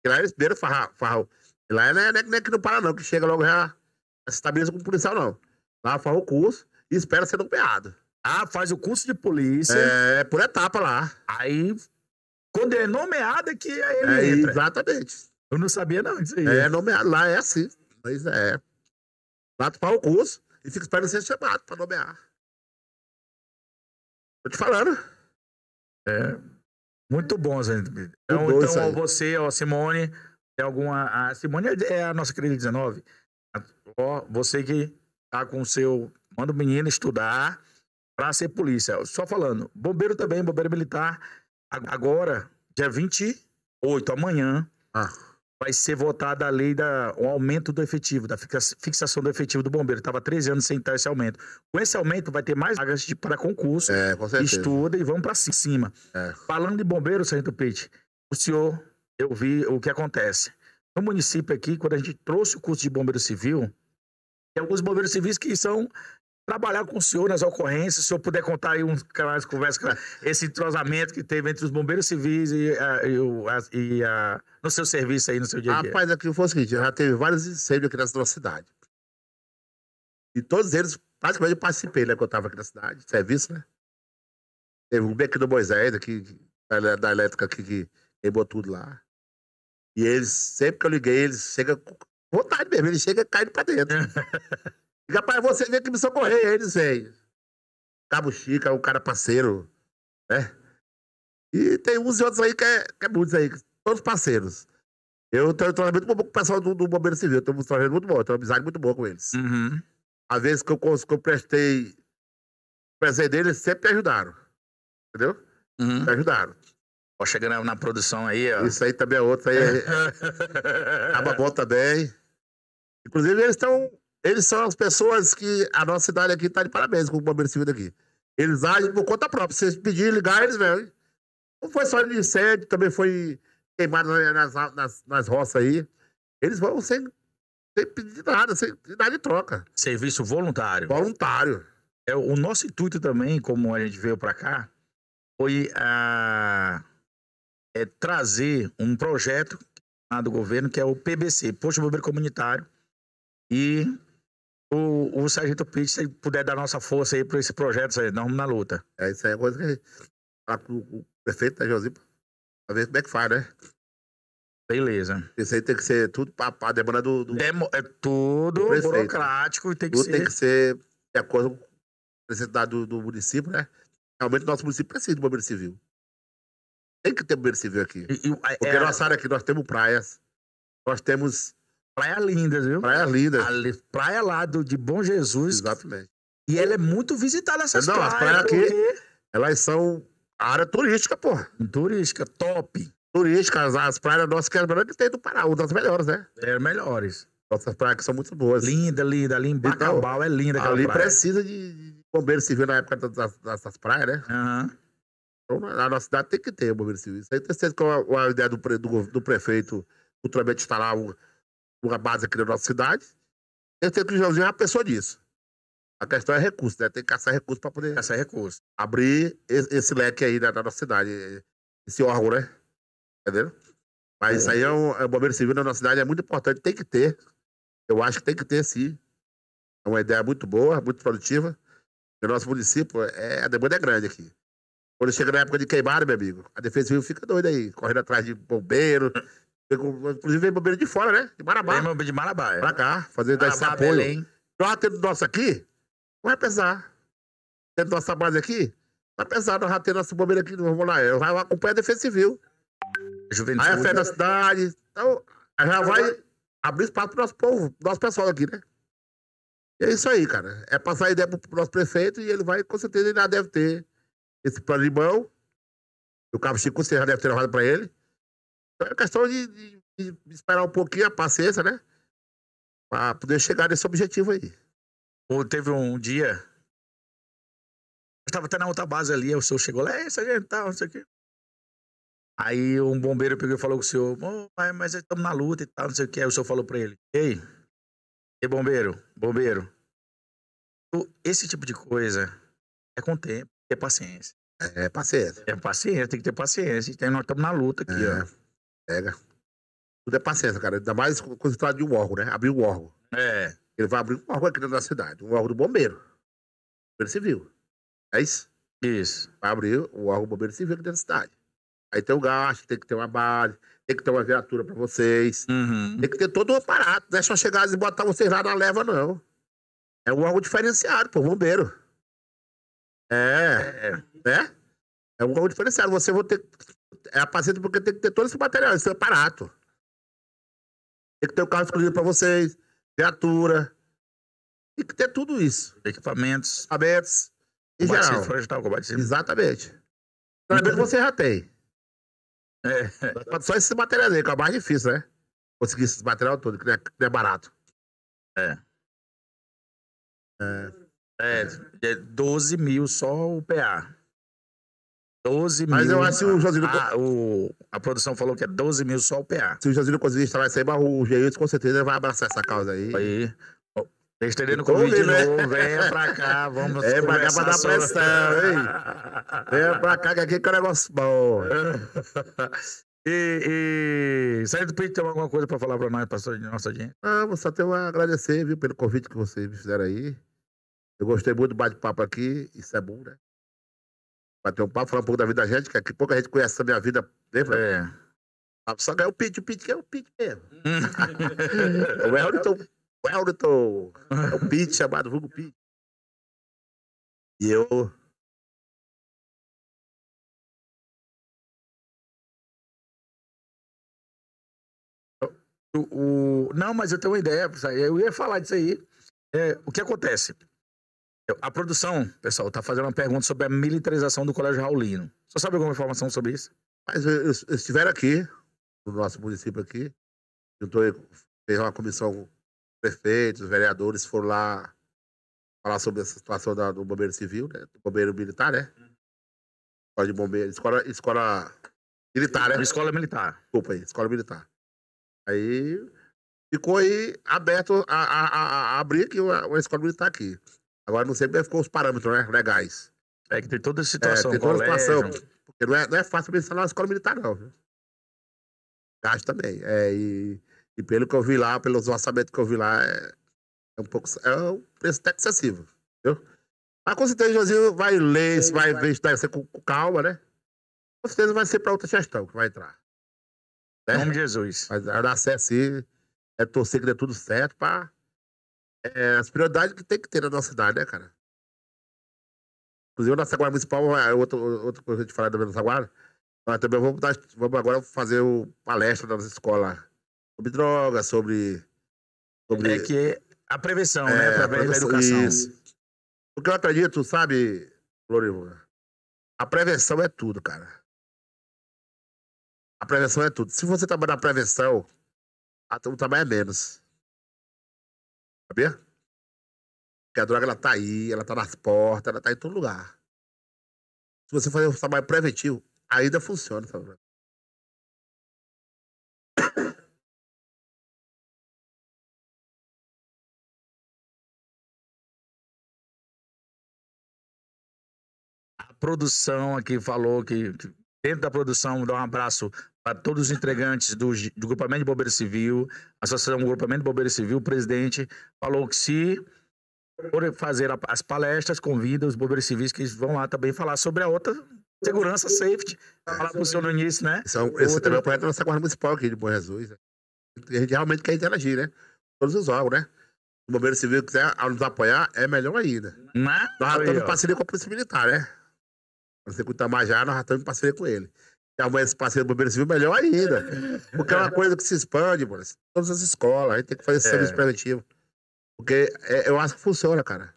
E lá eles primeiro farral. E lá é, não é, não é que não para, não, que chega logo já se estabiliza como policial, não. Lá faz o curso e espera ser nomeado. Ah, faz o curso de polícia. É, por etapa lá. Aí, quando ele é nomeado, é que aí ele é, entra. Exatamente. Eu não sabia, não, disso aí. É, nomeado, lá é assim. Mas é. Bate para o curso e fica esperando ser chamado para nomear. Tô te falando. É. Muito bom, gente. Então, bom então você, ó, Simone, tem alguma. A Simone é, é a nossa querida 19. Ó, você que tá com o seu. Manda o menino estudar para ser polícia. Só falando, bombeiro também, bombeiro militar. Agora, dia 28, amanhã. Ah vai ser votada a lei da o aumento do efetivo, da fixação do efetivo do bombeiro. Estava três anos sem ter esse aumento. Com esse aumento, vai ter mais vagas para concurso. É, estuda e vamos para cima. É. Falando de bombeiro, Sargento Pitt, o senhor, eu vi o que acontece. No município aqui, quando a gente trouxe o curso de bombeiro civil, tem alguns bombeiros civis que são trabalhar com o senhor nas ocorrências, se eu puder contar aí um mais conversa, esse entrosamento que teve entre os bombeiros civis e, a, eh, e, o, a, e a, no seu serviço aí, no seu dia a dia. Rapaz, aqui foi o seguinte, já teve vários incêndios aqui nessa nossa cidade. E todos eles, praticamente, eu participei, né, que eu estava aqui na cidade, serviço, né? Teve um aqui do Moisés, aqui, da, da elétrica aqui, que queimou tudo lá. E eles, sempre que eu liguei, eles chegam com vontade mesmo, eles chegam caindo pra dentro. Rapaz, você veio que me socorrer, eles veio. Cabo Chica, o é cara parceiro, né? E tem uns e outros aí que é, que é muitos aí, todos parceiros. Eu tenho um treinamento muito bom com o pessoal do, do Bombeiro Civil, tenho um treinamento muito bom, tenho uma amizade muito boa com eles. Uhum. Às vezes que eu, que eu prestei, presente deles, sempre me ajudaram. Entendeu? Uhum. Me ajudaram. Ó, chegando na produção aí, ó. Isso aí também é outro, aí é... Tava bom também. Inclusive, eles estão eles são as pessoas que a nossa cidade aqui está de parabéns com o Bombeiro Civil daqui. Eles agem por conta própria. Se pediram ligar, eles vêm. Não foi só de incêndio, também foi queimado nas, nas, nas roças aí. Eles vão sem, sem pedir nada, sem nada de troca. Serviço voluntário. Voluntário. É, o nosso intuito também, como a gente veio para cá, foi a, ah, é, trazer um projeto do governo que é o PBC, Posto Bombeiro Comunitário, e o, o Sargento pitt se puder dar nossa força aí para esse projeto, Sargento, nós vamos na luta. É, isso aí é coisa que a gente fala pro o prefeito da né, Josipa, para ver como é que faz, né? Beleza. Isso aí tem que ser tudo para a demanda do, do... Demo, é tudo do burocrático e tem que tudo ser... tem que ser de acordo com a necessidade do, do município, né? Realmente nosso município precisa de um bombeiro civil. Tem que ter bombeiro civil aqui. E, e, é, Porque é... nossa área aqui, nós temos praias, nós temos Praia linda, viu? Praia linda. Ali, praia lá do, de Bom Jesus. Exatamente. E ela é muito visitada essas Não, praias. Não, as praias aqui, porque... elas são área turística, pô, Turística, top. Turística, as, as praias nossas que é as melhores que tem do Pará, uma das melhores, né? É, melhores. Nossas praias que são muito boas. Linda, linda. Ali em então, Bacabal então, é linda aquela ali praia. Ali precisa de, de bombeiro civil na época das, dessas praias, né? Aham. Uhum. Então, na nossa cidade tem que ter bombeiro civil. Isso aí tem certeza que é uma, uma ideia do, pre, do, do prefeito, futuramente instalar tá um uma base aqui na nossa cidade. Eu sei que o é uma pessoa disso. A questão é recurso, né? Tem que caçar recurso para poder. Caçar recurso. Abrir esse leque aí da, da nossa cidade, esse órgão, né? Entendeu? Mas é. isso aí é um, é um bombeiro civil na nossa cidade, é muito importante, tem que ter. Eu acho que tem que ter, sim. É uma ideia muito boa, muito produtiva. O nosso município, é, a demanda é grande aqui. Quando chega na época de queimar, meu amigo, a Defesa Civil fica doida aí, correndo atrás de bombeiro, Inclusive veio bombeiro de fora, né? De Marabá. Vem bombeiro de Marabá, é. Pra cá, fazer Marabá, esse apoio. Belém. Nós tendo nosso aqui, vai pesar. Tendo nossa base aqui, vai pesar. Nós já tendo nosso bombeiro aqui, vamos lá. Eu já acompanho a Defesa Civil. Juventude. Aí a fé da cidade. Então, já vai abrir espaço pro nosso povo, nosso pessoal aqui, né? E é isso aí, cara. É passar a ideia pro nosso prefeito e ele vai, com certeza, ele já deve ter esse plano de mão. O cabo Chico, você já deve ter levado pra ele. Então é questão de, de, de esperar um pouquinho a paciência, né? Pra poder chegar nesse objetivo aí. Ou teve um dia. Eu estava até na outra base ali, aí o senhor chegou lá, é, sargento, tal, não sei o quê. Aí um bombeiro pegou e falou com o senhor, oh, mas, estamos na luta e tal, não sei o que. Aí o senhor falou pra ele, ei, ei bombeiro, bombeiro, esse tipo de coisa é com tempo, é paciência. É, é paciência. É paciência, tem que ter paciência. Então nós estamos na luta aqui, é. ó. Pega. Tudo é paciência, cara. Ainda mais quando se trata de um órgão, né? Abrir um órgão. É. Ele vai abrir um órgão aqui dentro da cidade, um órgão do bombeiro. Bombeiro civil. É isso? Isso. Vai abrir o órgão do bombeiro civil aqui dentro da cidade. Aí tem o gasto, tem que ter uma base, tem que ter uma viatura pra vocês. Uhum. Tem que ter todo o aparato. Não é só chegar e botar vocês lá na leva, não. É um órgão diferenciado, pô, bombeiro. É. é. Né? É um órgão diferenciado. Você vai ter que é paciente porque tem que ter todo esse material, esse aparato. Tem que ter o um carro exclusivo para vocês, viatura. Tem que ter tudo isso. Equipamentos. Equipamentos. Em geral. florestal, combate Exatamente. que então, então você já tem. É. Só esse material aí, que é o mais difícil, né? Conseguir esse material todo, que não é, que não é barato. É. É. É, 12 é mil só o PA. 12 Mas mil. Mas eu acho que o Josino. A, ah, o, a produção falou que é 12 mil só o PA. Se o Josino conseguir estabelecer, o Geilson com certeza vai abraçar essa causa aí. Aí. Estendendo convite de né? novo, venha pra cá, vamos É pra cá pra dar pressão, hein? Venha pra cá que aqui que é um negócio bom. E, e do Pinto tem alguma coisa para falar para nós, pastor, nossa audiência? Ah, vou só ter uma agradecer, viu, pelo convite que vocês me fizeram aí. Eu gostei muito do bate-papo aqui, isso é bom, né? bater um papo, falar um pouco da vida da gente, que aqui pouco gente conhece a minha vida. Né, é. Ah, só ganhou o Pete, o Pete que é o Pete mesmo. o Elton, o Elton, é o Pete chamado Vulgo Pete. E eu. O, o... Não, mas eu tenho uma ideia, eu ia falar disso aí. É, o que acontece? A produção, pessoal, está fazendo uma pergunta sobre a militarização do Colégio Raulino. Só sabe alguma informação sobre isso? Mas eles eh, estiveram aqui, no nosso município aqui, juntou, fez uma comissão prefeitos, vereadores, foram lá falar sobre essa situação da, do bombeiro civil, né? do bombeiro militar, né? Escola de bombeiro, escola, escola militar, né? Escola militar. Desculpa aí, escola militar. Aí ficou aí aberto a, a, a, a abrir aqui uma, uma escola militar aqui. Agora não sei como ficou os parâmetros, né? Legais. É que tem toda a é, situação. É, tem toda a situação. Porque não é, não é fácil pensar na escola militar, não. Acho também. É, e, e, pelo que eu vi lá, pelos orçamentos que eu vi lá, é, é um pouco. É um preço até excessivo. Entendeu? Mas com certeza o Josinho vai ler, Sim, vai, vai ver isso com, com calma, né? Com certeza vai ser para outra gestão que vai entrar. Né? Em nome né? de Jesus. Mas a acesso é torcer que dê tudo certo para é, as prioridades que tem que ter na nossa cidade, né, cara? Inclusive, nossa Guarda Municipal, outra, é, é outra coisa de falar da nossa Guarda. Nós também vamos, dar, vamos agora fazer o palestra da nossa escola sobre drogas, sobre, sobre. É que a prevenção, né? é, né? Através a educação. Isso. Porque eu acredito, sabe, Florivo, a prevenção é tudo, cara. A prevenção é tudo. Se você trabalhar na prevenção, o trabalho é menos sabia? Porque a droga, ela tá aí, ela tá nas portas, ela tá em todo lugar. Se você fazer um trabalho preventivo, ainda funciona A produção aqui falou que dentro da produção, dar um abraço para todos os entregantes do, do Grupamento de Bombeiros Civil, Associação do Grupamento de Bombeiro Civil, o presidente falou que se for fazer as palestras, convida os bombeiros civis que vão lá também falar sobre a outra segurança, safety, falar para o senhor Nunes, início, né? São, é esse Outra... também é o projeto da nossa Guarda Municipal aqui de Bom Jesus. Né? A gente realmente quer interagir, né? Todos os órgãos, né? Se o bombeiro civil quiser nos apoiar, é melhor ainda. Né? Nós estamos parceria com a Polícia Militar, né? Você cuida mais já, nós já estamos em parceria com ele. Se amanhã esse parceiro do Bombeiro Civil, melhor ainda. Porque é uma coisa que se expande, mano. Todas as escolas, a gente tem que fazer esse é. serviço preventivo. Porque é, eu acho que funciona, cara.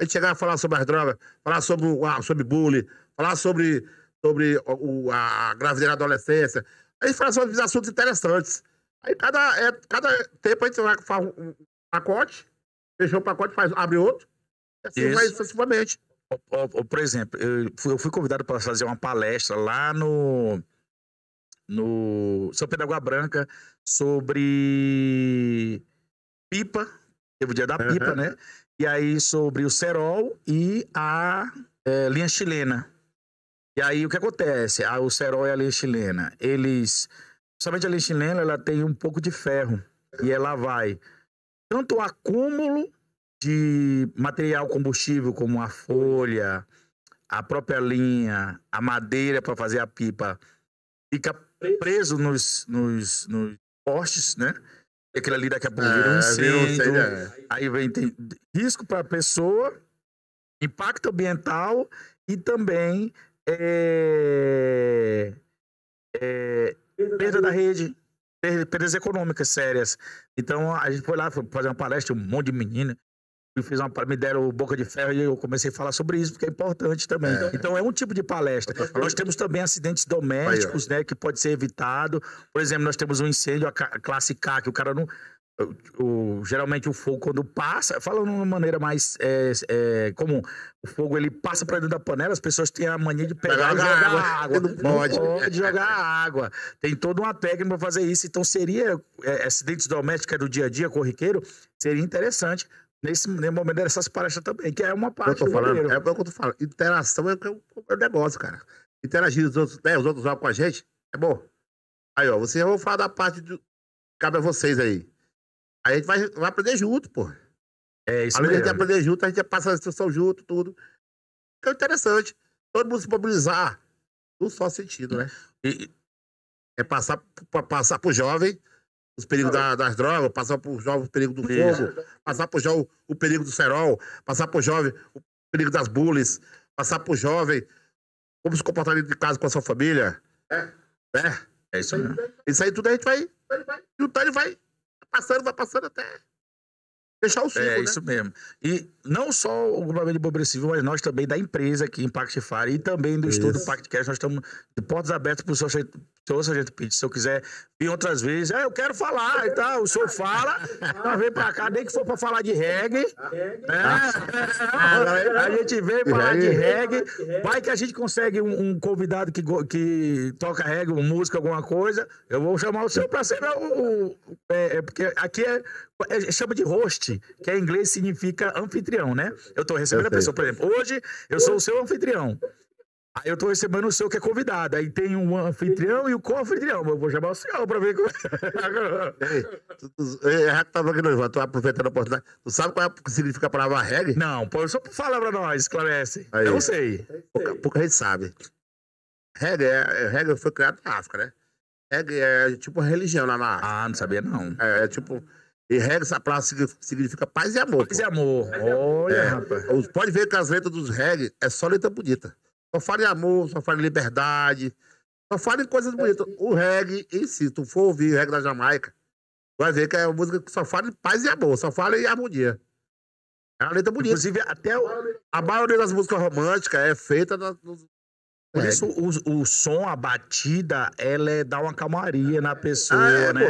A gente chegar a falar sobre as drogas, falar sobre, sobre bullying, falar sobre, sobre o, a gravidez na adolescência. A gente fala sobre assuntos interessantes. Aí cada, é, cada tempo a gente vai faz um pacote, fechou o pacote, faz, abre outro, e assim Isso. vai sucessivamente por exemplo, eu fui convidado para fazer uma palestra lá no, no São Pedro Água Branca sobre pipa, teve o dia da uhum. pipa, né? E aí sobre o cerol e a é, linha chilena. E aí o que acontece? Ah, o cerol e a linha chilena, eles... Principalmente a linha chilena, ela tem um pouco de ferro e ela vai tanto o acúmulo de material combustível, como a folha, a própria linha, a madeira para fazer a pipa, fica preso nos, nos, nos postes, né? Aquilo ali daqui a pouco vira um é, incêndio. É. Aí vem risco para a pessoa, impacto ambiental e também é, é, perda, da, rede. perdas econômicas sérias. Então a gente foi lá fazer uma palestra, um monte de menina, fiz uma, me deram boca de ferro e eu comecei a falar sobre isso, porque é importante também. É. Então é um tipo de palestra. Nós temos também acidentes domésticos, né, que pode ser evitado. Por exemplo, nós temos um incêndio, a classe K, que o cara não. O, o, geralmente o fogo quando passa, falando de uma maneira mais é, é, comum, o fogo ele passa para dentro da panela, as pessoas têm a mania de pegar e jogar água. água. Não, pode. não pode jogar água. Tem toda uma técnica para fazer isso. Então seria é, acidentes domésticos é do dia a dia, corriqueiro, seria interessante nesse, nesse momento dessas palestras também, que é uma parte eu tô falando, É o que eu tô falando. Interação é, é o negócio, cara. Interagir os outros, né, os outros jogam com a gente, é bom. Aí, ó, você vão falar da parte do. Cabe a vocês aí. Aí a gente vai, vai aprender junto, pô. É isso Além mesmo. de aprender junto, a gente passa a instrução junto, tudo. Que é interessante. Todo mundo se mobilizar. No só sentido, né? E, é passar, passar pro jovem os perigos da, das drogas, passar por jovem o perigo do fogo, passar por jovem o perigo do cerol, passar por jovem o perigo das bullies, passar por jovem como se comportar dentro de casa com a sua família. É. É, é isso aí. Isso aí tudo a gente vai e o Tânio vai passando, vai passando até fechar o é ciclo, É, né? isso mesmo. E não só o Globamento de Pobreza mas nós também da empresa aqui, Impactifar, e também do isso. estudo Cash, nós estamos de portas abertas para o Senhor Sargento Pinto, se eu quiser vir outras vezes, é, eu quero falar e tal. O senhor fala, nós vem pra cá, nem que for pra falar de reggae. É, a gente vem falar de reggae. Vai que a gente consegue um, um convidado que, que toca reggae, música, alguma coisa. Eu vou chamar o senhor pra ser o. o é, é, porque aqui é, é, chama de host, que é em inglês significa anfitrião, né? Eu tô recebendo a pessoa, por exemplo, hoje eu sou o seu anfitrião. Aí eu tô recebendo o seu que é convidado. Aí tem um anfitrião e o co-anfitrião. Eu vou chamar o senhor pra ver como é. Rato é, tá falando que não, tô tá aproveitando a oportunidade. Tu sabe qual é, que significa a palavra reggae? Não, pô, só fala pra nós, esclarece. Aí. Eu não sei. Pouca, pouca gente sabe. Reggae, é, é, reggae foi criado na África, né? Reggae é tipo religião lá na África. Ah, não sabia não. É, é tipo... E reggae, essa palavra significa paz e amor. Paz pô. e amor. É. Olha, é, rapaz. Pode ver que as letras dos reggae é só letra bonita. Só fala em amor, só fala em liberdade. Só fala em coisas é, bonitas. O reggae em si, tu for ouvir o reggae da Jamaica, vai ver que é uma música que só fala em paz e amor, só fala em harmonia. É uma letra bonita. Inclusive, até o, a maioria das músicas românticas é feita por é. isso o, o som, a batida, ela é, dá uma calmaria na pessoa, ah, é, né?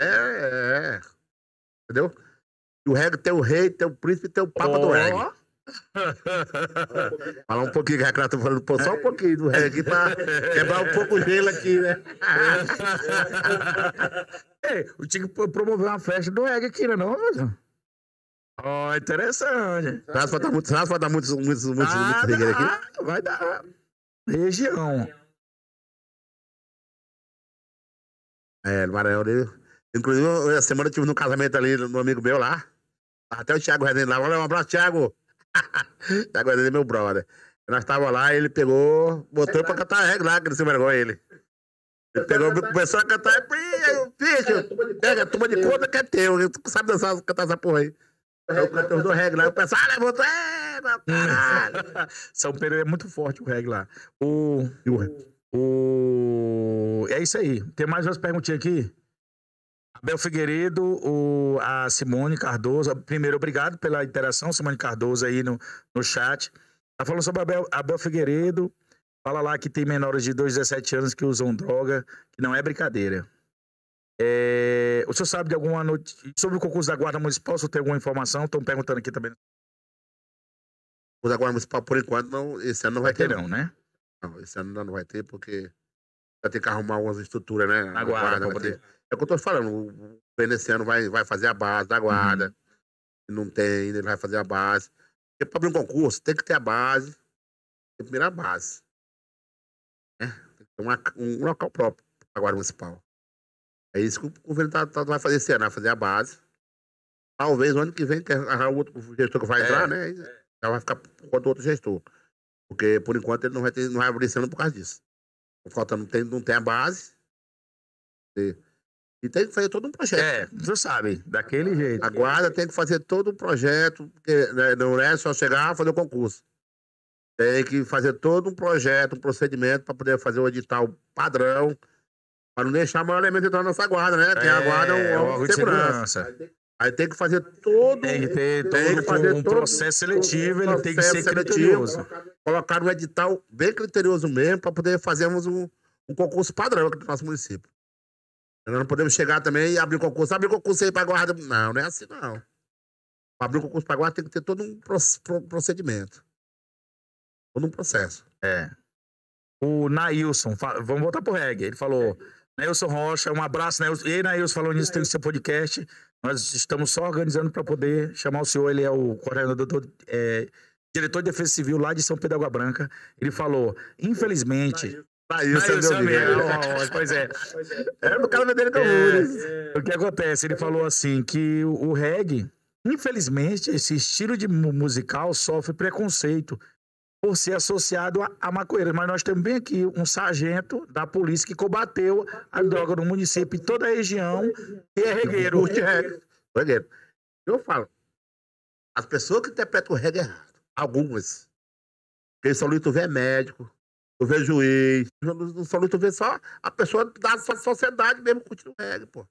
É, é, é. Entendeu? o reggae tem o rei, tem o príncipe, tem o papa oh. do reggae. Falar um pouquinho, Recrato, tá falando pô, só um pouquinho do reggae pra tá? quebrar um pouco o gelo aqui, né? Ei, o Tico promoveu uma festa do reggae aqui, né, não, Ó, oh, interessante. Será tá, que vai muito, será que dar muitos, muitos, muitos, ah, muitos reggae aqui? Vai dar. Região. É, Maranhão ali. Né? Inclusive, essa semana eu estive no casamento ali no amigo meu lá. Até o Thiago Rezende lá. um abraço, Thiago. Agora ele é meu brother. Nós estávamos lá e ele pegou, botou é pra cantar regra lá, que não se vergonha ele. Ele pegou, começou a cantar, e bicho, pega, toma de conta que é teu, tu sabe dançar, cantar essa porra aí. Aí é o cantor do regra lá, o pessoal, ah, levantou, é, meu caralho. São Pereira é muito forte o regra lá. O, o, o... É isso aí. Tem mais umas perguntinhas aqui? Abel Figueiredo, o, a Simone Cardoso. Primeiro, obrigado pela interação, Simone Cardoso, aí no, no chat. Tá falando sobre Abel, Abel Figueiredo. Fala lá que tem menores de 2, 17 anos que usam droga, que não é brincadeira. É, o senhor sabe de alguma notícia sobre o concurso da Guarda Municipal? Se tem alguma informação, estão perguntando aqui também. O da Guarda Municipal, por enquanto, não, esse ano não vai, vai ter, não, né? Não, esse ano não vai ter, porque vai ter que arrumar umas estruturas, né? Na, guarda, guarda vai ter. É o que eu tô falando. O veneciano vai, vai fazer a base da guarda. Uhum. Não tem, ele vai fazer a base. Porque pra abrir um concurso, tem que ter a base. Tem que primeiro a base. É, tem que ter uma, um local próprio pra guarda municipal. É isso que o governo tá, tá, vai fazer esse ano, vai fazer a base. Talvez o ano que vem, que arranjar o outro gestor que vai é, entrar, né? É. Já vai ficar por conta do outro gestor. Porque, por enquanto, ele não vai, ter, não vai abrir esse ano por causa disso. Falta não tem, não tem a base. E, e então, tem que fazer todo um projeto. É, você sabe. Daquele ah, jeito. A guarda tem que fazer todo um projeto, porque, né, não é só chegar e fazer o concurso. Tem que fazer todo um projeto, um procedimento para poder fazer o edital padrão, para não deixar maior elemento entrar na nossa guarda, né? Tem é, a guarda é um é, órgão de segurança. segurança. Aí tem que fazer todo tem que ter tem que fazer um, todo, processo seletivo, ele processo tem que ser criterioso. colocar um edital bem criterioso mesmo para poder fazermos um, um concurso padrão aqui no nosso município. Nós não podemos chegar também e abrir concurso. Abrir concurso aí para guarda. Não, não é assim, não. Para abrir concurso para guarda tem que ter todo um procedimento. Todo um processo. É. O Nailson, vamos voltar pro reggae. Ele falou: Nailson Rocha, um abraço, Nailson. E aí, Nailson, falou nisso, tem o seu podcast. Nós estamos só organizando para poder chamar o senhor. Ele é o coordenador, é, diretor de defesa civil lá de São Pedro Água Branca. Ele falou: infelizmente, Nailson, Nailson Almeida. Almeida. Pois é. Era é, o cara é dele também. é, O que acontece? Ele falou assim que o, reggae, infelizmente, esse estilo de musical sofre preconceito por ser associado a, a Mas nós temos bem aqui um sargento da polícia que combateu a droga no município, em toda a região, e é regueiro. É, regueiro. Eu falo, as pessoas que interpretam o reggae errado, algumas, porque São Lito é médico, tu vê juiz, não só tu vê só a pessoa da sociedade mesmo curtindo reggae, pô.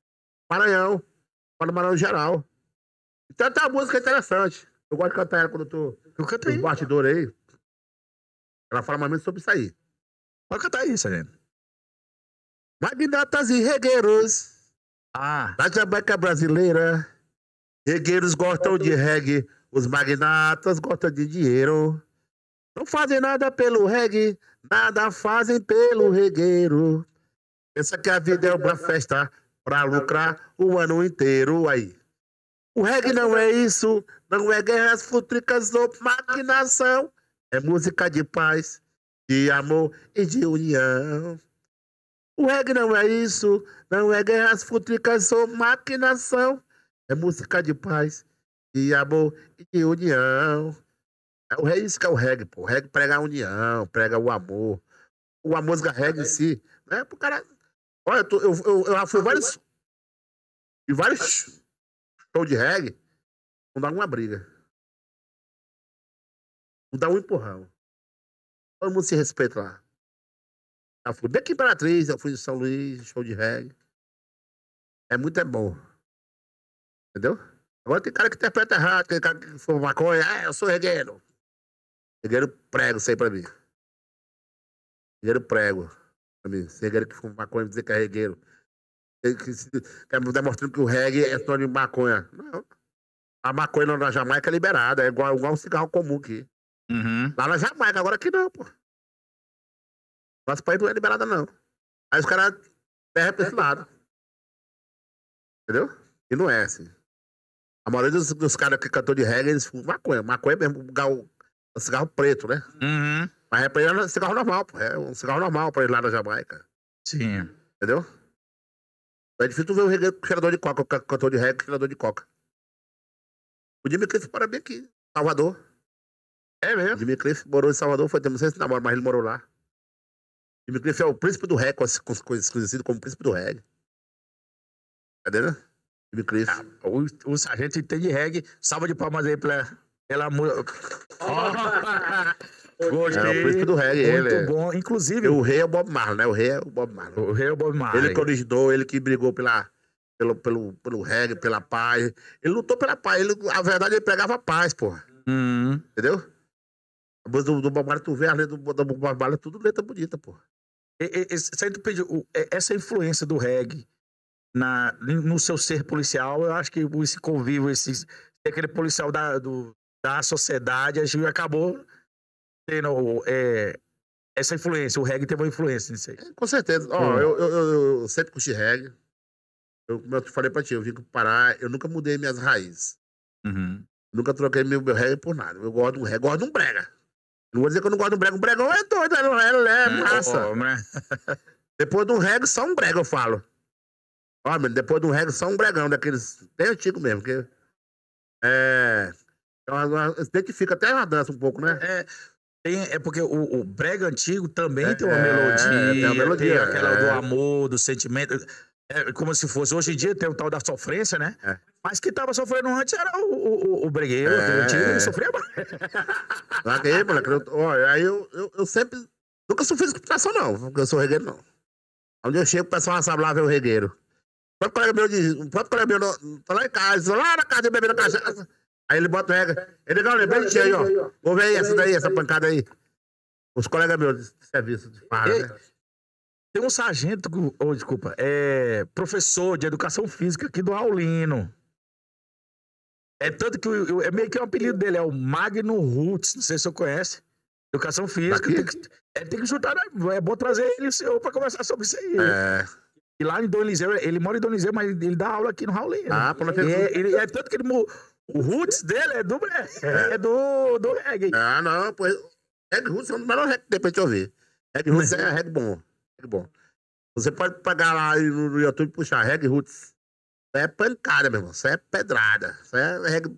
Maranhão, para Maranhão geral. Então tem uma música interessante. Eu gosto de cantar ela quando eu tô eu canto aí. Ela fala mais ou menos sobre isso aí. Pode cantar isso, gente. Magnatas e regueiros. Ah. Da jabeca brasileira. Regueiros gostam de reggae. Os magnatas gostam de dinheiro. Não fazem nada pelo reggae, nada fazem pelo regueiro. Pensa que a vida é uma festa pra lucrar o ano inteiro aí. O reggae não é isso, não é guerras futricas ou maquinação. É música de paz, de amor e de união. O reggae não é isso, não é guerras futricas ou maquinação. É música de paz, de amor e de união. É, o rei, isso que é o reggae, pô. O reggae prega a união, prega o amor. O a música reggae é. em si, né? Pro cara. Olha, eu, tô, eu, eu, eu já fui vários. E vários shows de reggae. Não dá uma briga. Não dá um empurrão. Todo mundo se respeita lá. Já fui bem aqui em Imperatriz, eu fui em São Luís, show de reggae. É muito é bom. Entendeu? Agora tem cara que interpreta errado, tem cara que for maconha, ah, eu sou regueiro. Regueiro prego isso aí pra mim. Regueiro prego pra mim. Se que fuma maconha, dizer que é regueiro. Quer tá, tá me demonstrando que o reggae é só de maconha. Não. A maconha na Jamaica é liberada, é igual, igual um cigarro comum aqui. Uhum. Lá na Jamaica, agora aqui não, pô. Nosso país não é liberada, não. Aí os caras ferram pra esse lado. Entendeu? E não é assim. A maioria dos, dos caras que cantou de reggae, eles fumam maconha. Maconha mesmo, gal, um cigarro preto, né? Uhum. Mas é pra ele é um cigarro normal, pô. É um cigarro normal pra ele lá na Jamaica. Sim. Entendeu? É difícil tu ver um reggae com cheirador de coca, um cantor de reggae com cheirador de coca. O Jimmy Cliff mora bem aqui, Salvador. É mesmo? O Jimmy Cliff morou em Salvador, foi ter não sei se namoro, mas ele morou lá. O Jimmy Cliff é o príncipe do reggae, conhecido como príncipe do reggae. Entendeu? Jimmy Cliff. Ah, o, o sargento entende reggae. Salva de palmas aí pra... Ela muda. Gostei. É o príncipe do reggae, Muito é. bom. Inclusive. O rei é o Bob Marley, né? O rei é o Bob Marley. O rei é o Bob Marley. Ele que originou, ele que brigou pela, pelo, pelo, pelo reggae, pela paz. Ele lutou pela paz. Ele, a verdade, ele pegava paz, porra. Hum. Entendeu? A voz do, do Bob Marley, tu vê a letra do, do Bob Marley, tudo letra bonita, porra. E, e, e tu pediu, é, essa influência do reggae na, no seu ser policial, eu acho que esse convívio, esse, aquele policial da, do, da sociedade, a gente acabou tendo é, essa influência. O reggae teve uma influência nisso aí. Com certeza. Ó, hum. eu, eu, eu, sempre curti reggae. Eu, como eu falei pra ti, eu vim pro Pará, eu nunca mudei minhas raízes. Uhum. Nunca troquei meu, meu reggae por nada. Eu gosto de um reggae, gosto de um brega. Não vou dizer que eu não gosto de um brega. Um bregão é doido, né? é, é massa. Oh, né? Depois de um reggae, só um brega, eu falo. Ó, mano, depois de um reggae, só um bregão, daqueles bem antigo mesmo. Que, é... Tem então, que fica até na dança um pouco, né? É, tem, é porque o, o brega antigo também é, tem uma melodia. É, tem, uma melodia, tem aquela do é. amor, do sentimento. É, é como se fosse. Hoje em dia tem o tal da sofrência, né? É. Mas quem tava sofrendo antes era o, o, o bregueiro, é, o antigo ele sofria mais. aí, moleque. Eu, olha, aí eu, eu, eu, sempre. Nunca sofri desculpação não, porque eu sou regueiro, não. Onde eu chego, o pessoal sabe lá ver o regueiro. O próprio colega meu diz. O próprio colega meu, tá lá em casa, lá na casa, bebendo cachaça. Aí ele bota regra. Ele legal, né, de ti aí, ó. Vou ver aí essa daí, essa pancada aí. Os colegas meus de serviço de fala, né? Tem um sargento, oh, desculpa, é professor de educação física aqui do Aulino. É tanto que eu, é meio que o apelido dele, é o Magno Roots, não sei se senhor conhece. Educação física. Tem que, é, tem que juntar, né? é bom trazer ele senhor para conversar sobre isso aí. É. E lá em Dom Eliseu, ele mora em Dom Eliseu, mas ele dá aula aqui no Raulino. Ah, pelo é, ele, é tanto que ele o roots dele é do, é, é do, do reggae. Ah, não, pois. Reggae Roots é o melhor reggae que de pra gente ouvir. Reggae Roots é reggae bom. Reggae bom. Você pode pegar lá no, YouTube e puxar reggae Roots. Isso é pancada, meu irmão. Isso é pedrada. Isso é reggae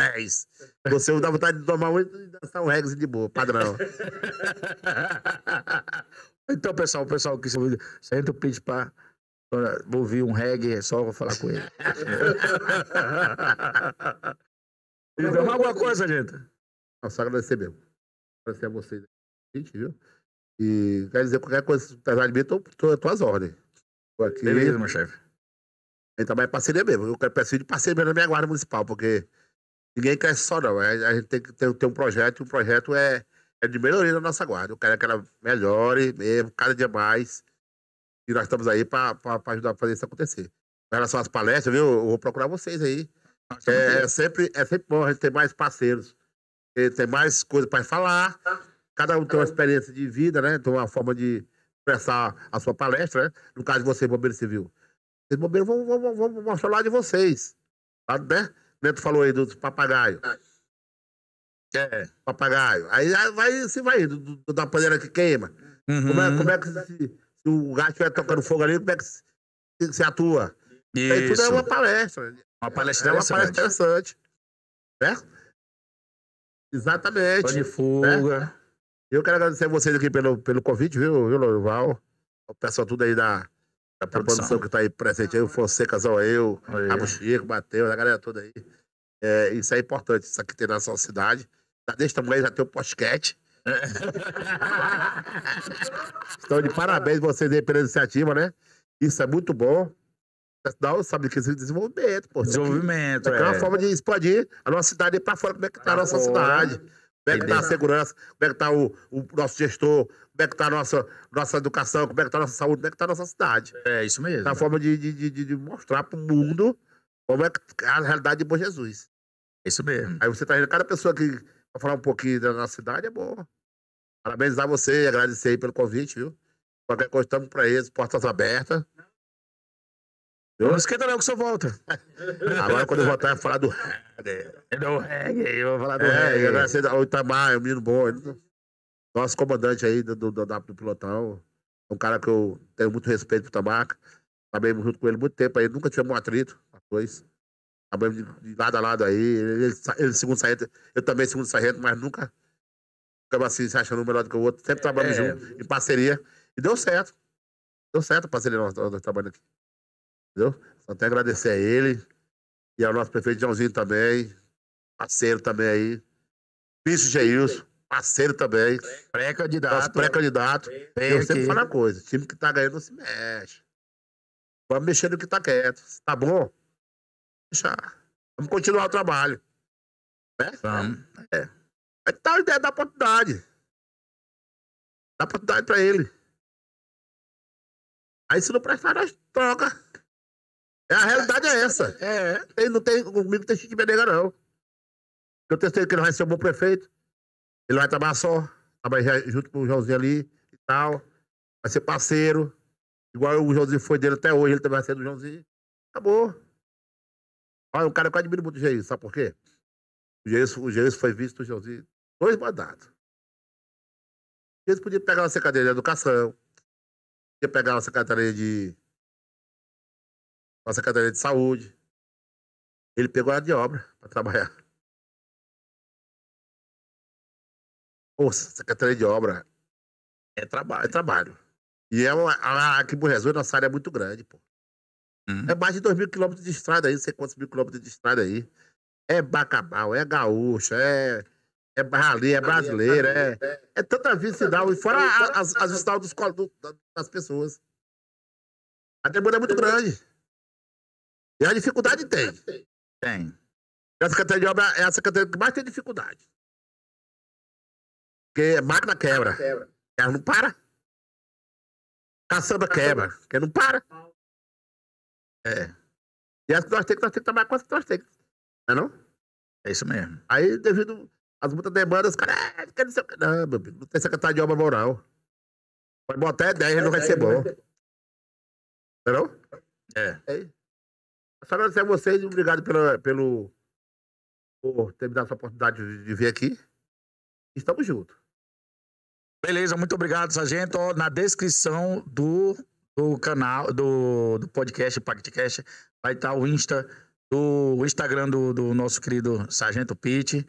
10. Você dá vontade de tomar um e dançar um reggae de boa, padrão. então, pessoal, o pessoal que se saiu pitch pra. Vou ouvir um reggae só, vou falar com ele. então, alguma coisa, gente? Só agradecer mesmo. Agradecer a vocês. Gente, viu? E quer dizer, qualquer coisa, apesar de mim, tô, tô, tô às ordens. Tô aqui. Beleza, meu chefe. Então tá mas trabalha parceria mesmo. Eu quero preciso de parceria mesmo na minha guarda municipal, porque ninguém quer só, não. É, a gente tem que ter, ter um projeto, e o um projeto é, é de melhoria da nossa guarda. Eu quero que ela melhore mesmo, cada dia mais. E nós estamos aí para ajudar a fazer isso acontecer. Em relação às palestras, viu? Eu vou procurar vocês aí. É, é, sempre, é sempre bom a gente ter mais parceiros, ter mais coisa para falar. Cada um tem uma experiência de vida, né? Tem uma forma de expressar a sua palestra, né? No caso de vocês bombeiro civil. Os bombeiros vão, vão, vão, mostrar lá de vocês. Tá, né? Neto falou aí dos papagaios. É, papagaio. Aí, aí vai, se vai, do, do, da panela que queima. Uhum. Como, é, uhum. como é que se o gato estiver tocando fogo ali, como é que você atua? Isso. Aí tudo é uma palestra. Uma palestra é, uma palestra interessante. Certo? Né? Exatamente. de fuga. Né? Eu quero agradecer a vocês aqui pelo, pelo convite, viu, viu, Lorival? O pessoal tudo aí da, da produção que está aí presente aí, o Fonseca, Zó, eu, a Chico, Matheus, a galera toda aí. É, isso é importante, isso aqui tem na nossa cidade. Já tamanho, já tem o podcast. então, de parabéns vocês aí pela iniciativa, né? Isso é muito bom. Não, sabe que é desenvolvimento, pô. Desenvolvimento, é. é uma forma de expandir a nossa cidade para fora. Como é que tá a nossa cidade? Como é que tá a segurança? Como é que tá o, o nosso gestor? Como é que tá a nossa, nossa educação? Como é que tá a nossa saúde? Como é que tá a nossa cidade? É, isso mesmo. É uma forma de, de, de, de mostrar pro mundo como é que é a realidade de Bom Jesus. Isso mesmo. Aí você tá vendo cada pessoa que vai falar um pouquinho da nossa cidade, é boa. Parabenizar você e agradecer aí pelo convite, viu? Qualquer coisa, estamos para eles, portas abertas. Eu não esquenta não que você volta. Agora, quando eu voltar, eu vou falar do reggae. É do reggae, eu vou falar do é, reggae. Agradecer ao Itamar, tá o menino bom. Nosso comandante aí do, do, do, do pelotão. Um cara que eu tenho muito respeito pro Itamar. trabalhamos junto com ele muito tempo aí, nunca tivemos um atrito, a dois. Trabalhamos de, de lado a lado aí. Ele, ele, ele segundo sargento, eu também segundo sargento, mas nunca assim, se achando um melhor do que o outro, sempre trabalhando é, junto, é em parceria. E deu certo. Deu certo a parceria nós, nós, trabalhando aqui. Entendeu? Só tenho a agradecer a ele e ao nosso prefeito Joãozinho também, parceiro também aí. Bicho Geilson, parceiro também. Pré-candidato. Nosso pré-candidato. Eu sempre falo uma coisa: time que tá ganhando não se mexe. Vamos mexer no que tá quieto. Se tá bom? Vamos continuar o trabalho. Né? Vamos. É. É que dá, é, dá oportunidade. Dá oportunidade pra ele. Aí se não prestar, nós troca. É, a realidade é essa. É, não tem, comigo não tem xixi benega, não. Eu tenho certeza que ele vai ser um bom prefeito. Ele vai trabalhar só, trabalhar junto com o Joãozinho ali e tal. Vai ser parceiro. Igual o Joãozinho foi dele até hoje, ele também vai ser do Joãozinho. Acabou. Olha, o cara que eu muito o Jair sabe por quê? O Jair o Jair foi visto o Joãozinho Dois mandatos. Eles podiam pegar uma secretaria de educação, podia pegar uma secretaria de. uma secretaria de saúde. Ele pegou a de obra para trabalhar. Nossa, secretaria de obra é, traba é trabalho. E é uma, a, aqui em Bom nossa área é muito grande, pô. Uhum. É mais de 2 mil quilômetros de estrada aí, não sei quantos mil quilômetros de estrada aí. É Bacabal, é gaúcho, é é rali, é, é brasileiro, é, é, é tanta vicidal, e fora as, as dos, do, das pessoas. A demanda é muito grande. E a dificuldade tem. Tem. E a Secretaria de Obra é a Secretaria que mais tem dificuldade. Porque a máquina quebra. quebra. Ela não para. Caçamba quebra. Porque não para. É. E as que nós temos, nós temos que trabalhar com as que nós temos. Não é não? É isso mesmo. Aí, devido as muitas demandas, os caras, ah, Não, meu filho, não tem secretário de obra moral Pode botar é 10, não vai ser bom. Não é? É. Só agradecer a vocês e obrigado pela, pelo, por ter me dado essa oportunidade de, de vir aqui. Estamos juntos. Beleza, muito obrigado, Sargento. Ó, na descrição do, do canal, do, do podcast, podcast, vai estar o Insta, do, o Instagram do, do nosso querido Sargento Pitt.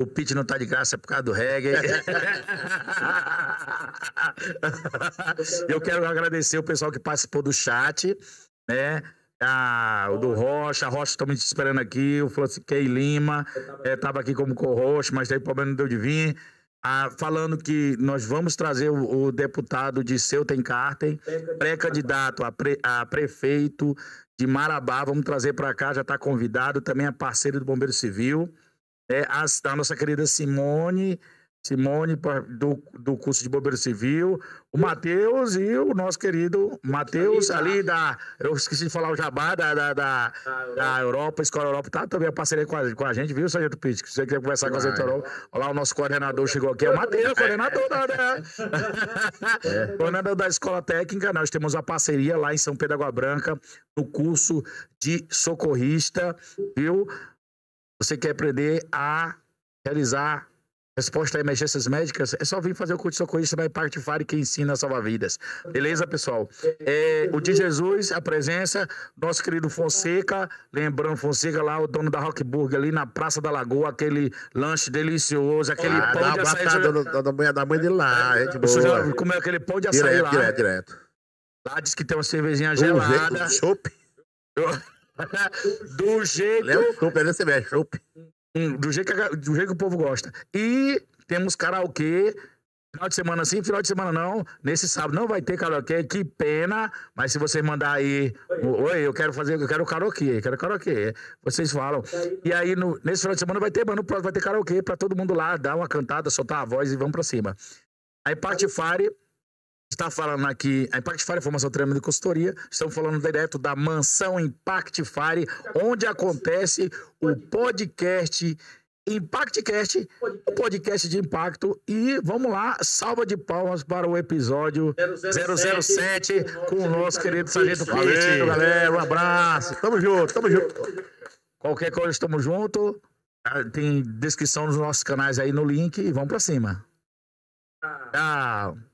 O Pete não tá de graça por causa do reggae. eu quero agradecer o pessoal que participou do chat, né? Ah, o do Rocha, a Rocha estamos te esperando aqui, o Francisquei Lima, estava é, aqui como co-host, mas tem problema, não deu de vir. Ah, falando que nós vamos trazer o, o deputado de Seutem Carten, pré-candidato a, pre, a, prefeito de Marabá, vamos trazer para cá, já está convidado, também é parceiro do Bombeiro Civil né, da nossa querida Simone, Simone do, do curso de Bombeiro Civil, o Matheus e o nosso querido Matheus, ali da. Eu esqueci de falar o jabá da, da, da, ah, da Europa, Escola Europa, tá também a parceria com a, com a gente, viu, Sargento Pitch? Se você quer conversar com a gente Europa, olha lá o nosso coordenador chegou aqui, é o Matheus, coordenador da. É. coordenador da Escola Técnica, nós temos a parceria lá em São Pedro Água Branca, no curso de socorrista, viu? Você quer aprender a realizar resposta a emergências médicas? É só vir fazer o curso de socorrista na Impacto Fire que ensina a salvar vidas. Beleza, pessoal? É, o de Jesus, a presença, nosso querido Fonseca, lembrando Fonseca lá, o dono da Rockburg, ali na Praça da Lagoa, aquele lanche delicioso, aquele ah, pão de açaí. Da, da, da, da mãe dele lá, é, gente boa. Já comeu aquele pão de açaí direto, lá. Direto, direto. Lá diz que tem uma cervejinha gelada. Um chope. do jeito. Léo hum, Do jeito, que, do jeito que o povo gosta. E temos karaokê. Final de semana sim, final de semana não. Nesse sábado não vai ter karaokê, que pena. Mas se vocês mandar aí, oi, eu quero fazer, eu quero karaokê, eu quero karaokê. Vocês falam. E aí, no, nesse final de semana vai ter, mano, vai ter karaokê pra todo mundo lá, dar uma cantada, soltar a voz e vamos pra cima. Aí parte fari está falando aqui, a Fire é Formação é Treinamento de Consultoria, estamos falando direto da Mansão Impact Fire, onde acontece o podcast ImpactCast, o podcast de impacto. E vamos lá, salva de palmas para o episódio 007, 007 com o nosso querido Sargento Valeu, galera, um abraço. Tamo junto, tamo junto. Qualquer coisa, estamos junto. Ah, tem descrição nos nossos canais aí no link e vamos para cima. Ah. Tchau.